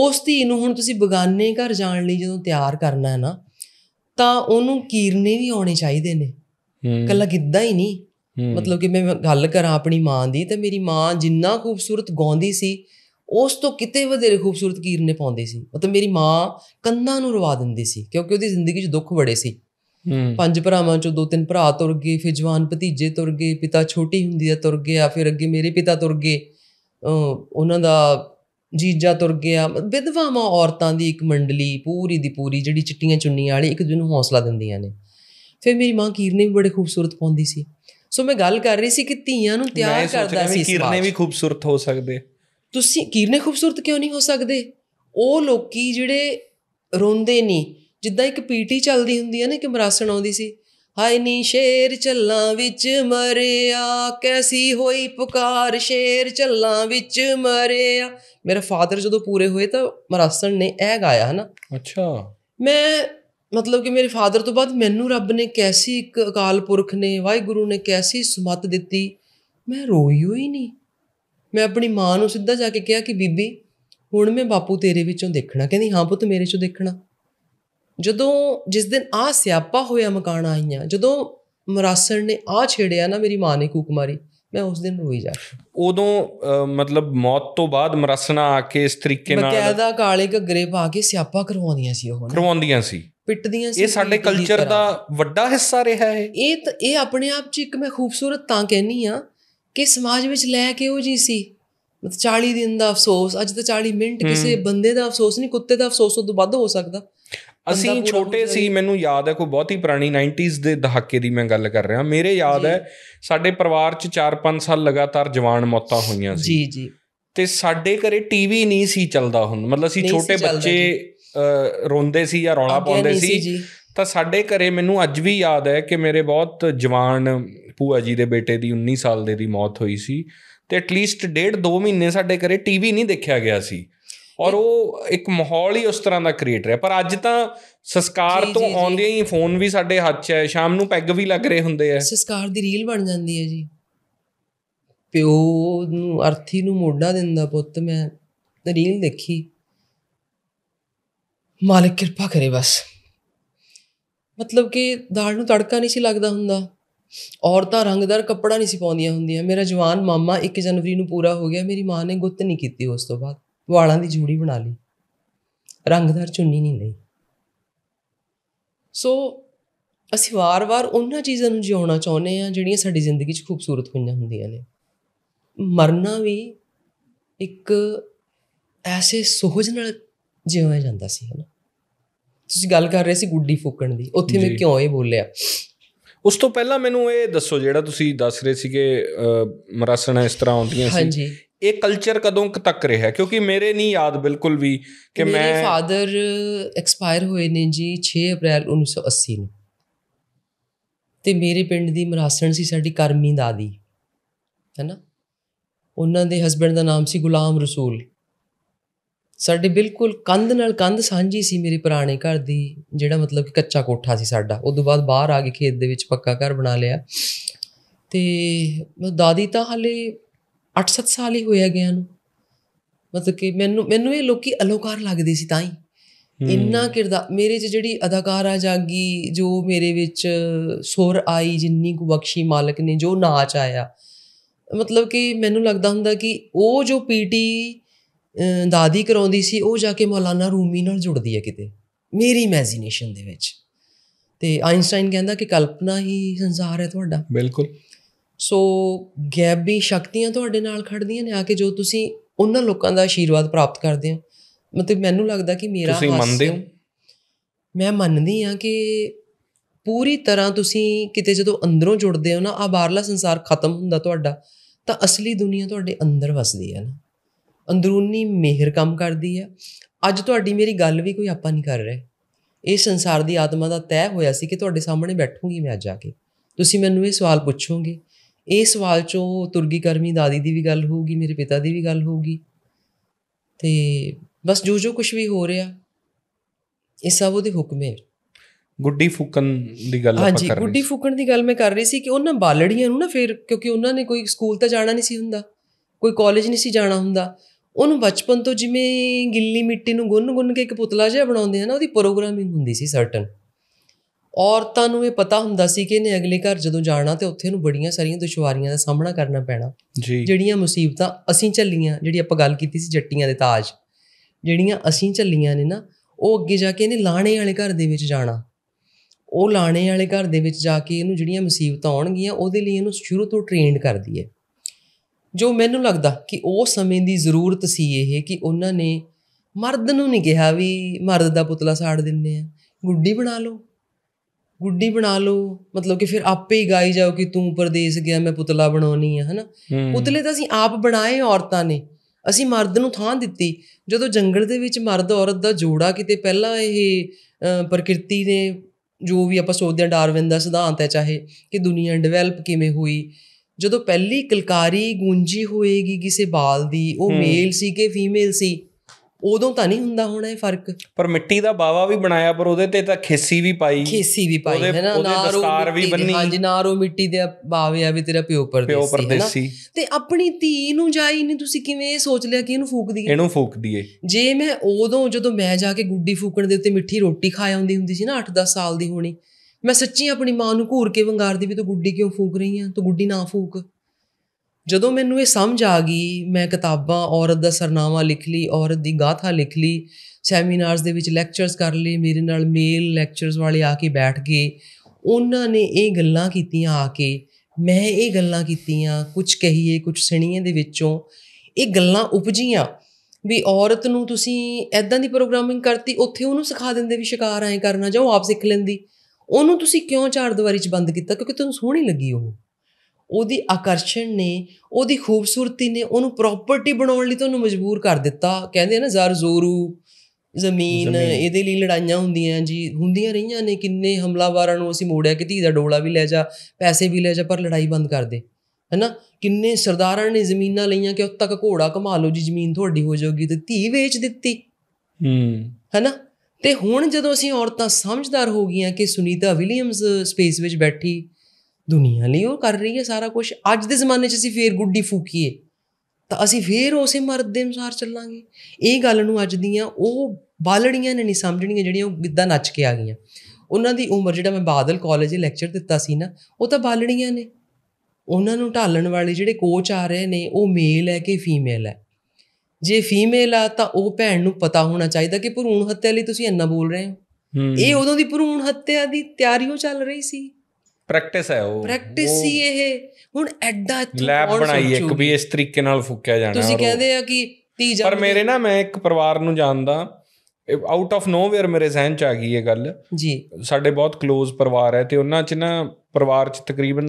Speaker 2: ਉਸ ਧੀ ਨੂੰ ਹੁਣ ਤੁਸੀਂ ਬਗਾਨੇ ਘਰ ਜਾਣ ਲਈ ਜਦੋਂ ਤਿਆਰ ਕਰਨਾ ਹੈ ਨਾ ਤਾਂ ਉਹਨੂੰ ਕੀਰਨੇ ਵੀ ਆਉਣੇ ਚਾਹੀਦੇ ਨੇ ਕੱਲਾ ਕਿੱਦਾਂ ਹੀ ਨਹੀਂ ਮਤਲਬ ਕਿ ਮੈਂ ਗੱਲ ਕਰਾਂ ਆਪਣੀ ਮਾਂ ਦੀ ਤਾਂ ਮੇਰੀ ਮਾਂ ਜਿੰਨਾ ਖੂਬਸੂਰਤ ਗਾਉਂਦੀ ਸੀ ਉਸ ਤੋਂ ਕਿਤੇ ਵਧੇਰੇ ਖੂਬਸੂਰਤ ਕੀਰਨੇ ਪਾਉਂਦੇ ਸੀ ਮਤਲਬ ਮੇਰੀ ਮਾਂ ਕੰਨਾਂ ਨੂੰ ਰਵਾ ਦਿੰਦੀ ਸੀ ਕਿਉਂਕਿ ਉਹਦੀ ਜ਼ਿੰਦਗੀ 'ਚ ਦੁੱਖ ਬੜੇ ਸੀ ਪੰਜ ਭਰਾਵਾਂ ਚੋਂ ਦੋ ਤਿੰਨ ਭਰਾ ਤੁਰ ਗਏ ਫਿਰ ਜਵਾਨ ਭਤੀਜੇ ਤੁਰ ਗਏ ਪਿਤਾ ਛੋਟੀ ਹੁੰਦੀ ਆ ਤੁਰ ਗਿਆ ਫਿਰ ਅੱਗੇ ਮੇਰੇ ਪਿਤਾ ਤੁਰ ਗਏ ਉਹਨਾਂ ਦਾ ਜੀਜਾ ਤੁਰ ਗਿਆ ਵਿਧਵਾਵਾਂ ਔਰਤਾਂ ਦੀ ਇੱਕ ਮੰਡਲੀ ਪੂਰੀ ਦੀ ਪੂਰੀ ਜਿਹੜੀ ਚਿੱਟੀਆਂ ਚੁੰਨੀਆਂ ਵਾਲੀ ਇੱਕ ਦੂਜੇ ਨੂੰ ਹੌਸਲਾ ਦਿੰਦੀਆਂ ਨੇ ਫਿਰ ਮੇਰੀ ਮਾਂ ਕੀਰਨੇ ਵੀ ਬੜੇ ਖੂਬਸੂਰਤ ਪਾਉਂਦੀ ਸੀ ਸੋ ਮੈਂ ਗੱਲ ਕਰ ਰਹੀ ਸੀ ਕਿ ਧੀਆਂ ਨੂੰ ਤਿਆਰ ਕਰਦਾ ਸੀ ਕਿਰਨੇ ਵੀ ਖੂਬਸੂਰਤ ਹੋ ਸਕਦੇ ਤੁਸੀਂ ਕੀਰਨੇ ਖੂਬਸੂਰਤ ਕਿਉਂ ਨਹੀਂ ਹੋ ਸਕਦੇ ਉਹ ਲੋਕੀ ਜਿਹੜੇ ਰੋਂਦੇ ਨਹੀਂ ਜਿੱਦਾਂ ਇੱਕ ਪੀਟੀ ਚੱਲਦੀ ਹੁੰਦੀ ਹੈ ਨਾ ਕਿ ਮਰਾਸਣ ਆਉਂਦੀ ਸੀ ਹਾਏ ਨੀ ਸ਼ੇਰ ਚੱਲਾਂ ਵਿੱਚ ਮਰਿਆ ਕੈਸੀ ਹੋਈ ਪੁਕਾਰ ਸ਼ੇਰ ਚੱਲਾਂ ਵਿੱਚ ਮਰਿਆ ਮੇਰਾ ਫਾਦਰ ਜਦੋਂ ਪੂਰੇ ਹੋਏ ਤਾਂ ਮਰਾਸਣ ਨੇ ਇਹ ਗਾਇਆ ਹਨਾ ਅੱਛਾ ਮੈਂ ਮਤਲਬ ਕਿ ਮੇਰੇ ਫਾਦਰ ਤੋਂ ਬਾਅਦ ਮੈਨੂੰ ਰੱਬ ਨੇ ਕੈਸੀ ਇੱਕ ਅਕਾਲ ਪੁਰਖ ਨੇ ਵਾਹਿਗੁਰੂ ਨੇ ਕੈਸੀ ਸਮਤ ਦਿੱਤੀ ਮੈਂ ਰੋਈ ਹੋਈ ਨਹੀਂ ਮੈਂ ਆਪਣੀ ਮਾਂ ਨੂੰ ਸਿੱਧਾ ਜਾ ਕੇ ਕਿਹਾ ਕਿ ਬੀਬੀ ਹੁਣ ਮੈਂ ਬਾਪੂ ਤੇਰੇ ਵਿੱਚੋਂ ਦੇਖਣਾ ਕਹਿੰਦੀ ਹਾਂ ਪੁੱਤ ਮੇਰੇ ਚੋਂ ਦੇਖਣਾ ਜਦੋਂ ਜਿਸ ਦਿਨ ਆ ਸਿਆਪਾ ਹੋਇਆ ਮਕਾਨ ਆਈਆਂ ਜਦੋਂ ਮਰਾਸਣ ਨੇ ਆ ਛੇੜਿਆ ਨਾ ਮੇਰੀ ਮਾਂ ਨੇ ਕੂਕ ਮਾਰੀ ਮੈਂ ਉਸ ਦਿਨ ਰੋਈ ਜਾ
Speaker 1: ਉਦੋਂ ਮਤਲਬ ਮੌਤ ਤੋਂ ਬਾਅਦ ਮਰਾਸਣਾ ਆ ਕੇ ਇਸ ਤਰੀਕੇ ਨਾਲ ਬਕਾਇਦਾ
Speaker 2: ਕਾਲੇ ਘਗਰੇ ਪਾ ਕੇ ਸਿਆਪਾ ਕਰਵਾਉਂਦੀਆਂ ਸੀ ਉਹ
Speaker 1: ਕਰਵਾਉਂਦੀਆਂ ਸੀ ਪਿੱਟਦੀਆਂ ਸੀ ਇਹ ਸਾਡੇ ਕਲਚਰ ਦਾ
Speaker 2: ਵੱਡਾ ਹਿੱਸਾ ਰਿਹਾ ਹੈ ਇਹ ਇਹ ਆਪਣੇ ਆਪ 'ਚ ਇੱਕ ਮੈਂ ਖੂਬਸੂਰਤ ਤਾਂ ਕਹਿਨੀ ਆ ਕਿ ਸਮਾਜ ਵਿੱਚ ਲੈ ਕੇ ਉਹ ਜੀ ਸੀ ਮਤਲਬ 40 ਦਿਨ ਦਾ ਅਫਸੋਸ ਅੱਜ ਤਾਂ 40 ਮਿੰਟ ਕਿਸੇ ਬੰਦੇ ਦਾ ਅਫਸੋਸ ਨਹੀਂ ਕੁੱਤੇ ਦਾ ਅਫਸੋਸ ਤੋਂ ਵੱਧ ਹੋ ਸਕਦਾ ਅਸੀਂ ਛੋਟੇ ਸੀ
Speaker 1: ਮੈਨੂੰ ਯਾਦ ਹੈ ਕੋਈ ਬਹੁਤ ਹੀ ਪੁਰਾਣੀ 90s ਦੇ ਦਹਾਕੇ ਦੀ ਮੈਂ ਗੱਲ ਕਰ ਰਿਹਾ ਮੇਰੇ ਯਾਦ ਹੈ ਸਾਡੇ ਪਰਿਵਾਰ 'ਚ 4-5 ਸਾਲ ਲਗਾਤਾਰ ਜਵਾਨ ਮੌਤਾਂ ਹੋਈਆਂ ਸੀ ਜੀ ਜੀ ਤੇ ਸਾਡੇ ਘਰੇ ਟੀਵੀ ਨਹੀਂ ਸੀ ਚੱਲਦਾ ਹੁਣ ਮਤਲਬ ਅਸੀਂ ਛੋਟੇ ਬੱਚੇ ਰੋਂਦੇ ਸੀ ਜਾਂ ਰੌਲਾ ਪਾਉਂਦੇ ਸੀ ਤਾਂ ਸਾਡੇ ਘਰੇ ਮੈਨੂੰ ਅੱਜ ਵੀ ਯਾਦ ਹੈ ਕਿ ਮੇਰੇ ਬਹੁਤ ਜਵਾਨ ਭੂਆ ਜੀ ਦੇ ਬੇਟੇ ਦੀ 19 ਸਾਲ ਦੇ ਦੀ ਮੌਤ ਹੋਈ ਸੀ ਤੇ ਏਟਲੀਸਟ ਡੇਢ 2 ਮਹੀਨੇ ਸਾਡੇ ਘਰੇ ਟੀਵੀ ਨਹੀਂ ਦੇਖਿਆ ਗਿਆ ਸੀ ਔਰ ਉਹ ਇੱਕ ਮਾਹੌਲ ਹੀ ਉਸ ਤਰ੍ਹਾਂ ਦਾ ਕ੍ਰੀਏਟ ਰਿਹਾ ਪਰ ਅੱਜ ਤਾਂ ਸੰਸਕਾਰ ਤੋਂ ਆਉਂਦੇ ਹੀ ਫੋਨ ਵੀ ਸਾਡੇ ਹੱਥ 'ਚ ਹੈ ਸ਼ਾਮ ਨੂੰ ਪੈਗ ਵੀ ਲੱਗ ਰਹੇ ਹੁੰਦੇ ਆ
Speaker 2: ਸੰਸਕਾਰ ਦੀ ਰੀਲ ਬਣ ਜਾਂਦੀ ਹੈ ਜੀ ਪਿਓ ਨੂੰ ਅਰਥੀ ਨੂੰ ਮੋਢਾ ਦਿੰਦਾ ਪੁੱਤ ਮੈਂ ਰੀਲ ਦੇਖੀ ਮਾਲਕ ਕਿਰਪਾ ਕਰੇ ਬਸ ਮਤਲਬ ਕਿ ਦਾਲ ਨੂੰ ਤੜਕਾ ਨਹੀਂ ਸੀ ਲੱਗਦਾ ਹੁੰਦਾ ਔਰਤਾਂ ਰੰਗਦਾਰ ਕੱਪੜਾ ਨਹੀਂ ਸੀ ਪਾਉਂਦੀਆਂ ਹੁੰਦੀਆਂ ਮੇਰਾ ਜਵਾਨ ਮਾਮਾ 1 ਜਨਵਰੀ ਨੂੰ ਪੂਰਾ ਹੋ ਗਿਆ ਮੇਰੀ ਮਾਂ ਨੇ ਗੁੱਤ ਨਹੀਂ ਕੀਤੀ ਉਸ ਤੋਂ ਬਾਅਦ ਵਾਲਾਂ ਦੀ ਜੂੜੀ ਬਣਾ ਲਈ ਰੰਗਦਾਰ ਚੁੰਨੀ ਨਹੀਂ ਲਈ ਸੋ ਅਸੀਂ ਵਾਰ-ਵਾਰ ਉਹਨਾਂ ਚੀਜ਼ਾਂ ਨੂੰ ਜਿਉਣਾ ਚਾਹੁੰਦੇ ਆ ਜਿਹੜੀਆਂ ਸਾਡੀ ਜ਼ਿੰਦਗੀ 'ਚ ਖੂਬਸੂਰਤ ਹੋਈਆਂ ਹੁੰਦੀਆਂ ਨੇ ਮਰਨਾ ਵੀ ਇੱਕ ਐਸੇ ਸੋਹਜ ਨਾਲ ਜਿਉਂਿਆ ਜਾਂਦਾ ਸੀ ਹਨਾ ਤੁਸੀਂ ਗੱਲ ਕਰ ਰਹੇ ਸੀ ਗੁੱਡੀ ਫੁੱਕਣ ਦੀ ਉੱਥੇ ਮੈਂ ਕਿਉਂ ਇਹ ਬੋਲਿਆ
Speaker 1: ਉਸ ਤੋਂ ਪਹਿਲਾਂ ਮੈਨੂੰ ਇਹ ਦੱਸੋ ਜਿਹੜਾ ਤੁਸੀਂ ਦੱਸ ਰਹੇ ਸੀ ਕਿ ਮਰਾਸਣਾ ਇਸ ਤਰ੍ਹਾਂ ਆਉਂਦੀਆਂ ਸੀ ਹਾਂਜੀ ਇਹ ਕਲਚਰ ਕਦੋਂ ਤੱਕ ਰਿਹਾ ਕਿਉਂਕਿ ਮੇਰੇ ਨਹੀਂ ਯਾਦ ਬਿਲਕੁਲ ਵੀ ਕਿ ਮੈਂ ਮੇਰੇ ਫਾਦਰ
Speaker 2: ਐਕਸਪਾਇਰ ਹੋਏ ਨੇ ਜੀ 6 ਅਪ੍ਰੈਲ 1980 ਨੂੰ ਤੇ ਮੇਰੇ ਪਿੰਡ ਦੀ ਮਰਾਸਣ ਸੀ ਸਾਡੀ ਕਰਮੀ ਦਾਦੀ ਹੈਨਾ ਉਹਨਾਂ ਦੇ ਹਸਬੰਡ ਦਾ ਨਾਮ ਸੀ ਗੁਲਾਮ ਰਸੂਲ ਸਾਡੇ ਬਿਲਕੁਲ ਕੰਧ ਨਾਲ ਕੰਧ ਸਾਂਝੀ ਸੀ ਮੇਰੇ ਪੁਰਾਣੇ ਘਰ ਦੀ ਜਿਹੜਾ ਮਤਲਬ ਕਿ ਕੱਚਾ ਕੋਠਾ ਸੀ ਸਾਡਾ ਉਸ ਤੋਂ ਬਾਅਦ ਬਾਹਰ ਆ ਕੇ ਖੇਤ ਦੇ ਵਿੱਚ ਪੱਕਾ ਘਰ ਬਣਾ ਲਿਆ ਤੇ ਦਾਦੀ ਤਾਂ ਹਲੇ 8-7 ਸਾਲ ਹੀ ਹੋਇਆ ਗਿਆ ਨੂੰ ਮਤਲਬ ਕਿ ਮੈਨੂੰ ਮੈਨੂੰ ਇਹ ਲੋਕੀ ਅਲੋਕਾਰ ਲੱਗਦੇ ਸੀ ਤਾਂ ਹੀ ਇੰਨਾ ਕਿਰਦਾ ਮੇਰੇ 'ਚ ਜਿਹੜੀ ਅਦਾਕਾਰਾ ਜਾਗੀ ਜੋ ਮੇਰੇ ਵਿੱਚ ਸੁਰ ਆਈ ਜਿੰਨੀ ਕੁ ਬਖਸ਼ੀ ਮਾਲਕ ਨੇ ਜੋ ਨਾਚ ਆਇਆ ਮਤਲਬ ਕਿ ਮੈਨੂੰ ਲੱਗਦਾ ਹੁੰਦਾ ਕਿ ਉਹ ਜੋ ਪੀਟੀ ਦਾਦੀ ਕਰਾਉਂਦੀ ਸੀ ਉਹ ਜਾ ਕੇ ਮੌਲਾਨਾ ਰੂਮੀ ਨਾਲ ਜੁੜਦੀ ਹੈ ਕਿਤੇ ਮੇਰੀ ਇਮੇਜਿਨੇਸ਼ਨ ਦੇ ਵਿੱਚ ਤੇ ਆਇਨਸਟਾਈਨ ਕਹਿੰਦਾ ਕਿ ਕਲਪਨਾ ਹੀ ਸੰਸਾਰ ਹੈ ਤੁਹਾਡਾ ਬਿਲਕੁਲ ਸੋ ਗੈਬੀ ਸ਼ਕਤੀਆਂ ਤੁਹਾਡੇ ਨਾਲ ਖੜਦੀਆਂ ਨੇ ਆ ਕੇ ਜੋ ਤੁਸੀਂ ਉਹਨਾਂ ਲੋਕਾਂ ਦਾ ਆਸ਼ੀਰਵਾਦ ਪ੍ਰਾਪਤ ਕਰਦੇ ਹੋ ਮਤਲਬ ਮੈਨੂੰ ਲੱਗਦਾ ਕਿ ਮੇਰਾ ਤੁਸੀਂ ਮੰਨਦੇ ਹੋ ਮੈਂ ਮੰਨਦੀ ਆ ਕਿ ਪੂਰੀ ਤਰ੍ਹਾਂ ਤੁਸੀਂ ਕਿਤੇ ਜਦੋਂ ਅੰਦਰੋਂ ਜੁੜਦੇ ਹੋ ਨਾ ਆ ਬਾਹਰਲਾ ਸੰਸਾਰ ਖਤਮ ਹੁੰਦਾ ਤੁਹਾਡਾ ਤਾਂ ਅਸਲੀ ਦੁਨੀਆ ਤੁਹਾਡੇ ਅੰਦਰ ਵਸਦੀ ਹੈ ਨਾ ਅੰਦਰੂਨੀ ਮਿਹਰ ਕੰਮ ਕਰਦੀ ਹੈ ਅੱਜ ਤੁਹਾਡੀ ਮੇਰੀ ਗੱਲ ਵੀ ਕੋਈ ਆਪਾਂ ਨਹੀਂ ਕਰ ਰਹੇ ਇਹ ਸੰਸਾਰ ਦੀ ਆਤਮਾ ਦਾ ਤੈਅ ਹੋਇਆ ਸੀ ਕਿ ਤੁਹਾਡੇ ਸਾਹਮਣੇ ਬੈਠੂਗੀ ਮੈਂ ਅੱਜ ਆ ਕੇ ਤੁਸੀਂ ਮੈਨੂੰ ਇਹ ਸਵਾਲ ਪੁੱਛੋਗੇ ਇਹ ਸਵਾਲ ਚੋਂ ਤੁਰਗੀ ਕਰਮੀ ਦਾਦੀ ਦੀ ਵੀ ਗੱਲ ਹੋਊਗੀ ਮੇਰੇ ਪਿਤਾ ਦੀ ਵੀ ਗੱਲ ਹੋਊਗੀ ਤੇ ਬਸ ਜੋ ਜੋ ਕੁਝ ਵੀ ਹੋ ਰਿਹਾ ਇਹ ਸਭ ਉਹਦੇ ਹੁਕਮ ਹੈ
Speaker 1: ਗੁੱਡੀ ਫੁਕਣ ਦੀ ਗੱਲ ਆਪਾਂ ਕਰ ਰਹੇ ਹਾਂ ਹਾਂਜੀ ਗੁੱਡੀ
Speaker 2: ਫੁਕਣ ਦੀ ਗੱਲ ਮੈਂ ਕਰ ਰਹੀ ਸੀ ਕਿ ਉਹਨਾਂ ਬਾਲੜੀਆਂ ਨੂੰ ਨਾ ਫਿਰ ਕਿਉਂਕਿ ਉਹਨਾਂ ਨੇ ਕੋਈ ਸਕੂਲ ਤਾਂ ਜਾਣਾ ਨਹੀਂ ਸੀ ਹੁੰਦਾ ਕੋਈ ਕਾਲਜ ਨਹੀਂ ਸੀ ਜਾਣਾ ਹੁੰਦਾ ਉਹਨੂੰ ਬਚਪਨ ਤੋਂ ਜਿਵੇਂ ਗਿੱਲੀ ਮਿੱਟੀ ਨੂੰ ਗੁੰਨ-ਗੁੰਨ ਕੇ ਇੱਕ ਪੁਤਲਾ ਜਿਹਾ ਬਣਾਉਂਦੇ ਆ ਨਾ ਉਹਦੀ ਪ੍ਰੋਗਰਾਮਿੰਗ ਹੁੰਦੀ ਸੀ ਸਰਟਨ ਔਰਤਾਂ ਨੂੰ ਇਹ ਪਤਾ ਹੁੰਦਾ ਸੀ ਕਿ ਇਹਨੇ ਅਗਲੇ ਘਰ ਜਦੋਂ ਜਾਣਾ ਤੇ ਉੱਥੇ ਨੂੰ ਬੜੀਆਂ ਸਾਰੀਆਂ ਦੁਸ਼ਵਾਰੀਆਂ ਦਾ ਸਾਹਮਣਾ ਕਰਨਾ ਪੈਣਾ ਜਿਹੜੀਆਂ ਮੁਸੀਬਤਾਂ ਅਸੀਂ ਝੱਲੀਆਂ ਜਿਹੜੀ ਆਪਾਂ ਗੱਲ ਕੀਤੀ ਸੀ ਜੱਟੀਆਂ ਦੇ ਤਾਜ ਜਿਹੜੀਆਂ ਅਸੀਂ ਝੱਲੀਆਂ ਨੇ ਨਾ ਉਹ ਅੱਗੇ ਜਾ ਕੇ ਇਹਨੇ ਲਾਣੇ ਵਾਲੇ ਘਰ ਦੇ ਵਿੱਚ ਜਾਣਾ ਉਹ ਲਾਣੇ ਵਾਲੇ ਘਰ ਦੇ ਵਿੱਚ ਜਾ ਕੇ ਇਹਨੂੰ ਜਿਹੜੀਆਂ ਮੁਸੀਬਤਾਂ ਆਉਣਗੀਆਂ ਉਹਦੇ ਲਈ ਇਹਨੂੰ ਸ਼ੁਰੂ ਤੋਂ ਟ੍ਰੇਨਡ ਕਰਦੀ ਹੈ ਜੋ ਮੈਨੂੰ ਲੱਗਦਾ ਕਿ ਉਹ ਸਮੇਂ ਦੀ ਜ਼ਰੂਰਤ ਸੀ ਇਹ ਕਿ ਉਹਨਾਂ ਨੇ ਮਰਦ ਨੂੰ ਨਹੀਂ ਕਿਹਾ ਵੀ ਮਰਦ ਦਾ ਪੁਤਲਾ ਸਾੜ ਦਿੰਨੇ ਆ ਗੁੱਡੀ ਬਣਾ ਲਓ ਗੁੱਡੀ ਬਣਾ ਲਓ ਮਤਲਬ ਕਿ ਫਿਰ ਆਪੇ ਹੀ ਗਾਈ ਜਾਓ ਕਿ ਤੂੰ ਪਰਦੇਸ ਗਿਆ ਮੈਂ ਪੁਤਲਾ ਬਣਾਉਣੀ ਆ ਹਨਾ ਪੁਤਲੇ ਤਾਂ ਅਸੀਂ ਆਪ ਬਣਾਏ ਔਰਤਾਂ ਨੇ ਅਸੀਂ ਮਰਦ ਨੂੰ ਥਾਂ ਦਿੱਤੀ ਜਦੋਂ ਜੰਗਲ ਦੇ ਵਿੱਚ ਮਰਦ ਔਰਤ ਦਾ ਜੋੜਾ ਕਿਤੇ ਪਹਿਲਾਂ ਇਹ ਪ੍ਰਕਿਰਤੀ ਨੇ ਜੋ ਵੀ ਆਪਾਂ ਸੋਚਦੇ ਆ ਡਾਰਵਿਨ ਦਾ ਸਿਧਾਂਤ ਹੈ ਚਾਹੇ ਕਿ ਦੁਨੀਆ ਡਿਵੈਲਪ ਕਿਵੇਂ ਹੋਈ ਜਦੋਂ ਪਹਿਲੀ ਕਲਕਾਰੀ ਗੂੰਜੀ ਹੋਏਗੀ ਕਿਸੇ ਬਾਲ ਦੀ ਉਹ ਮੇਲ ਸੀ ਕਿ ਫੀਮੇਲ ਸੀ ਉਦੋਂ ਤਾਂ ਨਹੀਂ ਹੁੰਦਾ ਹੋਣਾ ਇਹ ਫਰਕ ਪਰ ਮਿੱਟੀ ਦਾ ਬਾਵਾ ਵੀ
Speaker 1: ਬਣਾਇਆ ਪਰ ਉਹਦੇ ਤੇ ਤਾਂ ਖੇਸੀ ਵੀ ਪਾਈ ਖੇਸੀ ਵੀ ਪਾਈ ਹੈ ਨਾ ਨਾਰੋ ਦਸਤਾਰ ਵੀ ਬੰਨੀ ਹਾਂਜੀ
Speaker 2: ਨਾਰੋ ਮਿੱਟੀ ਦੇ ਬਾਵੇ ਆ ਵੀ ਤੇਰਾ ਪਿਓ ਪਰਦੇਸੀ ਤੇ ਆਪਣੀ ਧੀ ਨੂੰ ਜਾਈ ਨਹੀਂ ਤੁਸੀਂ ਕਿਵੇਂ ਇਹ ਸੋਚ ਲਿਆ ਕਿ ਇਹਨੂੰ ਫੂਕ ਦਈਏ ਇਹਨੂੰ ਫੂਕ ਦਈਏ ਜੇ ਮੈਂ ਉਦੋਂ ਜਦੋਂ ਮੈਂ ਜਾ ਕੇ ਗੁੱਡੀ ਫੂਕਣ ਦੇ ਉੱਤੇ ਮਿੱਠੀ ਰੋਟੀ ਖਾਇਆ ਹੁੰਦੀ ਹੁੰਦੀ ਸੀ ਨਾ 8-10 ਸਾਲ ਦੀ ਹੋਣੀ ਮੈਂ ਸੱਚੀ ਆਪਣੀ ਮਾਂ ਨੂੰ ਘੂਰ ਕੇ ਵੰਗਾਰਦੀ ਵੀ ਤੂੰ ਗੁੱਡੀ ਕਿਉਂ ਫੂਕ ਰਹੀ ਆ ਤੂੰ ਗੁੱਡੀ ਨਾ ਫੂਕ ਜਦੋਂ ਮੈਨੂੰ ਇਹ ਸਮਝ ਆ ਗਈ ਮੈਂ ਕਿਤਾਬਾਂ ਔਰਤ ਦਾ ਸਰਨਾਮਾ ਲਿਖ ਲਈ ਔਰਤ ਦੀ ਗਾਥਾ ਲਿਖ ਲਈ ਸੈਮੀਨਾਰਸ ਦੇ ਵਿੱਚ ਲੈਕਚਰਸ ਕਰ ਲਏ ਮੇਰੇ ਨਾਲ ਮੇਲ ਲੈਕਚਰਸ ਵਾਲੇ ਆ ਕੇ ਬੈਠ ਗਏ ਉਹਨਾਂ ਨੇ ਇਹ ਗੱਲਾਂ ਕੀਤੀਆਂ ਆ ਕੇ ਮੈਂ ਇਹ ਗੱਲਾਂ ਕੀਤੀਆਂ ਕੁਝ ਕਹੀਏ ਕੁਝ ਸੁਣੀਏ ਦੇ ਵਿੱਚੋਂ ਇਹ ਗੱਲਾਂ ਉਪਜੀਆਂ ਵੀ ਔਰਤ ਨੂੰ ਤੁਸੀਂ ਐਦਾਂ ਦੀ ਪ੍ਰੋਗਰਾਮਿੰਗ ਕਰਤੀ ਉੱਥੇ ਉਹਨੂੰ ਸਿਖਾ ਦਿੰਦੇ ਵੀ ਸ਼ਿਕਾਰ ਐ ਕਰਨਾ ਜਾਂ ਉਹ ਆਪ ਸਿੱਖ ਲੈਂਦੀ ਉਹਨੂੰ ਤੁਸੀਂ ਕਿਉਂ ਚਾਰ ਦਿਵਾਰੀ 'ਚ ਬੰਦ ਕੀਤਾ ਕਿਉਂਕਿ ਤੁਹਾਨੂੰ ਸੋਹਣੀ ਲੱਗੀ ਉਹ ਉਹਦੀ ਆਕਰਸ਼ਣ ਨੇ ਉਹਦੀ ਖੂਬਸੂਰਤੀ ਨੇ ਉਹਨੂੰ ਪ੍ਰਾਪਰਟੀ ਬਣਾਉਣ ਲਈ ਤੁਹਾਨੂੰ ਮਜਬੂਰ ਕਰ ਦਿੱਤਾ ਕਹਿੰਦੇ ਆ ਨਾ ਜ਼ਰ ਜ਼ੋਰੂ ਜ਼ਮੀਨ ਇਹਦੇ ਲਈ ਲੜਾਈਆਂ ਹੁੰਦੀਆਂ ਜੀ ਹੁੰਦੀਆਂ ਰਹੀਆਂ ਨੇ ਕਿੰਨੇ ਹਮਲਾਵਾਰਾਂ ਨੂੰ ਅਸੀਂ ਮੋੜਿਆ ਕਿ ਧੀ ਦਾ ਡੋਲਾ ਵੀ ਲੈ ਜਾ ਪੈਸੇ ਵੀ ਲੈ ਜਾ ਪਰ ਲੜਾਈ ਬੰਦ ਕਰ ਦੇ ਹੈਨਾ ਕਿੰਨੇ ਸਰਦਾਰਾਂ ਨੇ ਜ਼ਮੀਨਾਂ ਲਈਆਂ ਕਿ ਉੱਤਕ ਤੱਕ ਘੋੜਾ ਕਮਾ ਲਓ ਜੀ ਜ਼ਮੀਨ ਤੁਹਾਡੀ ਹੋ ਜਾਊਗੀ ਤੇ ਧੀ ਵੇਚ ਦਿੱਤੀ ਹੂੰ ਹੈਨਾ ਤੇ ਹੁਣ ਜਦੋਂ ਅਸੀਂ ਔਰਤਾਂ ਸਮਝਦਾਰ ਹੋ ਗਈਆਂ ਕਿ ਸੁਨੀਤਾ ਵਿਲੀਅਮਸ ਸਪੇਸ ਵਿੱਚ ਬੈਠੀ ਦੁਨੀਆ ਲਈ ਉਹ ਕਰ ਰਹੀ ਹੈ ਸਾਰਾ ਕੁਝ ਅੱਜ ਦੇ ਜ਼ਮਾਨੇ 'ਚ ਅਸੀਂ ਫੇਰ ਗੁੱਡੀ ਫੂਕੀਏ ਤਾਂ ਅਸੀਂ ਫੇਰ ਉਸੇ ਮਰਦ ਦੇ ਅਨੁਸਾਰ ਚੱਲਾਂਗੇ ਇਹ ਗੱਲ ਨੂੰ ਅੱਜ ਦੀਆਂ ਉਹ ਬਾਲੜੀਆਂ ਨੇ ਨਹੀਂ ਸਮਝਣੀਆਂ ਜਿਹੜੀਆਂ ਉਹ ਗਿੱਧਾ ਨੱਚ ਕੇ ਆ ਗਈਆਂ ਉਹਨਾਂ ਦੀ ਉਮਰ ਜਿਹੜਾ ਮੈਂ ਬਾਦਲ ਕਾਲਜ 'ਚ ਲੈਕਚਰ ਦਿੱਤਾ ਸੀ ਨਾ ਉਹ ਤਾਂ ਬਾਲੜੀਆਂ ਨੇ ਉਹਨਾਂ ਨੂੰ ਢਾਲਣ ਵਾਲੇ ਜਿਹੜੇ ਕੋਚ ਆ ਰਹੇ ਨੇ ਉਹ ਮੇਲ ਹੈ ਕਿ ਫੀਮੇਲ ਹੈ ਜੇ ਫੀਮੇਲ ਆ ਤਾਂ ਉਹ ਭੈਣ ਨੂੰ ਪਤਾ ਹੋਣਾ ਚਾਹੀਦਾ ਕਿ ਭਰੂਣ ਹੱਤਿਆ ਲਈ ਤੁਸੀਂ ਇੰਨਾ ਬੋਲ ਰਹੇ
Speaker 1: ਹੋ ਇਹ ਉਦੋਂ
Speaker 2: ਦੀ ਭਰੂਣ ਹੱਤਿਆ ਦੀ ਤਿਆਰੀ ਚੱਲ ਰਹੀ ਸੀ
Speaker 1: ਪ੍ਰੈਕਟਿਸ ਹੈ ਉਹ ਪ੍ਰੈਕਟਿਸ ਹੀ
Speaker 2: ਇਹ ਹੁਣ ਐਡਾ ਲੈਬ ਬਣਾਈ ਇੱਕ
Speaker 1: ਵੀ ਇਸ ਤਰੀਕੇ ਨਾਲ ਫੁੱਕਿਆ ਜਾਣਾ ਤੁਸੀਂ ਕਹਿੰਦੇ ਆ ਕਿ 30 ਪਰ ਮੇਰੇ ਨਾ ਮੈਂ ਇੱਕ ਪਰਿਵਾਰ ਨੂੰ ਜਾਣਦਾ ਆਊਟ ਆਫ ਨੋਵੇਅਰ ਮੇਰੇ ਜ਼ਹਿਨ ਚ ਆ ਗਈ ਇਹ ਗੱਲ ਜੀ ਸਾਡੇ ਬਹੁਤ ক্লোਜ਼ ਪਰਿਵਾਰ ਹੈ ਤੇ ਉਹਨਾਂ ਚ ਨਾ ਪਰਿਵਾਰ ਚ ਤਕਰੀਬਨ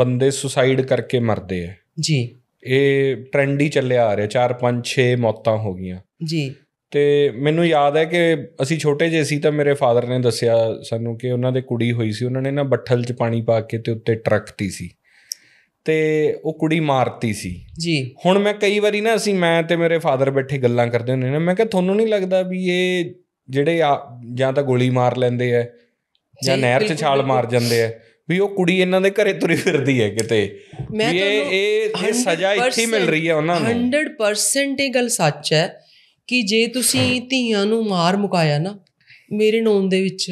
Speaker 1: ਬੰਦੇ ਸੁਸਾਈਡ ਕਰਕੇ ਮਰਦੇ ਆ ਜੀ ਇਹ ਟ੍ਰੈਂਡ ਹੀ ਚੱਲਿਆ ਆ ਰਿਹਾ 4 5 6 ਮੌਤਾਂ ਹੋ ਗਈਆਂ ਜੀ ਤੇ ਮੈਨੂੰ ਯਾਦ ਹੈ ਕਿ ਅਸੀਂ ਛੋਟੇ ਜਿਹੇ ਸੀ ਤਾਂ ਮੇਰੇ ਫਾਦਰ ਨੇ ਦੱਸਿਆ ਸਾਨੂੰ ਕਿ ਉਹਨਾਂ ਦੇ ਕੁੜੀ ਹੋਈ ਸੀ ਉਹਨਾਂ ਨੇ ਨਾ ਬੱਠਲ 'ਚ ਪਾਣੀ ਪਾ ਕੇ ਤੇ ਉੱਤੇ ਟਰੱਕਤੀ ਸੀ ਤੇ ਉਹ ਕੁੜੀ ਮਾਰਤੀ ਸੀ ਜੀ ਹੁਣ ਮੈਂ ਕਈ ਵਾਰੀ ਨਾ ਅਸੀਂ ਮੈਂ ਤੇ ਮੇਰੇ ਫਾਦਰ ਬੈਠੇ ਗੱਲਾਂ ਕਰਦੇ ਹੁੰਦੇ ਨੇ ਮੈਂ ਕਿਹਾ ਤੁਹਾਨੂੰ ਨਹੀਂ ਲੱਗਦਾ ਵੀ ਇਹ ਜਿਹੜੇ ਜਾਂ ਤਾਂ ਗੋਲੀ ਮਾਰ ਲੈਂਦੇ ਆ
Speaker 2: ਜਾਂ ਨਹਿਰ 'ਚ ਛਾਲ ਮਾਰ ਜਾਂਦੇ
Speaker 1: ਆ ਵੀ ਉਹ ਕੁੜੀ ਇਹਨਾਂ ਦੇ ਘਰੇ ਤੁਰੀ ਫਿਰਦੀ ਹੈ ਕਿਤੇ
Speaker 2: ਮੈਂ ਇਹ ਇਹ ਸਜ਼ਾ ਇੱਥੇ ਮਿਲ ਰਹੀ ਹੈ ਉਹਨਾਂ ਨੂੰ 100% ਇਹ ਗੱਲ ਸੱਚ ਹੈ ਕਿ ਜੇ ਤੁਸੀਂ ਧੀਆਂ ਨੂੰ ਮਾਰ ਮੁਕਾਇਆ ਨਾ ਮੇਰੇ ਨੌਨ ਦੇ ਵਿੱਚ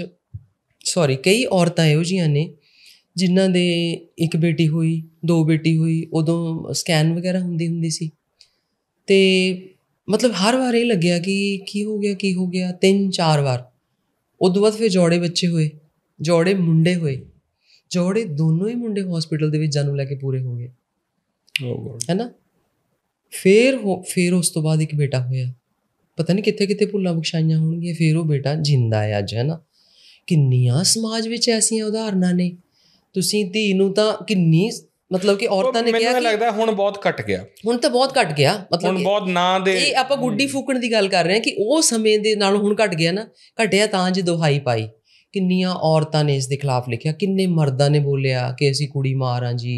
Speaker 2: ਸੌਰੀ ਕਈ ਔਰਤਾਂ ਇਹੋ ਜੀਆਂ ਨੇ ਜਿਨ੍ਹਾਂ ਦੇ ਇੱਕ ਬੇਟੀ ਹੋਈ ਦੋ ਬੇਟੀ ਹੋਈ ਉਦੋਂ ਸਕੈਨ ਵਗੈਰਾ ਹੁੰਦੀ ਹੁੰਦੀ ਸੀ ਤੇ ਮਤਲਬ ਹਰ ਵਾਰ ਇਹ ਲੱਗਿਆ ਕਿ ਕੀ ਹੋ ਗਿਆ ਕੀ ਹੋ ਗਿਆ ਤਿੰਨ ਚਾਰ ਵਾਰ ਉਦੋਂ ਬਾਅਦ ਫਿਰ ਜੋੜੇ ਬੱਚੇ ਹੋਏ ਜੋੜੇ ਮੁੰਡੇ ਹੋਏ ਜੋੜੇ ਦੋਨੋਂ ਹੀ ਮੁੰਡੇ ਹਸਪੀਟਲ ਦੇ ਵਿੱਚ ਜਾਨੂ ਲੈ ਕੇ ਪੂਰੇ ਹੋ ਗਏ ਓ ਗੋਡ ਹੈਨਾ ਫੇਰ ਫੇਰ ਉਸ ਤੋਂ ਬਾਅਦ ਇੱਕ ਬੇਟਾ ਹੋਇਆ ਪਤਾ ਨਹੀਂ ਕਿੱਥੇ ਕਿੱਥੇ ਭੁੱਲਾਂ ਬਖਸ਼ਾਈਆਂ ਹੋਣਗੀਆਂ ਫੇਰ ਉਹ ਬੇਟਾ ਜਿੰਦਾ ਹੈ ਅੱਜ ਹੈਨਾ ਕਿੰਨੀਆਂ ਸਮਾਜ ਵਿੱਚ ਐਸੀਆਂ ਉਦਾਹਰਨਾਂ ਨੇ ਤੁਸੀਂ ਧੀ ਨੂੰ ਤਾਂ ਕਿੰਨੀ ਮਤਲਬ ਕਿ ਔਰਤਾਂ ਨੇ ਕਿਹਾ ਕਿ ਮੈਨੂੰ ਲੱਗਦਾ
Speaker 1: ਹੁਣ ਬਹੁਤ ਘਟ ਗਿਆ
Speaker 2: ਹੁਣ ਤਾਂ ਬਹੁਤ ਘਟ ਗਿਆ ਮਤਲਬ ਹੁਣ ਬਹੁਤ ਨਾਂ ਦੇ ਇਹ ਆਪਾਂ ਗੁੱਡੀ ਫੂਕਣ ਦੀ ਗੱਲ ਕਰ ਰਹੇ ਹਾਂ ਕਿ ਉਹ ਸਮੇਂ ਦੇ ਨਾਲ ਹੁਣ ਘਟ ਗਿਆ ਨਾ ਘਟਿਆ ਤਾਂ ਜੇ ਦੁਹਾਈ ਪਾਈ ਕਿੰਨੀਆਂ ਔਰਤਾਂ ਨੇ ਇਸ ਦੇ ਖਿਲਾਫ ਲਿਖਿਆ ਕਿੰਨੇ ਮਰਦਾਂ ਨੇ ਬੋਲਿਆ ਕਿ ਅਸੀਂ ਕੁੜੀ ਮਾਰਾਂ ਜੀ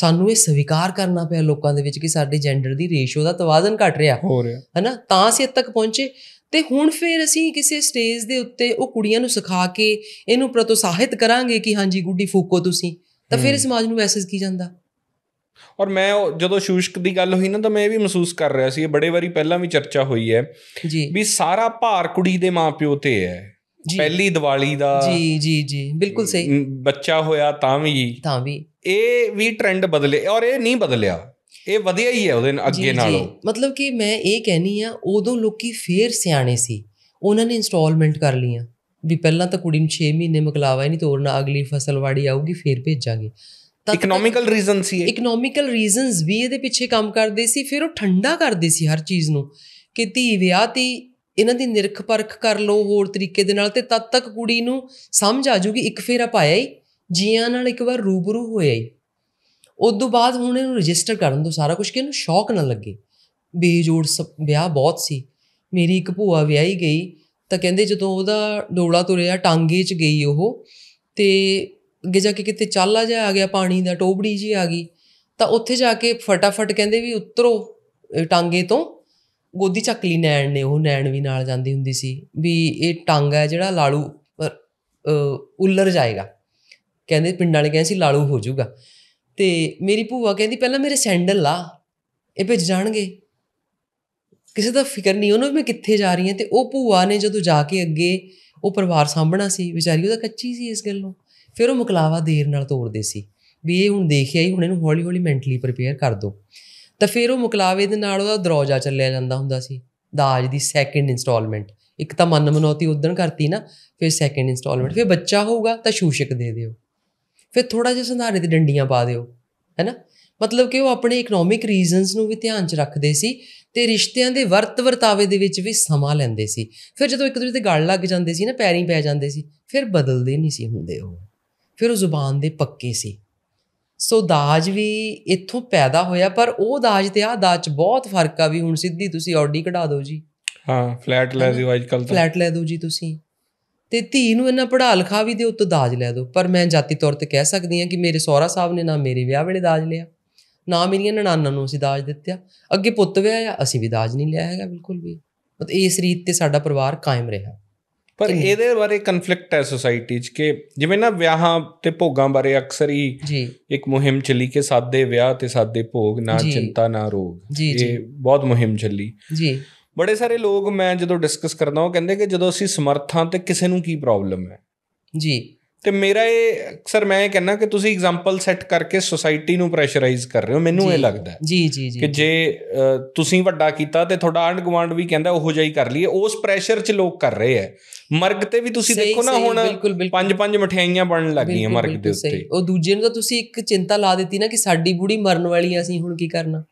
Speaker 2: ਸਾਨੂੰ ਇਹ ਸਵੀਕਾਰ ਕਰਨਾ ਪਿਆ ਲੋਕਾਂ ਦੇ ਵਿੱਚ ਕਿ ਸਾਡੇ ਜੈਂਡਰ ਦੀ ਰੇਸ਼ੋ ਦਾ ਤਵਾਜ਼ਨ ਘਟ ਰਿਹਾ ਹੋ ਰਿਹਾ ਹੈਨਾ ਤਾਂ ਅਸੀਂ ਇੱਥੇ ਤੱਕ ਪਹੁੰਚੇ ਤੇ ਹੁਣ ਫੇਰ ਅਸੀਂ ਕਿਸੇ ਸਟੇਜ ਦੇ ਉੱਤੇ ਉਹ ਕੁੜੀਆਂ ਨੂੰ ਸਿਖਾ ਕੇ ਇਹਨੂੰ ਪ੍ਰਤੋਸਾਹਿਤ ਕਰਾਂਗੇ ਕਿ ਹਾਂਜੀ ਗੁੱਡੀ ਫੂਕੋ ਤੁਸੀਂ ਤਾਂ ਫਿਰ ਸਮਾਜ ਨੂੰ ਮੈਸੇਜ ਕੀ ਜਾਂਦਾ
Speaker 1: ਔਰ ਮੈਂ ਜਦੋਂ ਸ਼ੂਸ਼ਕ ਦੀ ਗੱਲ ਹੋਈ ਨਾ ਤਾਂ ਮੈਂ ਇਹ ਵੀ ਮਹਿਸੂਸ ਕਰ ਰਿਹਾ ਸੀ ਇਹ ਬੜੇ ਵਾਰੀ ਪਹਿਲਾਂ ਵੀ ਚਰਚਾ ਹੋਈ ਹੈ ਜੀ ਵੀ ਸਾਰਾ ਭਾਰ ਕੁੜੀ ਦੇ ਮਾਪਿਓ ਤੇ ਹੈ ਪਹਿਲੀ ਦੀਵਾਲੀ ਦਾ ਜੀ
Speaker 2: ਜੀ ਜੀ ਬਿਲਕੁਲ ਸਹੀ
Speaker 1: ਬੱਚਾ ਹੋਇਆ ਤਾਂ ਵੀ ਤਾਂ ਵੀ ਇਹ ਵੀ ਟ੍ਰੈਂਡ ਬਦਲੇ ਔਰ ਇਹ ਨਹੀਂ ਬਦਲਿਆ ਇਹ ਵਧੀਆ ਹੀ ਹੈ ਉਹਦੇ ਅੱਗੇ ਨਾਲੋਂ
Speaker 2: ਮਤਲਬ ਕਿ ਮੈਂ ਇਹ ਕਹਿਣੀ ਆ ਉਦੋਂ ਲੋਕੀ ਫੇਰ ਸਿਆਣੇ ਸੀ ਉਹਨਾਂ ਨੇ ਇਨਸਟਾਲਮੈਂਟ ਕਰ ਲਈਆਂ ਵੀ ਪਹਿਲਾਂ ਤਾਂ ਕੁੜੀ ਨੂੰ 6 ਮਹੀਨੇ ਮਕਲਾਵਾ ਹੀ ਨਹੀਂ ਤੋੜਨਾ ਅਗਲੀ ਫਸਲ ਵਾੜੀ ਆਊਗੀ ਫੇਰ ਭੇਜਾਂਗੇ ਇਕਨੋਮਿਕਲ ਰੀਜ਼ਨ ਸੀ ਇਕਨੋਮਿਕਲ ਰੀਜ਼ਨਸ ਵੀ ਇਹਦੇ ਪਿੱਛੇ ਕੰਮ ਕਰਦੇ ਸੀ ਫਿਰ ਉਹ ਠੰਡਾ ਕਰਦੇ ਸੀ ਹਰ ਚੀਜ਼ ਨੂੰ ਕਿ ਧੀ ਵਿਆਹ ਤੀ ਇਹਨਾਂ ਦੀ ਨਿਰਖ ਪਰਖ ਕਰ ਲਓ ਹੋਰ ਤਰੀਕੇ ਦੇ ਨਾਲ ਤੇ ਤਦ ਤੱਕ ਕੁੜੀ ਨੂੰ ਸਮਝ ਆ ਜੂਗੀ ਇੱਕ ਫੇਰਾ ਪਾਇਆ ਹੀ ਜੀਆਂ ਨਾਲ ਇੱਕ ਵਾਰ ਰੂਬਰੂ ਹੋਇਆ ਹੀ ਉਸ ਤੋਂ ਬਾਅਦ ਹੁਣ ਇਹਨੂੰ ਰਜਿਸਟਰ ਕਰਨ ਤੋਂ ਸਾਰਾ ਕੁਝ ਕਿ ਇਹਨੂੰ ਸ਼ੌਕ ਨਾ ਲੱਗੇ ਬੇਜੋੜ ਵਿਆਹ ਬਹੁਤ ਸੀ ਮੇਰੀ ਇੱਕ ਭੂਆ ਵਿਆਹੀ ਗਈ ਤਾਂ ਕਹਿੰਦੇ ਜਦੋਂ ਉਹਦਾ ਡੋਲਾ ਤੁਰਿਆ ਟਾਂਗੇ 'ਚ ਗਈ ਉਹ ਤੇ ਅੱਗੇ ਜਾ ਕੇ ਕਿਤੇ ਚਾਲਾ ਜਾ ਆ ਗਿਆ ਪਾਣੀ ਦਾ ਟੋਬੜੀ ਜੀ ਆ ਗਈ ਤਾਂ ਉੱਥੇ ਜਾ ਕੇ ਫਟਾਫਟ ਕਹਿੰਦੇ ਵੀ ਉਤਰੋ ਟਾਂਗੇ ਤੋਂ ਗੋਦੀ ਚੱਕ ਲਈ ਨੈਣ ਨੇ ਉਹ ਨੈਣ ਵੀ ਨਾਲ ਜਾਂਦੀ ਹੁੰਦੀ ਸੀ ਵੀ ਇਹ ਟੰਗ ਹੈ ਜਿਹੜਾ ਲਾਲੂ ਉੱਲਰ ਜਾਏਗਾ ਕਹਿੰਦੇ ਪਿੰਡ ਵਾਲੇ ਕਹਿੰਦੇ ਸੀ ਲਾਲੂ ਹੋ ਜਾਊਗਾ ਤੇ ਮੇਰੀ ਭੂਆ ਕਹਿੰਦੀ ਪਹਿਲਾਂ ਮੇਰੇ ਸੈਂਡਲ ਲਾ ਇਹ ਭਿੱਜ ਜਾਣਗੇ ਕਿਸੇ ਦਾ ਫਿਕਰ ਨਹੀਂ ਉਹਨੂੰ ਵੀ ਮੈਂ ਕਿੱਥੇ ਜਾ ਰਹੀ ਹਾਂ ਤੇ ਉਹ ਭੂਆ ਨੇ ਜਦੋਂ ਜਾ ਕੇ ਅੱਗੇ ਉਹ ਪਰਿਵਾਰ ਸਾਂਭਣਾ ਸੀ ਵਿਚਾਰੀ ਉਹਦਾ ਕੱਚੀ ਸੀ ਇਸ ਗੱਲੋਂ ਫਿਰ ਉਹ ਮੁਕਲਾਵਾ ਦੇਰ ਨਾਲ ਤੋੜਦੇ ਸੀ ਵੀ ਇਹ ਹੁਣ ਦੇਖਿਆ ਹੀ ਹੁਣ ਇਹਨੂੰ ਹੌਲੀ-ਹੌਲੀ ਮੈਂਟਲੀ ਪ੍ਰਿਪੇਅਰ ਕਰ ਦੋ ਤਾਂ ਫਿਰ ਉਹ ਮੁਕਲਾਵੇ ਦੇ ਨਾਲ ਉਹਦਾ ਦਰੋਜਾ ਚੱਲਿਆ ਜਾਂਦਾ ਹੁੰਦਾ ਸੀ ਦਾਜ ਦੀ ਸੈਕੰਡ ਇਨਸਟਾਲਮੈਂਟ ਇੱਕ ਤਾਂ ਮਨ ਮਨੋਤੀ ਉਦਣ ਕਰਤੀ ਨਾ ਫਿਰ ਸੈਕੰਡ ਇਨਸਟਾਲਮੈਂਟ ਫਿਰ ਬੱਚਾ ਹੋਊਗਾ ਤਾਂ ਸ਼ੂਸ਼ਕ ਦੇ ਦਿਓ ਫਿਰ ਥੋੜਾ ਜਿਹਾ ਸੰਧਾਰੇ ਤੇ ਡੰਡੀਆਂ ਪਾ ਦਿਓ ਹੈਨਾ ਮਤਲਬ ਕਿ ਉਹ ਆਪਣੇ ਇਕਨੋਮਿਕ ਰੀਜ਼ਨਸ ਨੂੰ ਵੀ ਧਿਆਨ 'ਚ ਰੱਖਦੇ ਸੀ ਤੇ ਰਿਸ਼ਤਿਆਂ ਦੇ ਵਰਤ ਵਰਤਾਵੇ ਦੇ ਵਿੱਚ ਵੀ ਸਮਾਂ ਲੈਂਦੇ ਸੀ ਫਿਰ ਜਦੋਂ ਇੱਕ ਦੂਜੇ ਤੇ ਗੱਲ ਲੱਗ ਜਾਂਦੇ ਸੀ ਨਾ ਪੈਰੀਂ ਪੈ ਜਾਂਦੇ ਸੀ ਫਿਰ ਬਦਲਦੇ ਨਹੀਂ ਸੀ ਹੁੰਦੇ ਉਹ ਫਿਰ ਉਹ ਜ਼ੁਬਾਨ ਦੇ ਪੱਕੇ ਸੀ ਸੋ ਦਾਜ ਵੀ ਇੱਥੋਂ ਪੈਦਾ ਹੋਇਆ ਪਰ ਉਹ ਦਾਜ ਤੇ ਆ ਦਾਜ ਚ ਬਹੁਤ ਫਰਕ ਆ ਵੀ ਹੁਣ ਸਿੱਧੀ ਤੁਸੀਂ ਆਡੀ ਕਢਾ ਦਿਓ ਜੀ
Speaker 1: ਹਾਂ ਫਲੈਟ ਲੈ ਦਿਓ ਅੱਜ ਕੱਲ ਤਾਂ ਫਲੈਟ
Speaker 2: ਲੈ ਦਿਓ ਜੀ ਤੁਸੀਂ ਤੇ ਧੀ ਨੂੰ ਇਹਨਾਂ ਪੜਾ ਲਖਾ ਵੀ ਦਿਓ ਉੱਤੇ ਦਾਜ ਲੈ ਦਿਓ ਪਰ ਮੈਂ ਜਾਤੀ ਤੌਰ ਤੇ ਕਹਿ ਸਕਦੀ ਹਾਂ ਕਿ ਮੇਰੇ ਸਹੁਰਾ ਸਾਹਿਬ ਨੇ ਨਾ ਮੇਰੇ ਵਿਆਹ ਵੇਲੇ ਦਾਜ ਲਿਆ ਨਾ ਮੇਰੀਆਂ ਨਨਾਨਾਂ ਨੂੰ ਅਸੀਂ ਦਾਜ ਦਿੱਤਿਆ ਅੱਗੇ ਪੁੱਤ ਵਿਆਹ ਅਸੀਂ ਵੀ ਦਾਜ ਨਹੀਂ ਲਿਆ ਹੈਗਾ ਬਿਲਕੁਲ ਵੀ ਮਤ ਇਸ ਰੀਤ ਤੇ ਸਾਡਾ ਪਰਿਵਾਰ ਕਾਇਮ ਰਿਹਾ ਪਰ ਇਹਦੇ
Speaker 1: ਬਾਰੇ ਕਨਫਲਿਕਟ ਹੈ ਸੋਸਾਇਟੀ 'ਚ ਕਿ ਜਿਵੇਂ ਨਾ ਵਿਆਹਾਂ ਤੇ ਭੋਗਾਂ ਬਾਰੇ ਅਕਸਰ ਹੀ ਇੱਕ ਮੁਹਿੰਮ ਚੱਲੀ ਕਿ ਸਾਦੇ ਵਿਆਹ ਤੇ ਸਾਦੇ ਭੋਗ ਨਾ ਚਿੰਤਾ ਨਾ ਰੋਗ ਇਹ ਬਹੁਤ ਮੁਹਿੰਮ ਚੱਲੀ ਜੀ ਬੜੇ ਸਾਰੇ ਲੋਕ ਮੈਂ ਜਦੋਂ ਡਿਸਕਸ ਕਰਦਾ ਹਾਂ ਕਹਿੰਦੇ ਕਿ ਜਦੋਂ ਅਸੀਂ ਸਮਰਥਾਂ ਤੇ ਕਿਸੇ ਨੂੰ ਕੀ ਪ੍ਰੋਬਲਮ ਹੈ ਜੀ ਤੇ ਮੇਰਾ ਇਹ ਅਕਸਰ ਮੈਂ ਇਹ ਕਹਿੰਨਾ ਕਿ ਤੁਸੀਂ ਐਗਜ਼ਾਮਪਲ ਸੈੱਟ ਕਰਕੇ ਸੋਸਾਇਟੀ ਨੂੰ ਪ੍ਰੈਸ਼ਰਾਈਜ਼ ਕਰ ਰਹੇ ਹੋ ਮੈਨੂੰ ਇਹ ਲੱਗਦਾ
Speaker 2: ਜੀ ਜੀ ਜੀ ਕਿ
Speaker 1: ਜੇ ਤੁਸੀਂ ਵੱਡਾ ਕੀਤਾ ਤੇ ਤੁਹਾਡਾ ਆਂਡ ਗਵਾਂਡ ਵੀ ਕਹਿੰਦਾ ਉਹੋ ਜਿਹਾ ਹੀ ਕਰ ਲਈਏ ਉਸ ਪ੍ਰੈਸ਼ਰ 'ਚ ਲੋਕ ਕਰ ਰਹੇ ਐ ਮਰਗ ਤੇ ਵੀ ਤੁਸੀਂ ਦੇਖੋ ਨਾ ਹੁਣ
Speaker 2: ਪੰਜ ਪੰਜ ਮਠਿਆਈਆਂ ਬਣਨ ਲੱਗ ਗਈਆਂ ਮਰਗ ਦੇ ਉੱਤੇ ਉਹ ਦੂਜੇ ਨੂੰ ਤਾਂ ਤੁਸੀਂ ਇੱਕ ਚਿੰਤਾ ਲਾ ਦਿੱਤੀ ਨਾ ਕਿ ਸਾਡੀ ਬੁੜੀ ਮਰਨ ਵਾਲੀ ਆ ਅਸੀਂ ਹੁਣ ਕੀ ਕਰਨਾ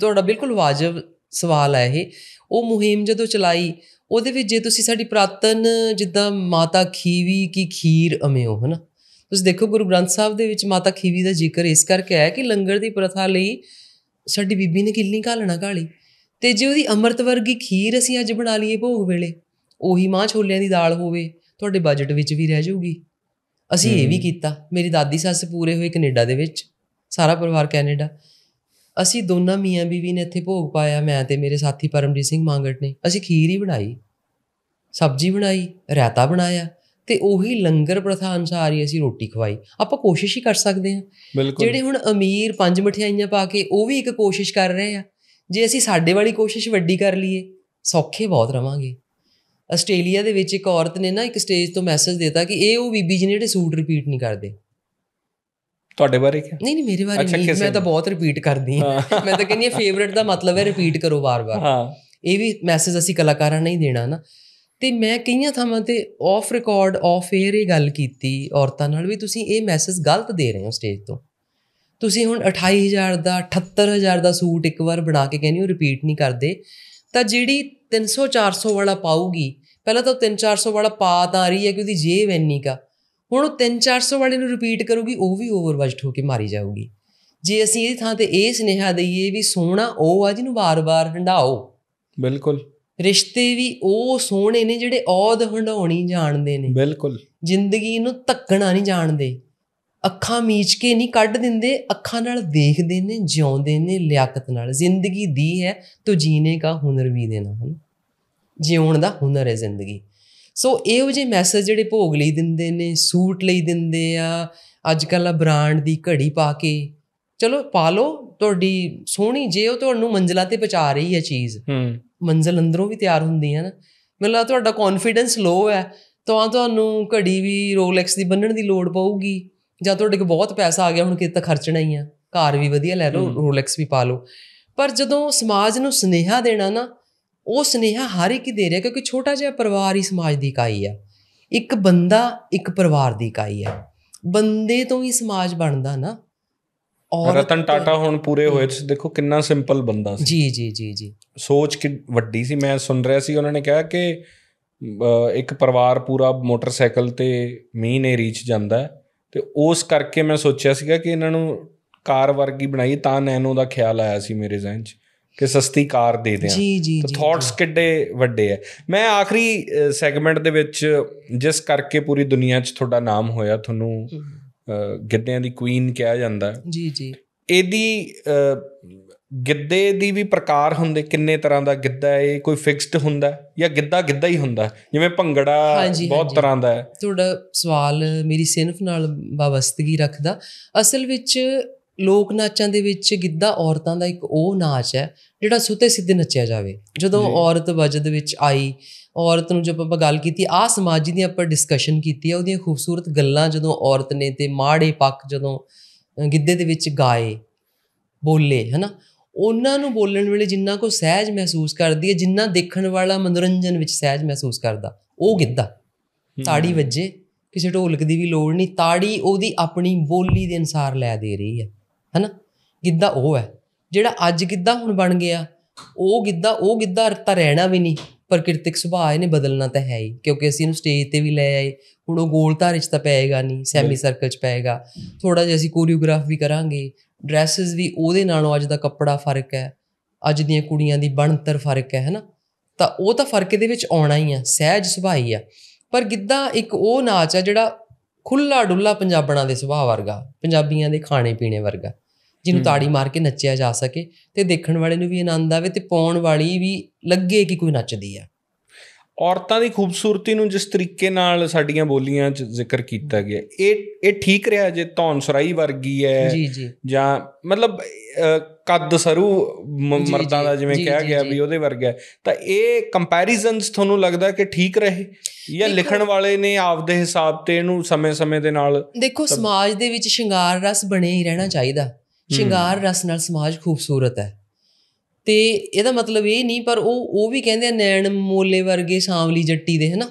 Speaker 2: ਤੁਹਾਡਾ ਬਿਲਕੁਲ ਵਾਜਬ ਸਵਾਲ ਹੈ ਇਹ ਉਹ ਮੁਹਿੰਮ ਜਦੋਂ ਚਲਾਈ ਉਹਦੇ ਵਿੱਚ ਜੇ ਤੁਸੀਂ ਸਾਡੀ ਪ੍ਰਾਤਨ ਜਿੱਦਾਂ ਮਾਤਾ ਖੀਵੀ ਕੀ ਖੀਰ ਅਮਿਓ ਹਨਾ ਤੁਸੀਂ ਦੇਖੋ ਗੁਰੂ ਗ੍ਰੰਥ ਸਾਹਿਬ ਦੇ ਵਿੱਚ ਮਾਤਾ ਖੀਵੀ ਦਾ ਜ਼ਿਕਰ ਇਸ ਕਰਕੇ ਆਇਆ ਕਿ ਲੰਗਰ ਦੀ ਪ੍ਰਥਾ ਲਈ ਸਾਡੀ ਬੀਬੀ ਨੇ ਕਿੰਨੀ ਘਾਲਣਾ ਘਾਲੀ ਤੇ ਜੇ ਉਹਦੀ ਅੰਮ੍ਰਿਤ ਵਰਗੀ ਖੀਰ ਅਸੀਂ ਅੱਜ ਬਣਾ ਲਈਏ ਭੋਗ ਵੇਲੇ ਉਹੀ ਮਾਂ ਛੋਲਿਆਂ ਦੀ ਦਾਲ ਹੋਵੇ ਤੁਹਾਡੇ ਬਜਟ ਵਿੱਚ ਵੀ ਰਹਿ ਜਾਊਗੀ ਅਸੀਂ ਇਹ ਵੀ ਕੀਤਾ ਮੇਰੀ ਦਾਦੀ ਸੱਸ ਪੂਰੇ ਹੋਏ ਕੈਨੇਡਾ ਦੇ ਵਿੱਚ ਸਾਰਾ ਪਰਿਵਾਰ ਕੈਨੇਡਾ ਅਸੀਂ ਦੋਨਾਂ ਮੀਆਂ ਬੀਵੀ ਨੇ ਇੱਥੇ ਭੋਗ ਪਾਇਆ ਮੈਂ ਤੇ ਮੇਰੇ ਸਾਥੀ ਪਰਮਜੀਤ ਸਿੰਘ ਮੰਗੜ ਨੇ ਅਸੀਂ ਖੀਰ ਹੀ ਬਣਾਈ ਸਬਜ਼ੀ ਬਣਾਈ ਰਾਇਤਾ ਬਣਾਇਆ ਤੇ ਉਹੀ ਲੰਗਰ ਪ੍ਰਥਾ ਅਨੁਸਾਰ ਹੀ ਅਸੀਂ ਰੋਟੀ ਖਵਾਈ ਆਪਾਂ ਕੋਸ਼ਿਸ਼ ਹੀ ਕਰ ਸਕਦੇ ਹਾਂ ਜਿਹੜੇ ਹੁਣ ਅਮੀਰ ਪੰਜ ਮਠਿਆਈਆਂ ਪਾ ਕੇ ਉਹ ਵੀ ਇੱਕ ਕੋਸ਼ਿਸ਼ ਕਰ ਰਹੇ ਆ ਜੇ ਅਸੀਂ ਸਾਡੇ ਵਾਲੀ ਕੋਸ਼ਿਸ਼ ਵੱਡੀ ਕਰ ਲਈਏ ਸੌਖੇ ਬਹੁਤ ਰਵਾਂਗੇ ਆਸਟ੍ਰੇਲੀਆ ਦੇ ਵਿੱਚ ਇੱਕ ਔਰਤ ਨੇ ਨਾ ਇੱਕ ਸਟੇਜ ਤੋਂ ਮੈਸੇਜ ਦਿੱਤਾ ਕਿ ਇਹ ਉਹ ਬੀਬੀ ਜੀ ਨੇ ਜਿਹੜੇ ਸੂਟ ਰਿਪੀਟ ਨਹੀਂ ਕਰਦੇ ਤੁਹਾਡੇ ਬਾਰੇ ਕੀ ਨਹੀਂ ਨਹੀਂ ਮੇਰੇ ਬਾਰੇ ਨਹੀਂ ਮੈਂ ਤਾਂ ਬਹੁਤ ਰਿਪੀਟ ਕਰਦੀ ਹਾਂ ਮੈਂ ਤਾਂ ਕਹਿੰਦੀ ਹਾਂ ਫੇਵਰਿਟ ਦਾ ਮਤਲਬ ਹੈ ਰਿਪੀਟ ਕਰੋ ਵਾਰ-ਵਾਰ ਹਾਂ ਇਹ ਵੀ ਮੈਸੇਜ ਅਸੀਂ ਕਲਾਕਾਰਾਂ ਨਹੀਂ ਦੇਣਾ ਨਾ ਤੇ ਮੈਂ ਕਈਆਂ ਥਾਵਾਂ ਤੇ ਆਫ ਰਿਕਾਰਡ ਆਫ 에ਅਰ ਇਹ ਗੱਲ ਕੀਤੀ ਔਰਤਾਂ ਨਾਲ ਵੀ ਤੁਸੀਂ ਇਹ ਮੈਸੇਜ ਗਲਤ ਦੇ ਰਹੇ ਹੋ ਸਟੇਜ ਤੋਂ ਤੁਸੀਂ ਹੁਣ 28000 ਦਾ 78000 ਦਾ ਸੂਟ ਇੱਕ ਵਾਰ ਬਣਾ ਕੇ ਕਹਿੰਦੇ ਹੋ ਰਿਪੀਟ ਨਹੀਂ ਕਰਦੇ ਤਾਂ ਜਿਹੜੀ 300 400 ਵਾਲਾ ਪਾਊਗੀ ਪਹਿਲਾਂ ਤਾਂ 3 400 ਵਾਲਾ ਪਾ ਤਾਂ ਰਹੀ ਹੈ ਕਿ ਉਹਦੀ ਜੇਬ ਇੰਨੀ ਕਾ ਹੁਣ ਉਹ 3 400 ਵਾਲੇ ਨੂੰ ਰਿਪੀਟ ਕਰੂਗੀ ਉਹ ਵੀ ਓਵਰਵਜਟ ਹੋ ਕੇ ਮਾਰੀ ਜਾਊਗੀ ਜੇ ਅਸੀਂ ਇਹਦੀ ਥਾਂ ਤੇ ਇਹ ਸਨੇਹਾ ਦਈਏ ਵੀ ਸੋਹਣਾ ਉਹ ਆ ਜਿਹਨੂੰ ਵਾਰ-ਵਾਰ ਹੰਡਾਓ ਬਿਲਕੁਲ ਰਿਸ਼ਤੇ ਵੀ ਉਹ ਸੋਹਣੇ ਨੇ ਜਿਹੜੇ ਔਦ ਹੰਡਾਉਣੀ ਜਾਣਦੇ ਨੇ ਬਿਲਕੁਲ ਜ਼ਿੰਦਗੀ ਨੂੰ ਤੱਕਣਾ ਨਹੀਂ ਜਾਣਦੇ ਅੱਖਾਂ ਮੀਚ ਕੇ ਨਹੀਂ ਕੱਢ ਦਿੰਦੇ ਅੱਖਾਂ ਨਾਲ ਦੇਖਦੇ ਨੇ ਜਿਉਂਦੇ ਨੇ ਲਿਆਕਤ ਨਾਲ ਜ਼ਿੰਦਗੀ ਦੀ ਹੈ ਤੋ ਜੀਨੇ ਦਾ ਹੁਨਰ ਵੀ ਦੇਣਾ ਹਨ ਜਿਉਣ ਦਾ ਹੁਨਰ ਹੈ ਜ਼ਿੰਦਗੀ ਸੋ ਇਹੋ ਜਿਹੇ ਮੈਸੇਜ ਜਿਹੜੇ ਭੋਗ ਲਈ ਦਿੰਦੇ ਨੇ ਸੂਟ ਲਈ ਦਿੰਦੇ ਆ ਅੱਜ ਕੱਲ ਬ੍ਰਾਂਡ ਦੀ ਘੜੀ ਪਾ ਕੇ ਚਲੋ ਪਾ ਲਓ ਤੁਹਾਡੀ ਸੋਹਣੀ ਜੇ ਉਹ ਤੁਹਾਨੂੰ ਮੰਜ਼ਲਾ ਤੇ ਪਹੁੰਚਾ ਰਹੀ ਹੈ ਚੀਜ਼ ਹੂੰ ਮੰਜ਼ਲ ਅੰਦਰੋਂ ਵੀ ਤਿਆਰ ਹੁੰਦੀ ਹੈ ਨਾ ਲੱਗਦਾ ਤੁਹਾਡਾ ਕੌਨਫੀਡੈਂਸ ਲੋ ਹੈ ਤਾਂ ਤੁਹਾਨੂੰ ਘੜੀ ਵੀ ਰੋਲੈਕਸ ਦੀ ਬੰਨਣ ਦੀ ਲੋੜ ਪਊਗੀ ਜਾਂ ਤੁਹਾਡੇ ਕੋਲ ਬਹੁਤ ਪੈਸਾ ਆ ਗਿਆ ਹੁਣ ਕਿਤੇ ਤਾਂ ਖਰਚਣਾ ਹੀ ਆ ਘਰ ਵੀ ਵਧੀਆ ਲੈ ਲਓ ਰੋਲੈਕਸ ਵੀ ਪਾ ਲਓ ਪਰ ਜਦੋਂ ਸਮਾਜ ਨੂੰ ਸਨੇਹਾ ਦੇਣਾ ਨਾ ਉਹ ਸਨੇਹਾ ਹਰ ਇੱਕ ਹੀ ਦੇ ਰਿਹਾ ਕਿਉਂਕਿ ਛੋਟਾ ਜਿਹਾ ਪਰਿਵਾਰ ਹੀ ਸਮਾਜ ਦੀ ਇਕਾਈ ਆ ਇੱਕ ਬੰਦਾ ਇੱਕ ਪਰਿਵਾਰ ਦੀ ਇਕਾਈ ਆ ਬੰਦੇ ਤੋਂ ਹੀ ਸਮਾਜ ਬਣਦਾ ਨਾ ਔਰ ਰਤਨ
Speaker 1: ਟਾਟਾ ਹੁਣ ਪੂਰੇ ਹੋਏ ਤੁਸੀਂ ਦੇਖੋ ਕਿੰਨਾ ਸਿੰਪਲ ਬੰਦਾ ਸੀ ਜੀ ਜੀ ਜੀ ਜੀ ਸੋਚ ਕਿ ਵੱਡੀ ਸੀ ਮੈਂ ਸੁਣ ਰਿਹਾ ਸੀ ਉਹਨਾਂ ਨੇ ਕਿਹਾ ਕਿ ਇੱਕ ਪਰਿਵਾਰ ਪੂਰਾ ਮੋਟਰਸਾਈਕਲ ਤੇ ਮੀਨ ਨੇ ਰੀਚ ਜਾਂਦਾ ਹੈ ਤੇ ਉਸ ਕਰਕੇ ਮੈਂ ਸੋਚਿਆ ਸੀਗਾ ਕਿ ਇਹਨਾਂ ਨੂੰ ਕਾਰ ਵਰਗੀ ਬਣਾਈ ਤਾਂ ਨੈਨੋ ਦਾ ਖਿਆਲ ਆਇਆ ਸੀ ਮੇਰੇ ਜ਼ਿਹਨ 'ਚ ਕਿ ਸਸਤੀ ਕਾਰ ਦੇ ਦਿਆਂ ਜੀ ਜੀ ਤਾਂ ਥਾਟਸ ਕਿੱਡੇ ਵੱਡੇ ਐ ਮੈਂ ਆਖਰੀ ਸੈਗਮੈਂਟ ਦੇ ਵਿੱਚ ਜਿਸ ਕਰਕੇ ਪੂਰੀ ਦੁਨੀਆ 'ਚ ਤੁਹਾਡਾ ਨਾਮ ਹੋਇਆ ਤੁਹਾਨੂੰ ਗਿੱਧਿਆਂ ਦੀ ਕੁਈਨ ਕਿਹਾ ਜਾਂਦਾ ਜੀ ਜੀ ਇਹਦੀ ਗਿੱਦੇ ਦੀ ਵੀ ਪ੍ਰਕਾਰ ਹੁੰਦੇ ਕਿੰਨੇ ਤਰ੍ਹਾਂ ਦਾ ਗਿੱਦਾ ਹੈ ਕੋਈ ਫਿਕਸਡ ਹੁੰਦਾ ਜਾਂ ਗਿੱਦਾ ਗਿੱਦਾ ਹੀ ਹੁੰਦਾ ਜਿਵੇਂ ਭੰਗੜਾ ਬਹੁਤ ਤਰ੍ਹਾਂ ਦਾ ਹੈ
Speaker 2: ਤੁਹਾਡਾ ਸਵਾਲ ਮੇਰੀ ਸਿਨਫ ਨਾਲ ਬਵਸਤਗੀ ਰੱਖਦਾ ਅਸਲ ਵਿੱਚ ਲੋਕ ਨਾਚਾਂ ਦੇ ਵਿੱਚ ਗਿੱਦਾ ਔਰਤਾਂ ਦਾ ਇੱਕ ਉਹ ਨਾਚ ਹੈ ਜਿਹੜਾ ਸੁੱਤੇ ਸਿੱਧੇ ਨੱਚਿਆ ਜਾਵੇ ਜਦੋਂ ਔਰਤ ਵਜਦ ਵਿੱਚ ਆਈ ਔਰਤ ਨੂੰ ਜਦੋਂ ਆਪਾਂ ਗੱਲ ਕੀਤੀ ਆ ਸਮਾਜ ਦੀ ਆਪਾਂ ਡਿਸਕਸ਼ਨ ਕੀਤੀ ਆ ਉਹਦੀਆਂ ਖੂਬਸੂਰਤ ਗੱਲਾਂ ਜਦੋਂ ਔਰਤ ਨੇ ਤੇ ਮਾੜੇ ਪੱਖ ਜਦੋਂ ਗਿੱਦੇ ਦੇ ਵਿੱਚ ਗਾਏ ਬੋਲੇ ਹਨਾ ਉਹਨਾਂ ਨੂੰ ਬੋਲਣ ਵੇਲੇ ਜਿੰਨਾ ਕੋ ਸਹਿਜ ਮਹਿਸੂਸ ਕਰਦੀ ਹੈ ਜਿੰਨਾ ਦੇਖਣ ਵਾਲਾ ਮਨੋਰੰਜਨ ਵਿੱਚ ਸਹਿਜ ਮਹਿਸੂਸ ਕਰਦਾ ਉਹ ਗਿੱਧਾ ਤਾੜੀ ਵੱਜੇ ਕਿਸੇ ਢੋਲਕ ਦੀ ਵੀ ਲੋੜ ਨਹੀਂ ਤਾੜੀ ਉਹਦੀ ਆਪਣੀ ਬੋਲੀ ਦੇ ਅਨਸਾਰ ਲੈ ਦੇ ਰਹੀ ਹੈ ਹੈਨਾ ਗਿੱਧਾ ਉਹ ਹੈ ਜਿਹੜਾ ਅੱਜ ਗਿੱਧਾ ਹੁਣ ਬਣ ਗਿਆ ਉਹ ਗਿੱਧਾ ਉਹ ਗਿੱਧਾ ਤਾਂ ਰਹਿਣਾ ਵੀ ਨਹੀਂ ਪ੍ਰਕਿਰਤਿਕ ਸੁਭਾਅ ਇਹਨੇ ਬਦਲਣਾ ਤਾਂ ਹੈ ਹੀ ਕਿਉਂਕਿ ਅਸੀਂ ਇਹਨੂੰ ਸਟੇਜ ਤੇ ਵੀ ਲੈ ਆਏ ਹੁਣ ਉਹ ਗੋਲ ਧਾਰੇ 'ਚ ਤਾਂ ਪਏਗਾ ਨਹੀਂ ਸੈਮੀ ਸਰਕਲ 'ਚ ਪਏਗਾ ਥੋੜਾ ਜਿਹਾ ਅਸੀਂ ਕੋਰੀਓਗ੍ਰਾਫ ਵੀ ਕਰਾਂਗੇ ਡਰੈਸਸ ਵੀ ਉਹਦੇ ਨਾਲੋਂ ਅੱਜ ਦਾ ਕੱਪੜਾ ਫਰਕ ਹੈ ਅੱਜ ਦੀਆਂ ਕੁੜੀਆਂ ਦੀ ਬਣਤਰ ਫਰਕ ਹੈ ਹੈਨਾ ਤਾਂ ਉਹ ਤਾਂ ਫਰਕ ਇਹਦੇ ਵਿੱਚ ਆਉਣਾ ਹੀ ਆ ਸਹਿਜ ਸੁਭਾਈ ਆ ਪਰ ਗਿੱਧਾ ਇੱਕ ਉਹ ਨਾਚ ਆ ਜਿਹੜਾ ਖੁੱਲਾ ਡੁੱਲਾ ਪੰਜਾਬਣਾਂ ਦੇ ਸੁਭਾਅ ਵਰਗਾ ਪੰਜਾਬੀਆਂ ਦੇ ਖਾਣੇ ਪੀਣੇ ਵਰਗਾ ਜਿਹਨੂੰ ਤਾੜੀ ਮਾਰ ਕੇ ਨੱਚਿਆ ਜਾ ਸਕੇ ਤੇ ਦੇਖਣ ਵਾਲੇ ਨੂੰ ਵੀ ਆਨੰਦ ਆਵੇ ਤੇ ਪਾਉਣ ਵਾਲੀ ਵੀ ਲੱਗੇ ਕਿ ਕੋਈ ਨੱਚਦੀ ਆ
Speaker 1: ਔਰਤਾਂ ਦੀ ਖੂਬਸੂਰਤੀ ਨੂੰ ਜਿਸ ਤਰੀਕੇ ਨਾਲ ਸਾਡੀਆਂ ਬੋਲੀਆਂ 'ਚ ਜ਼ਿਕਰ ਕੀਤਾ ਗਿਆ ਇਹ ਇਹ ਠੀਕ ਰਿਹਾ ਜੇ ਸਰਾਈ ਵਰਗੀ ਹੈ ਜੀ ਜੀ ਜਾਂ ਮਤਲਬ ਕੱਦ ਸਰੂ ਮਰਦਾਂ ਦਾ ਜਿਵੇਂ ਕਿਹਾ ਗਿਆ ਵੀ ਉਹਦੇ ਵਰਗਾ ਤਾਂ ਇਹ ਕੰਪੈਰੀਜ਼ਨਸ ਤੁਹਾਨੂੰ ਲੱਗਦਾ ਕਿ ਠੀਕ ਰਹੇ ਜਾਂ ਲਿਖਣ ਵਾਲੇ ਨੇ ਆਪਦੇ ਹਿਸਾਬ ਤੇ ਇਹਨੂੰ ਸਮੇਂ-ਸਮੇਂ ਦੇ ਨਾਲ
Speaker 2: ਦੇਖੋ ਸਮਾਜ ਦੇ ਵਿੱਚ ਸ਼ਿੰਗਾਰ ਰਸ ਬਣੇ ਹੀ ਰਹਿਣਾ ਚਾਹੀਦਾ ਸ਼ਿੰਗਾਰ ਰਸ ਨਾਲ ਸਮਾਜ ਖੂਬਸੂਰਤ ਹੈ ਤੇ ਇਹਦਾ ਮਤਲਬ ਇਹ ਨਹੀਂ ਪਰ ਉਹ ਉਹ ਵੀ ਕਹਿੰਦੇ ਆ ਨੈਣ ਮੋਲੇ ਵਰਗੇ ਸਾਵਲੀ ਜੱਟੀ ਦੇ ਹਨਾ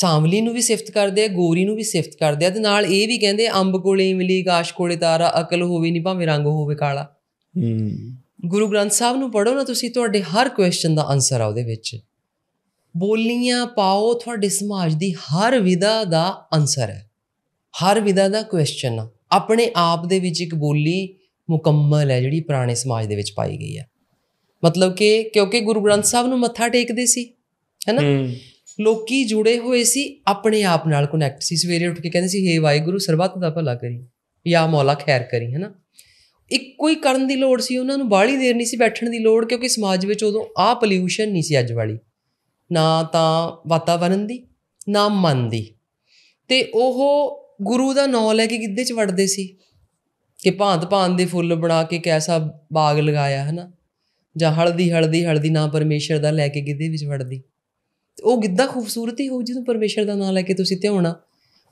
Speaker 2: ਸਾਵਲੀ ਨੂੰ ਵੀ ਸਿਫਤ ਕਰਦੇ ਆ ਗੋਰੀ ਨੂੰ ਵੀ ਸਿਫਤ ਕਰਦੇ ਆ ਤੇ ਨਾਲ ਇਹ ਵੀ ਕਹਿੰਦੇ ਅੰਬ ਕੋਲੇ ਇਮਲੀ ਆਕਾਸ਼ ਕੋਲੇ ਤਾਰਾ ਅਕਲ ਹੋਵੇ ਨਹੀਂ ਭਾਵੇਂ ਰੰਗ ਹੋਵੇ ਕਾਲਾ ਹੂੰ ਗੁਰੂ ਗ੍ਰੰਥ ਸਾਹਿਬ ਨੂੰ ਪੜੋ ਨਾ ਤੁਸੀਂ ਤੁਹਾਡੇ ਹਰ ਕੁਐਸਚਨ ਦਾ ਆਨਸਰ ਆ ਉਹਦੇ ਵਿੱਚ ਬੋਲੀਆਂ ਪਾਓ ਤੁਹਾਡੇ ਸਮਾਜ ਦੀ ਹਰ ਵਿਦਾ ਦਾ ਆਨਸਰ ਹੈ ਹਰ ਵਿਦਾ ਦਾ ਕੁਐਸਚਨ ਆਪਣੇ ਆਪ ਦੇ ਵਿੱਚ ਇੱਕ ਬੋਲੀ ਮੁਕੰਮਲ ਹੈ ਜਿਹੜੀ ਪੁਰਾਣੇ ਸਮਾਜ ਦੇ ਵਿੱਚ ਪਾਈ ਗਈ ਹੈ ਮਤਲਬ ਕਿ ਕਿਉਂਕਿ ਗੁਰੂ ਗ੍ਰੰਥ ਸਾਹਿਬ ਨੂੰ ਮੱਥਾ ਟੇਕਦੇ ਸੀ ਹੈਨਾ ਲੋਕੀ ਜੁੜੇ ਹੋਏ ਸੀ ਆਪਣੇ ਆਪ ਨਾਲ ਕਨੈਕਟ ਸੀ ਸਵੇਰੇ ਉੱਠ ਕੇ ਕਹਿੰਦੇ ਸੀ हे ਵਾਹਿਗੁਰੂ ਸਰਬੱਤ ਦਾ ਭਲਾ ਕਰੀ ਯਾ ਮੌਲਾ ਖੈਰ ਕਰੀ ਹੈਨਾ ਇੱਕੋ ਹੀ ਕਰਨ ਦੀ ਲੋੜ ਸੀ ਉਹਨਾਂ ਨੂੰ ਬਾਹਲੀ ਦੇਰ ਨਹੀਂ ਸੀ ਬੈਠਣ ਦੀ ਲੋੜ ਕਿਉਂਕਿ ਸਮਾਜ ਵਿੱਚ ਉਦੋਂ ਆ ਪੋਲਿਊਸ਼ਨ ਨਹੀਂ ਸੀ ਅੱਜ ਵਾਲੀ ਨਾ ਤਾਂ ਵਾਤਾਵਰਨ ਦੀ ਨਾ ਮਨ ਦੀ ਤੇ ਉਹ ਗੁਰੂ ਦਾ ਨਾਮ ਲੈ ਕੇ ਕਿੱਦੇ ਚ ਵੜਦੇ ਸੀ ਕਿ ਭਾਂਤ ਭਾਂਤ ਦੇ ਫੁੱਲ ਬਣਾ ਕੇ ਕੈਸਾ ਬਾਗ ਲਗਾਇਆ ਹੈ ਨਾ ਜਾਂ ਹਲਦੀ ਹਲਦੀ ਹਲਦੀ ਨਾਂ ਪਰਮੇਸ਼ਰ ਦਾ ਲੈ ਕੇ ਗਿੱਧੇ ਵਿੱਚ ਵੜਦੀ ਉਹ ਗਿੱਧਾ ਖੂਬਸੂਰਤੀ ਹੋ ਜਿਹਨੂੰ ਪਰਮੇਸ਼ਰ ਦਾ ਨਾਮ ਲੈ ਕੇ ਤੁਸੀਂ ਧਿਆਉਣਾ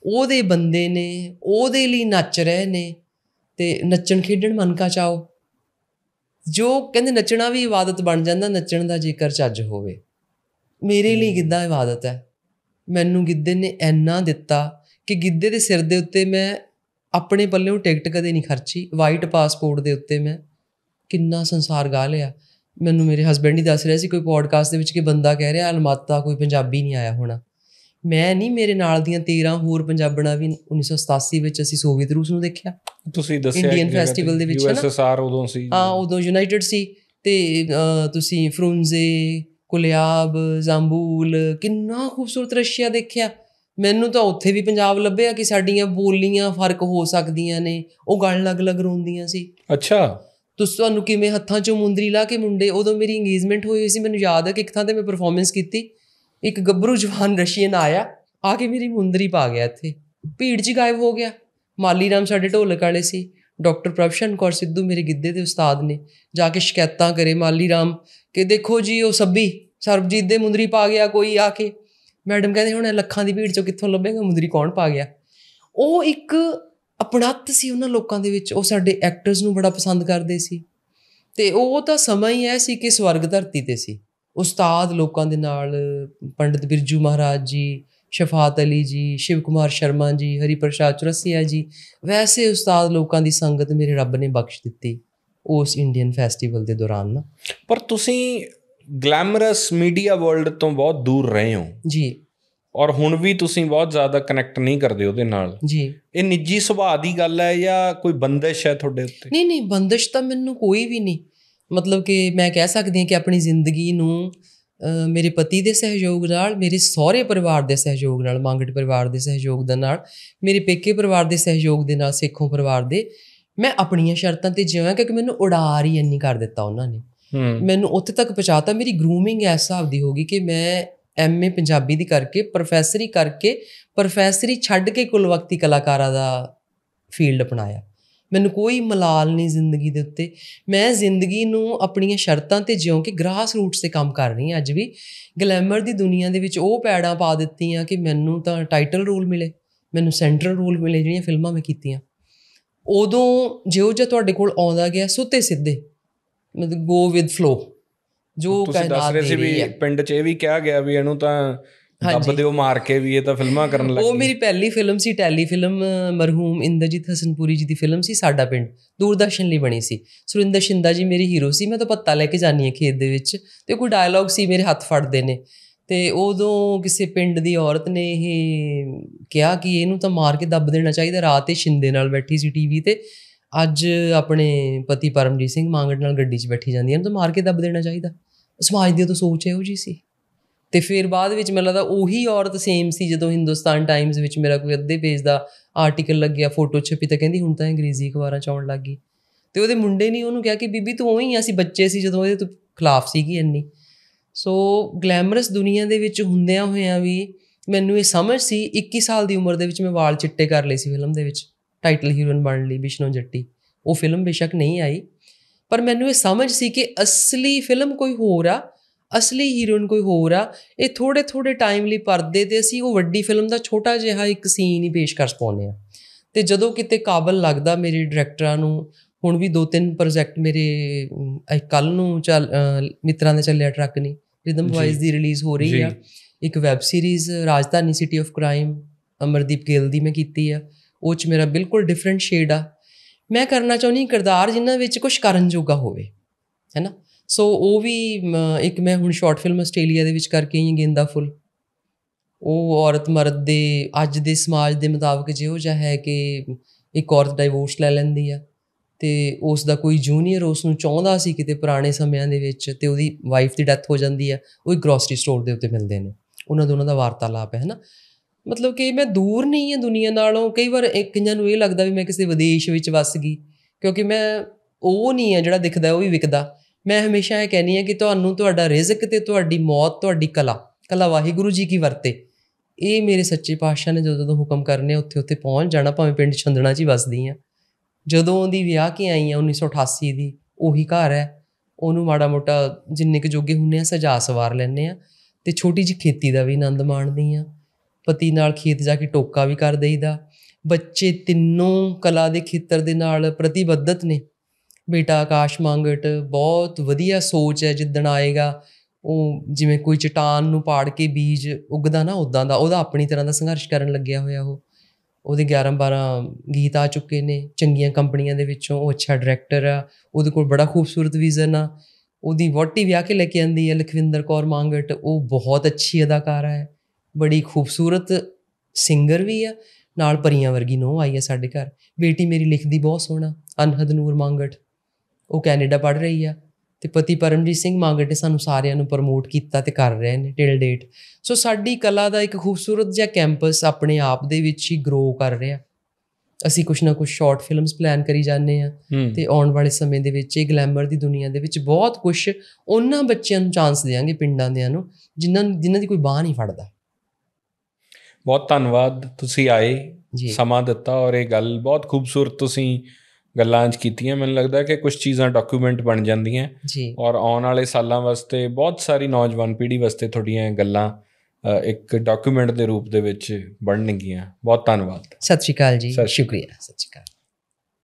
Speaker 2: ਉਹਦੇ ਬੰਦੇ ਨੇ ਉਹਦੇ ਲਈ ਨੱਚ ਰਹੇ ਨੇ ਤੇ ਨੱਚਣ ਖੇਡਣ ਮਨ ਕਾ ਚਾਓ ਜੋ ਕਹਿੰਦੇ ਨੱਚਣਾ ਵੀ ਇਬਾਦਤ ਬਣ ਜਾਂਦਾ ਨੱਚਣ ਦਾ ਜ਼ਿਕਰ ਚੱਜ ਹੋਵੇ ਮੇਰੇ ਲਈ ਕਿੱਦਾਂ ਇਬਾਦਤ ਹੈ ਮੈਨੂੰ ਗਿੱਧੇ ਨੇ ਐਨਾ ਦਿੱਤਾ ਕਿ ਗਿੱਧੇ ਦੇ ਸਿਰ ਦੇ ਉੱਤੇ ਮੈਂ ਆਪਣੇ ਪੱਲੇੋਂ ਟਿਕਟ ਕਦੇ ਨਹੀਂ ਖਰਚੀ ਵਾਈਟ ਪਾਸਪੋਰਟ ਦੇ ਉੱਤੇ ਮੈਂ ਕਿੰਨਾ ਸੰਸਾਰ ਗਾ ਲਿਆ ਮੈਨੂੰ ਮੇਰੇ ਹਸਬੰਡ ਹੀ ਦੱਸ ਰਿਹਾ ਸੀ ਕੋਈ ਪੋਡਕਾਸਟ ਦੇ ਵਿੱਚ ਕਿ ਬੰਦਾ ਕਹਿ ਰਿਹਾ ਅਲਮਾਤਾ ਕੋਈ ਪੰਜਾਬੀ ਨਹੀਂ ਆਇਆ ਹੋਣਾ ਮੈਂ ਨਹੀਂ ਮੇਰੇ ਨਾਲ ਦੀਆਂ 13 ਹੋਰ ਪੰਜਾਬਣਾ ਵੀ 1987 ਵਿੱਚ ਅਸੀਂ ਸੋਵੀਅਤ ਰੂਸ ਨੂੰ ਦੇਖਿਆ ਤੁਸੀਂ ਦੱਸਿਆ ਇੰਡੀਅਨ ਫੈਸਟੀਵਲ ਦੇ ਵਿੱਚ ਨਾ ਯੂਐਸਐਸਆਰ
Speaker 1: ਉਦੋਂ ਸੀ ਹਾਂ
Speaker 2: ਉਦੋਂ ਯੂਨਾਈਟਿਡ ਸੀ ਤੇ ਤੁਸੀਂ ਫਰੁੰਜ਼ੇ ਕੁਲਿਆਬ ਜ਼ਾਂਬੂਲ ਕਿੰਨਾ ਖੂਬਸੂਰਤ ਰਸ਼ੀਆ ਦੇਖਿਆ ਮੈਨੂੰ ਤਾਂ ਉੱਥੇ ਵੀ ਪੰਜਾਬ ਲੱਭਿਆ ਕਿ ਸਾਡੀਆਂ ਬੋਲੀਆਂ ਫਰਕ ਹੋ ਸਕਦੀਆਂ ਨੇ ਉਹ ਗੱਲ ਅਲੱਗ-ਅਲੱਗ ਰੋਂਦੀਆਂ ਸੀ ਅੱਛਾ ਤੁਸ ਤੁਹਾਨੂੰ ਕਿਵੇਂ ਹੱਥਾਂ 'ਚੋਂ ਮੁੰਦਰੀ ਲਾ ਕੇ ਮੁੰਡੇ ਉਦੋਂ ਮੇਰੀ ਇੰਗੇਜਮੈਂਟ ਹੋਈ ਸੀ ਮੈਨੂੰ ਯਾਦ ਹੈ ਕਿ ਇੱਕ ਥਾਂ ਤੇ ਮੈਂ ਪਰਫਾਰਮੈਂਸ ਕੀਤੀ ਇੱਕ ਗੱਭਰੂ ਜਵਾਨ ਰਸ਼ੀਅਨ ਆਇਆ ਆ ਕੇ ਮੇਰੀ ਮੁੰਦਰੀ ਪਾ ਗਿਆ ਇੱਥੇ ਭੀੜ 'ਚ ਗਾਇਬ ਹੋ ਗਿਆ ਮਾਲੀ ਰਾਮ ਸਾਡੇ ਢੋਲਕ ਵਾਲੇ ਸੀ ਡਾਕਟਰ ਪ੍ਰਭਸ਼ਨ ਕੌਰ ਸਿੱਧੂ ਮੇਰੇ ਗਿੱਧੇ ਦੇ ਉਸਤਾਦ ਨੇ ਜਾ ਕੇ ਸ਼ਿਕਾਇਤਾਂ ਕਰੇ ਮਾਲੀ ਰਾਮ ਕਿ ਦੇਖੋ ਜੀ ਉਹ ਸੱਬੀ ਸਰਬਜੀਤ ਦੇ ਮੁੰਦਰੀ ਪਾ ਗਿਆ ਕੋਈ ਆ ਕੇ ਮੈਡਮ ਕਹਿੰਦੇ ਹੁਣ ਲੱਖਾਂ ਦੀ ਭੀੜ ਚੋਂ ਕਿੱਥੋਂ ਲੱਭੇਗਾ ਮੁੰਦਰੀ ਕੌਣ ਪਾ ਗਿਆ ਉਹ ਇੱਕ ਅਪਣਤ ਸੀ ਉਹਨਾਂ ਲੋਕਾਂ ਦੇ ਵਿੱਚ ਉਹ ਸਾਡੇ ਐਕਟਰਸ ਨੂੰ ਬੜਾ ਪਸੰਦ ਕਰਦੇ ਸੀ ਤੇ ਉਹ ਤਾਂ ਸਮਾਂ ਹੀ ਐ ਸੀ ਕਿ ਸਵਰਗ ਧਰਤੀ ਤੇ ਸੀ ਉਸਤਾਦ ਲੋਕਾਂ ਦੇ ਨਾਲ ਪੰਡਿਤ ਬਿਰਜੂ ਮਹਾਰਾਜ ਜੀ ਸ਼ਫਾਤ ਅਲੀ ਜੀ ਸ਼ਿਵ ਕੁਮਾਰ ਸ਼ਰਮਾ ਜੀ ਹਰੀ ਪ੍ਰਸ਼ਾਦ ਚੁਰਸੀਆ ਜੀ ਵੈਸੇ ਉਸਤਾਦ ਲੋਕਾਂ ਦੀ ਸੰਗਤ ਮੇਰੇ ਰੱਬ ਨੇ ਬਖਸ਼ ਦਿੱਤੀ ਉਸ ਇੰਡੀਅਨ ਫੈਸਟੀਵਲ ਦੇ ਦੌਰਾਨ
Speaker 1: ਪਰ ਤੁਸੀਂ ਗਲੈਮਰਸ ਮੀਡੀਆ ਵਰਲਡ ਤੋਂ ਬਹੁਤ ਦੂਰ ਰਹੇ ਹੋ ਜੀ ਔਰ ਹੁਣ ਵੀ ਤੁਸੀਂ ਬਹੁਤ ਜ਼ਿਆਦਾ ਕਨੈਕਟ ਨਹੀਂ ਕਰਦੇ ਉਹਦੇ ਨਾਲ ਜੀ ਇਹ ਨਿੱਜੀ ਸੁਭਾਅ ਦੀ ਗੱਲ ਹੈ ਜਾਂ ਕੋਈ ਬੰਦਿਸ਼ ਹੈ ਤੁਹਾਡੇ ਉੱਤੇ
Speaker 2: ਨਹੀਂ ਨਹੀਂ ਬੰਦਿਸ਼ ਤਾਂ ਮੈਨੂੰ ਕੋਈ ਵੀ ਨਹੀਂ ਮਤਲਬ ਕਿ ਮੈਂ ਕਹਿ ਸਕਦੀ ਹਾਂ ਕਿ ਆਪਣੀ ਜ਼ਿੰਦਗੀ ਨੂੰ ਮੇਰੇ ਪਤੀ ਦੇ ਸਹਿਯੋਗ ਨਾਲ ਮੇਰੇ ਸਹੁਰੇ ਪਰਿਵਾਰ ਦੇ ਸਹਿਯੋਗ ਨਾਲ ਮੰਗਟ ਪਰਿਵਾਰ ਦੇ ਸਹਿਯੋਗ ਦੇ ਨਾਲ ਮੇਰੇ ਪੇਕੇ ਪਰਿਵਾਰ ਦੇ ਸਹਿਯੋਗ ਦੇ ਨਾਲ ਸੇਖੋਂ ਪਰਿਵਾਰ ਦੇ ਮੈਂ ਆਪਣੀਆਂ ਸ਼ਰਤਾਂ ਤੇ ਜਿਵੇਂ ਕਿ ਮੈਨੂੰ ਉਡਾਰ ਹੀ ਇੰਨੀ ਕਰ ਦਿੱਤਾ ਉਹਨਾਂ ਨੇ ਮੈਨੂੰ ਉੱਥੇ ਤੱਕ ਪਹੁੰਚਾਤਾ ਮੇਰੀ ਗਰੂਮਿੰਗ ਐਸ ਹਿਸਾਬ ਦੀ ਹੋਗੀ ਕਿ ਮੈਂ ਐਮਏ ਪੰਜਾਬੀ ਦੀ ਕਰਕੇ ਪ੍ਰੋਫੈਸਰੀ ਕਰਕੇ ਪ੍ਰੋਫੈਸਰੀ ਛੱਡ ਕੇ ਕੁਲਵਕਤੀ ਕਲਾਕਾਰਾਂ ਦਾ ਫੀਲਡ ਅਪਣਾਇਆ ਮੈਨੂੰ ਕੋਈ ਮਲਾਲ ਨਹੀਂ ਜ਼ਿੰਦਗੀ ਦੇ ਉੱਤੇ ਮੈਂ ਜ਼ਿੰਦਗੀ ਨੂੰ ਆਪਣੀਆਂ ਸ਼ਰਤਾਂ ਤੇ ਜਿਉਂ ਕਿ ਗ੍ਰਾਸ ਰੂਟਸ ਤੇ ਕੰਮ ਕਰ ਰਹੀ ਹਾਂ ਅੱਜ ਵੀ ਗਲੈਮਰ ਦੀ ਦੁਨੀਆ ਦੇ ਵਿੱਚ ਉਹ ਪੈੜਾਂ ਪਾ ਦਿੱਤੀਆਂ ਕਿ ਮੈਨੂੰ ਤਾਂ ਟਾਈਟਲ ਰੋਲ ਮਿਲੇ ਮੈਨੂੰ ਸੈਂਟਰਲ ਰੋਲ ਮਿਲੇ ਜਿਹੜੀਆਂ ਫਿਲਮਾਂ ਮੈਂ ਕੀਤੀਆਂ ਉਦੋਂ ਜਿਉਂ ਜਿਉਂ ਤੁਹਾਡੇ ਕੋਲ ਆਉਂਦਾ ਗਿਆ ਸੁੱਤੇ ਸਿੱਧੇ ਮਤਲਬ ਗੋ ਵਿਦ ਫਲੋ ਜੋ ਕਾਇਨਾਤ ਰਹੇ ਸੀ ਹੈ
Speaker 1: ਪਿੰਡ 'ਚ ਇਹ ਵੀ ਕਿਹਾ ਗਿਆ ਵੀ ਇਹਨੂੰ ਤਾਂ ਦੱਬ ਦਿਓ ਮਾਰ ਕੇ ਵੀ ਇਹ ਤਾਂ ਫਿਲਮਾਂ ਕਰਨ ਲੱਗੀ ਉਹ ਮੇਰੀ
Speaker 2: ਪਹਿਲੀ ਫਿਲਮ ਸੀ ਟੈਲੀ ਫਿਲਮ ਮਰਹੂਮ ਇੰਦਰਜੀਤ ਹਸਨਪੂਰੀ ਜੀ ਦੀ ਫਿਲਮ ਸੀ ਸਾਡਾ ਪਿੰਡ ਦੂਰਦਰਸ਼ਨ ਲਈ ਬਣੀ ਸੀ ਸੁਰਿੰਦਰ ਸ਼ਿੰਦਾ ਜੀ ਮੇਰੇ ਹੀਰੋ ਸੀ ਮੈਂ ਤਾਂ ਪੱਤਾ ਲੈ ਕੇ ਜਾਨੀ ਹੈ ਖੇਤ ਦੇ ਵਿੱਚ ਤੇ ਕੋਈ ਡਾਇਲੌਗ ਸੀ ਮੇਰੇ ਹੱਥ ਫੜਦੇ ਨੇ ਤੇ ਉਦੋਂ ਕਿਸੇ ਪਿੰਡ ਦੀ ਔਰਤ ਨੇ ਇਹ ਕਿਹਾ ਕਿ ਇਹਨੂੰ ਤਾਂ ਮਾਰ ਕੇ ਦੱਬ ਦੇਣਾ ਚਾਹੀਦਾ ਰਾਤ ਇਹ ਸ਼ਿੰਦੇ ਨਾਲ ਬੈਠੀ ਸੀ ਟੀਵੀ ਤੇ ਅੱਜ ਆਪਣੇ ਪਤੀ ਪਰਮਜੀਤ ਸਿੰਘ ਮੰਗੜ ਨਾਲ ਗੱਡੀ 'ਚ ਬੈਠੀ ਜਾਂਦੀ ਹੈ ਤਾਂ ਮਾਰ ਕੇ ਦੱਬ ਦੇਣਾ ਚਾਹੀਦਾ ਸਮਾਜ ਦੀ ਤਾਂ ਸੋਚ ਉਹ ਜੀ ਸੀ ਤੇ ਫਿਰ ਬਾਅਦ ਵਿੱਚ ਮੈਨੂੰ ਲੱਗਦਾ ਉਹੀ ਔਰਤ ਸੇਮ ਸੀ ਜਦੋਂ ਹਿੰਦੁਸਤਾਨ ਟਾਈਮਜ਼ ਵਿੱਚ ਮੇਰਾ ਕੋਈ ਅੱਧੇ ਪੇਜ ਦਾ ਆਰਟੀਕਲ ਲੱਗਿਆ ਫੋਟੋ ਛਪੀ ਤਾਂ ਕਹਿੰਦੀ ਹੁਣ ਤਾਂ ਅੰਗਰੇਜ਼ੀ ਅਖਬਾਰਾਂ ਚ ਆਉਣ ਲੱਗ ਗਈ ਤੇ ਉਹਦੇ ਮੁੰਡੇ ਨੇ ਉਹਨੂੰ ਕਿਹਾ ਕਿ ਬੀਬੀ ਤੂੰ ਉਹੀ ਸੀ ਬੱਚੇ ਸੀ ਜਦੋਂ ਉਹਦੇ ਤੂੰ ਖਿਲਾਫ ਸੀਗੀ ਇੰਨੀ ਸੋ ਗਲੈਮਰਸ ਦੁਨੀਆ ਦੇ ਵਿੱਚ ਹੁੰਦਿਆਂ ਹੋਇਆਂ ਵੀ ਮੈਨੂੰ ਇਹ ਸਮਝ ਸੀ 21 ਸਾਲ ਦੀ ਉਮਰ ਦੇ ਵਿੱਚ ਮੈਂ ਵਾਲ ਚਿੱਟੇ ਕਰ ਲਏ ਸੀ ਫਿਲਮ ਦੇ ਵਿੱਚ ਟਾਈਟਲ ਹੀਰੋਇਨ ਬਣਨ ਲਈ ਬਿਸ਼ਨੋ ਜੱਟੀ ਉਹ ਫਿਲਮ ਬੇਸ਼ੱਕ ਨਹੀਂ ਆਈ ਪਰ ਮੈਨੂੰ ਇਹ ਸਮਝ ਸੀ ਕਿ ਅਸਲੀ ਫਿਲਮ ਕੋਈ ਹੋਰ ਆ ਅਸਲੀ ਹੀਰੋਇਨ ਕੋਈ ਹੋਰ ਆ ਇਹ ਥੋੜੇ ਥੋੜੇ ਟਾਈਮ ਲਈ ਪਰਦੇ ਤੇ ਅਸੀਂ ਉਹ ਵੱਡੀ ਫਿਲਮ ਦਾ ਛੋਟਾ ਜਿਹਾ ਇੱਕ ਸੀਨ ਹੀ ਪੇਸ਼ ਕਰ ਸਪਾਉਨੇ ਆ ਤੇ ਜਦੋਂ ਕਿਤੇ ਕਾਬਲ ਲੱਗਦਾ ਮੇਰੇ ਡਾਇਰੈਕਟਰਾਂ ਨੂੰ ਹੁਣ ਵੀ ਦੋ ਤਿੰਨ ਪ੍ਰੋਜੈਕਟ ਮੇਰੇ ਕੱਲ ਨੂੰ ਚੱਲ ਮਿੱਤਰਾਂ ਦੇ ਚੱਲਿਆ ਟਰੱਕ ਨਹੀਂ ਰਿਦਮ ਵਾਈਜ਼ ਦੀ ਰਿਲੀਜ਼ ਹੋ ਰਹੀ ਆ ਇੱਕ web series Rajdhani city of crime Amardeep Gill ਦੀ ਮੈਂ ਕੀਤੀ ਆ ਉਹ ਚ ਮੇਰਾ ਬਿਲਕੁਲ ਡਿਫਰੈਂਟ ਸ਼ੇਡ ਆ ਮੈਂ ਕਰਨਾ ਚਾਹੁੰਨੀ ਕਿਰਦਾਰ ਜਿਨ੍ਹਾਂ ਵਿੱਚ ਕੁਝ ਕਰਨ ਜੋਗਾ ਹੋਵੇ ਹੈਨਾ ਸੋ ਉਹ ਵੀ ਇੱਕ ਮੈਂ ਹੁਣ ਸ਼ਾਰਟ ਫਿਲਮ ਆਸਟ੍ਰੇਲੀਆ ਦੇ ਵਿੱਚ ਕਰਕੇ ਆਈ ਗੇਂਦਾ ਫੁੱਲ ਉਹ ਔਰਤ ਮਰਦ ਦੇ ਅੱਜ ਦੇ ਸਮਾਜ ਦੇ ਮੁਤਾਬਕ ਜਿਹੋ ਜਿਹਾ ਹੈ ਕਿ ਇੱਕ ਔਰਤ ਡਾਈਵੋਰਸ ਲੈ ਲੈਂਦੀ ਆ ਤੇ ਉਸ ਦਾ ਕੋਈ ਜੂਨੀਅਰ ਉਸ ਨੂੰ ਚਾਹੁੰਦਾ ਸੀ ਕਿਤੇ ਪੁਰਾਣੇ ਸਮਿਆਂ ਦੇ ਵਿੱਚ ਤੇ ਉਹਦੀ ਵਾਈਫ ਦੀ ਡੈਥ ਹੋ ਜਾਂਦੀ ਆ ਉਹ ਗ੍ਰੋਸਰੀ ਗਰੋਸਰੀ ਸਟੋਰ ਦੇ ਉੱਤੇ ਮਿਲਦੇ ਨੇ ਉਹਨਾਂ ਦੋਨਾਂ ਦਾ ਵਾਰਤਾਲਾਪ ਹੈ ਹੈਨਾ ਮਤਲਬ ਕਿ ਮੈਂ ਦੂਰ ਨਹੀਂ ਹਾਂ ਦੁਨੀਆ ਨਾਲੋਂ ਕਈ ਵਾਰ ਕਈਆਂ ਨੂੰ ਇਹ ਲੱਗਦਾ ਵੀ ਮੈਂ ਕਿਸੇ ਵਿਦੇਸ਼ ਵਿੱਚ ਵੱਸ ਗਈ ਕਿਉਂਕਿ ਮੈਂ ਉਹ ਨਹੀਂ ਹੈ ਜਿਹੜਾ ਦਿਖਦਾ ਉਹ ਵੀ ਵਿਕਦਾ ਮੈਂ ਹਮੇਸ਼ਾ ਇਹ ਕਹਿੰਨੀ ਆ ਕਿ ਤੁਹਾਨੂੰ ਤੁਹਾਡਾ ਰਿਜ਼ਕ ਤੇ ਤੁਹਾਡੀ ਮੌਤ ਤੁਹਾਡੀ ਕਲਾ ਕਲਾ ਵਾਹਿਗੁਰੂ ਜੀ ਕੀ ਵਰਤੇ ਇਹ ਮੇਰੇ ਸੱਚੇ ਪਾਤਸ਼ਾਹ ਨੇ ਜਦੋਂ ਜਦੋਂ ਹੁਕਮ ਕਰਨੇ ਉੱਥੇ ਉੱਥੇ ਪਹੁੰਚ ਜਾਣਾ ਭਾਵੇਂ ਪਿੰਡ ਛੰਦਣਾ ਜੀ ਵਸਦੀ ਆ ਜਦੋਂ ਉਹਦੀ ਵਿਆਹ ਕੇ ਆਈ ਆ 1988 ਦੀ ਉਹੀ ਘਰ ਹੈ ਉਹਨੂੰ ਮਾੜਾ ਮੋਟਾ ਜਿੰਨੇ ਕੁ ਜੋਗੇ ਹੁੰਨੇ ਆ ਸਜਾ ਸਵਾਰ ਲੈਣੇ ਆ ਤੇ ਛੋਟੀ ਜੀ ਖੇਤੀ ਦਾ ਵੀ ਆਨੰਦ ਮਾਣਦੀ ਆ ਪਤੀ ਨਾਲ ਖੇਤ ਜਾ ਕੇ ਟੋਕਾ ਵੀ ਕਰ ਦੇਈਦਾ ਬੱਚੇ ਤਿੰਨੋਂ ਕਲਾ ਦੇ ਖੇਤਰ ਦੇ ਨਾਲ ਪ੍ਰਤੀਬੱਧਤ ਨੇ ਬੇਟਾ ਆਕਾਸ਼ ਮੰਗਟ ਬਹੁਤ ਵਧੀਆ ਸੋਚ ਹੈ ਜਿੱਦਣ ਆਏਗਾ ਉਹ ਜਿਵੇਂ ਕੋਈ ਚਟਾਨ ਨੂੰ ਪਾੜ ਕੇ ਬੀਜ ਉਗਦਾ ਨਾ ਉਦਾਂ ਦਾ ਉਹਦਾ ਆਪਣੀ ਤਰ੍ਹਾਂ ਦਾ ਸੰਘਰਸ਼ ਕਰਨ ਲੱਗਿਆ ਹੋਇਆ ਉਹ ਉਹਦੇ 11 12 ਗੀਤ ਆ ਚੁੱਕੇ ਨੇ ਚੰਗੀਆਂ ਕੰਪਨੀਆਂ ਦੇ ਵਿੱਚੋਂ ਉਹ ਅੱਛਾ ਡਾਇਰੈਕਟਰ ਆ ਉਹਦੇ ਕੋਲ ਬੜਾ ਖੂਬਸੂਰਤ ਵਿਜ਼ਨ ਆ ਉਹਦੀ ਵੋਟੀ ਵਿਆਹ ਕੇ ਲੈ ਕੇ ਆਂਦੀ ਹੈ ਲਖਵਿੰਦਰ ਕੌਰ ਮੰਗਟ ਉਹ ਬਹੁਤ ਅੱਛੀ ਅਦਾਕਾਰਾ ਹੈ ਬੜੀ ਖੂਬਸੂਰਤ ਸਿੰਗਰ ਵੀ ਆ ਨਾਲ ਪਰੀਆਂ ਵਰਗੀ ਨੋ ਆਈ ਆ ਸਾਡੇ ਘਰ ਬੇਟੀ ਮੇਰੀ ਲਿਖਦੀ ਬਹੁਤ ਸੋਹਣਾ ਅਨਹਦ ਨੂਰ ਮੰਗਟ ਉਹ ਕੈਨੇਡਾ ਪੜ ਰਹੀ ਆ ਤੇ ਪਤੀ ਪਰਮਜੀਤ ਸਿੰਘ ਮੰਗਟ ਨੇ ਸਾਨੂੰ ਸਾਰਿਆਂ ਨੂੰ ਪ੍ਰਮੋਟ ਕੀਤਾ ਤੇ ਕਰ ਰਹੇ ਨੇ ਟਿਲ ਡੇਟ ਸੋ ਸਾਡੀ ਕਲਾ ਦਾ ਇੱਕ ਖੂਬਸੂਰਤ ਜਿਹਾ ਕੈਂਪਸ ਆਪਣੇ ਆਪ ਦੇ ਵਿੱਚ ਹੀ ਗਰੋ ਕਰ ਰਿਹਾ ਅਸੀਂ ਕੁਛ ਨਾ ਕੁਛ ਸ਼ਾਰਟ ਫਿਲਮਸ ਪਲਾਨ ਕਰੀ ਜਾਂਦੇ ਆ ਤੇ ਆਉਣ ਵਾਲੇ ਸਮੇਂ ਦੇ ਵਿੱਚ ਇਹ ਗਲੈਮਰ ਦੀ ਦੁਨੀਆ ਦੇ ਵਿੱਚ ਬਹੁਤ ਕੁਝ ਉਹਨਾਂ ਬੱਚਿਆਂ ਨੂੰ ਚਾਂਸ ਦੇਵਾਂਗੇ ਪਿੰਡਾਂ ਦੇਆਂ ਨੂੰ ਜਿਨ੍ਹਾਂ ਜਿਨ੍ਹਾਂ ਦੀ ਕੋਈ ਬਾਹ ਨਹੀਂ ਫੜਦਾ
Speaker 1: ਬਹੁਤ ਧੰਨਵਾਦ ਤੁਸੀਂ ਆਏ ਸਮਾਂ ਦਿੱਤਾ ਔਰ ਇਹ ਗੱਲ ਬਹੁਤ ਖੂਬਸੂਰਤ ਤੁਸੀਂ ਗੱਲਾਂ ਅੱਜ ਕੀਤੀਆਂ ਮੈਨੂੰ ਲੱਗਦਾ ਕਿ ਕੁਝ ਚੀਜ਼ਾਂ ਡਾਕੂਮੈਂਟ ਬਣ ਜਾਂਦੀਆਂ ਔਰ ਆਉਣ ਵਾਲੇ ਸਾਲਾਂ ਵਾਸਤੇ ਬਹੁਤ ਸਾਰੀ ਨੌਜਵਾਨ ਪੀੜ੍ਹੀ ਵਾਸਤੇ ਤੁਹਾਡੀਆਂ ਗੱਲਾਂ ਇੱਕ ਡਾਕੂਮੈਂਟ ਦੇ ਰੂਪ ਦੇ ਵਿੱਚ ਬਣਨਗੀਆਂ ਬਹੁਤ ਧੰਨਵਾਦ
Speaker 2: ਸਤਿ ਸ਼੍ਰੀ ਅਕਾਲ ਜੀ ਸ਼ੁਕਰੀਆ ਸਤਿ
Speaker 1: ਸ਼੍ਰੀ ਅਕਾਲ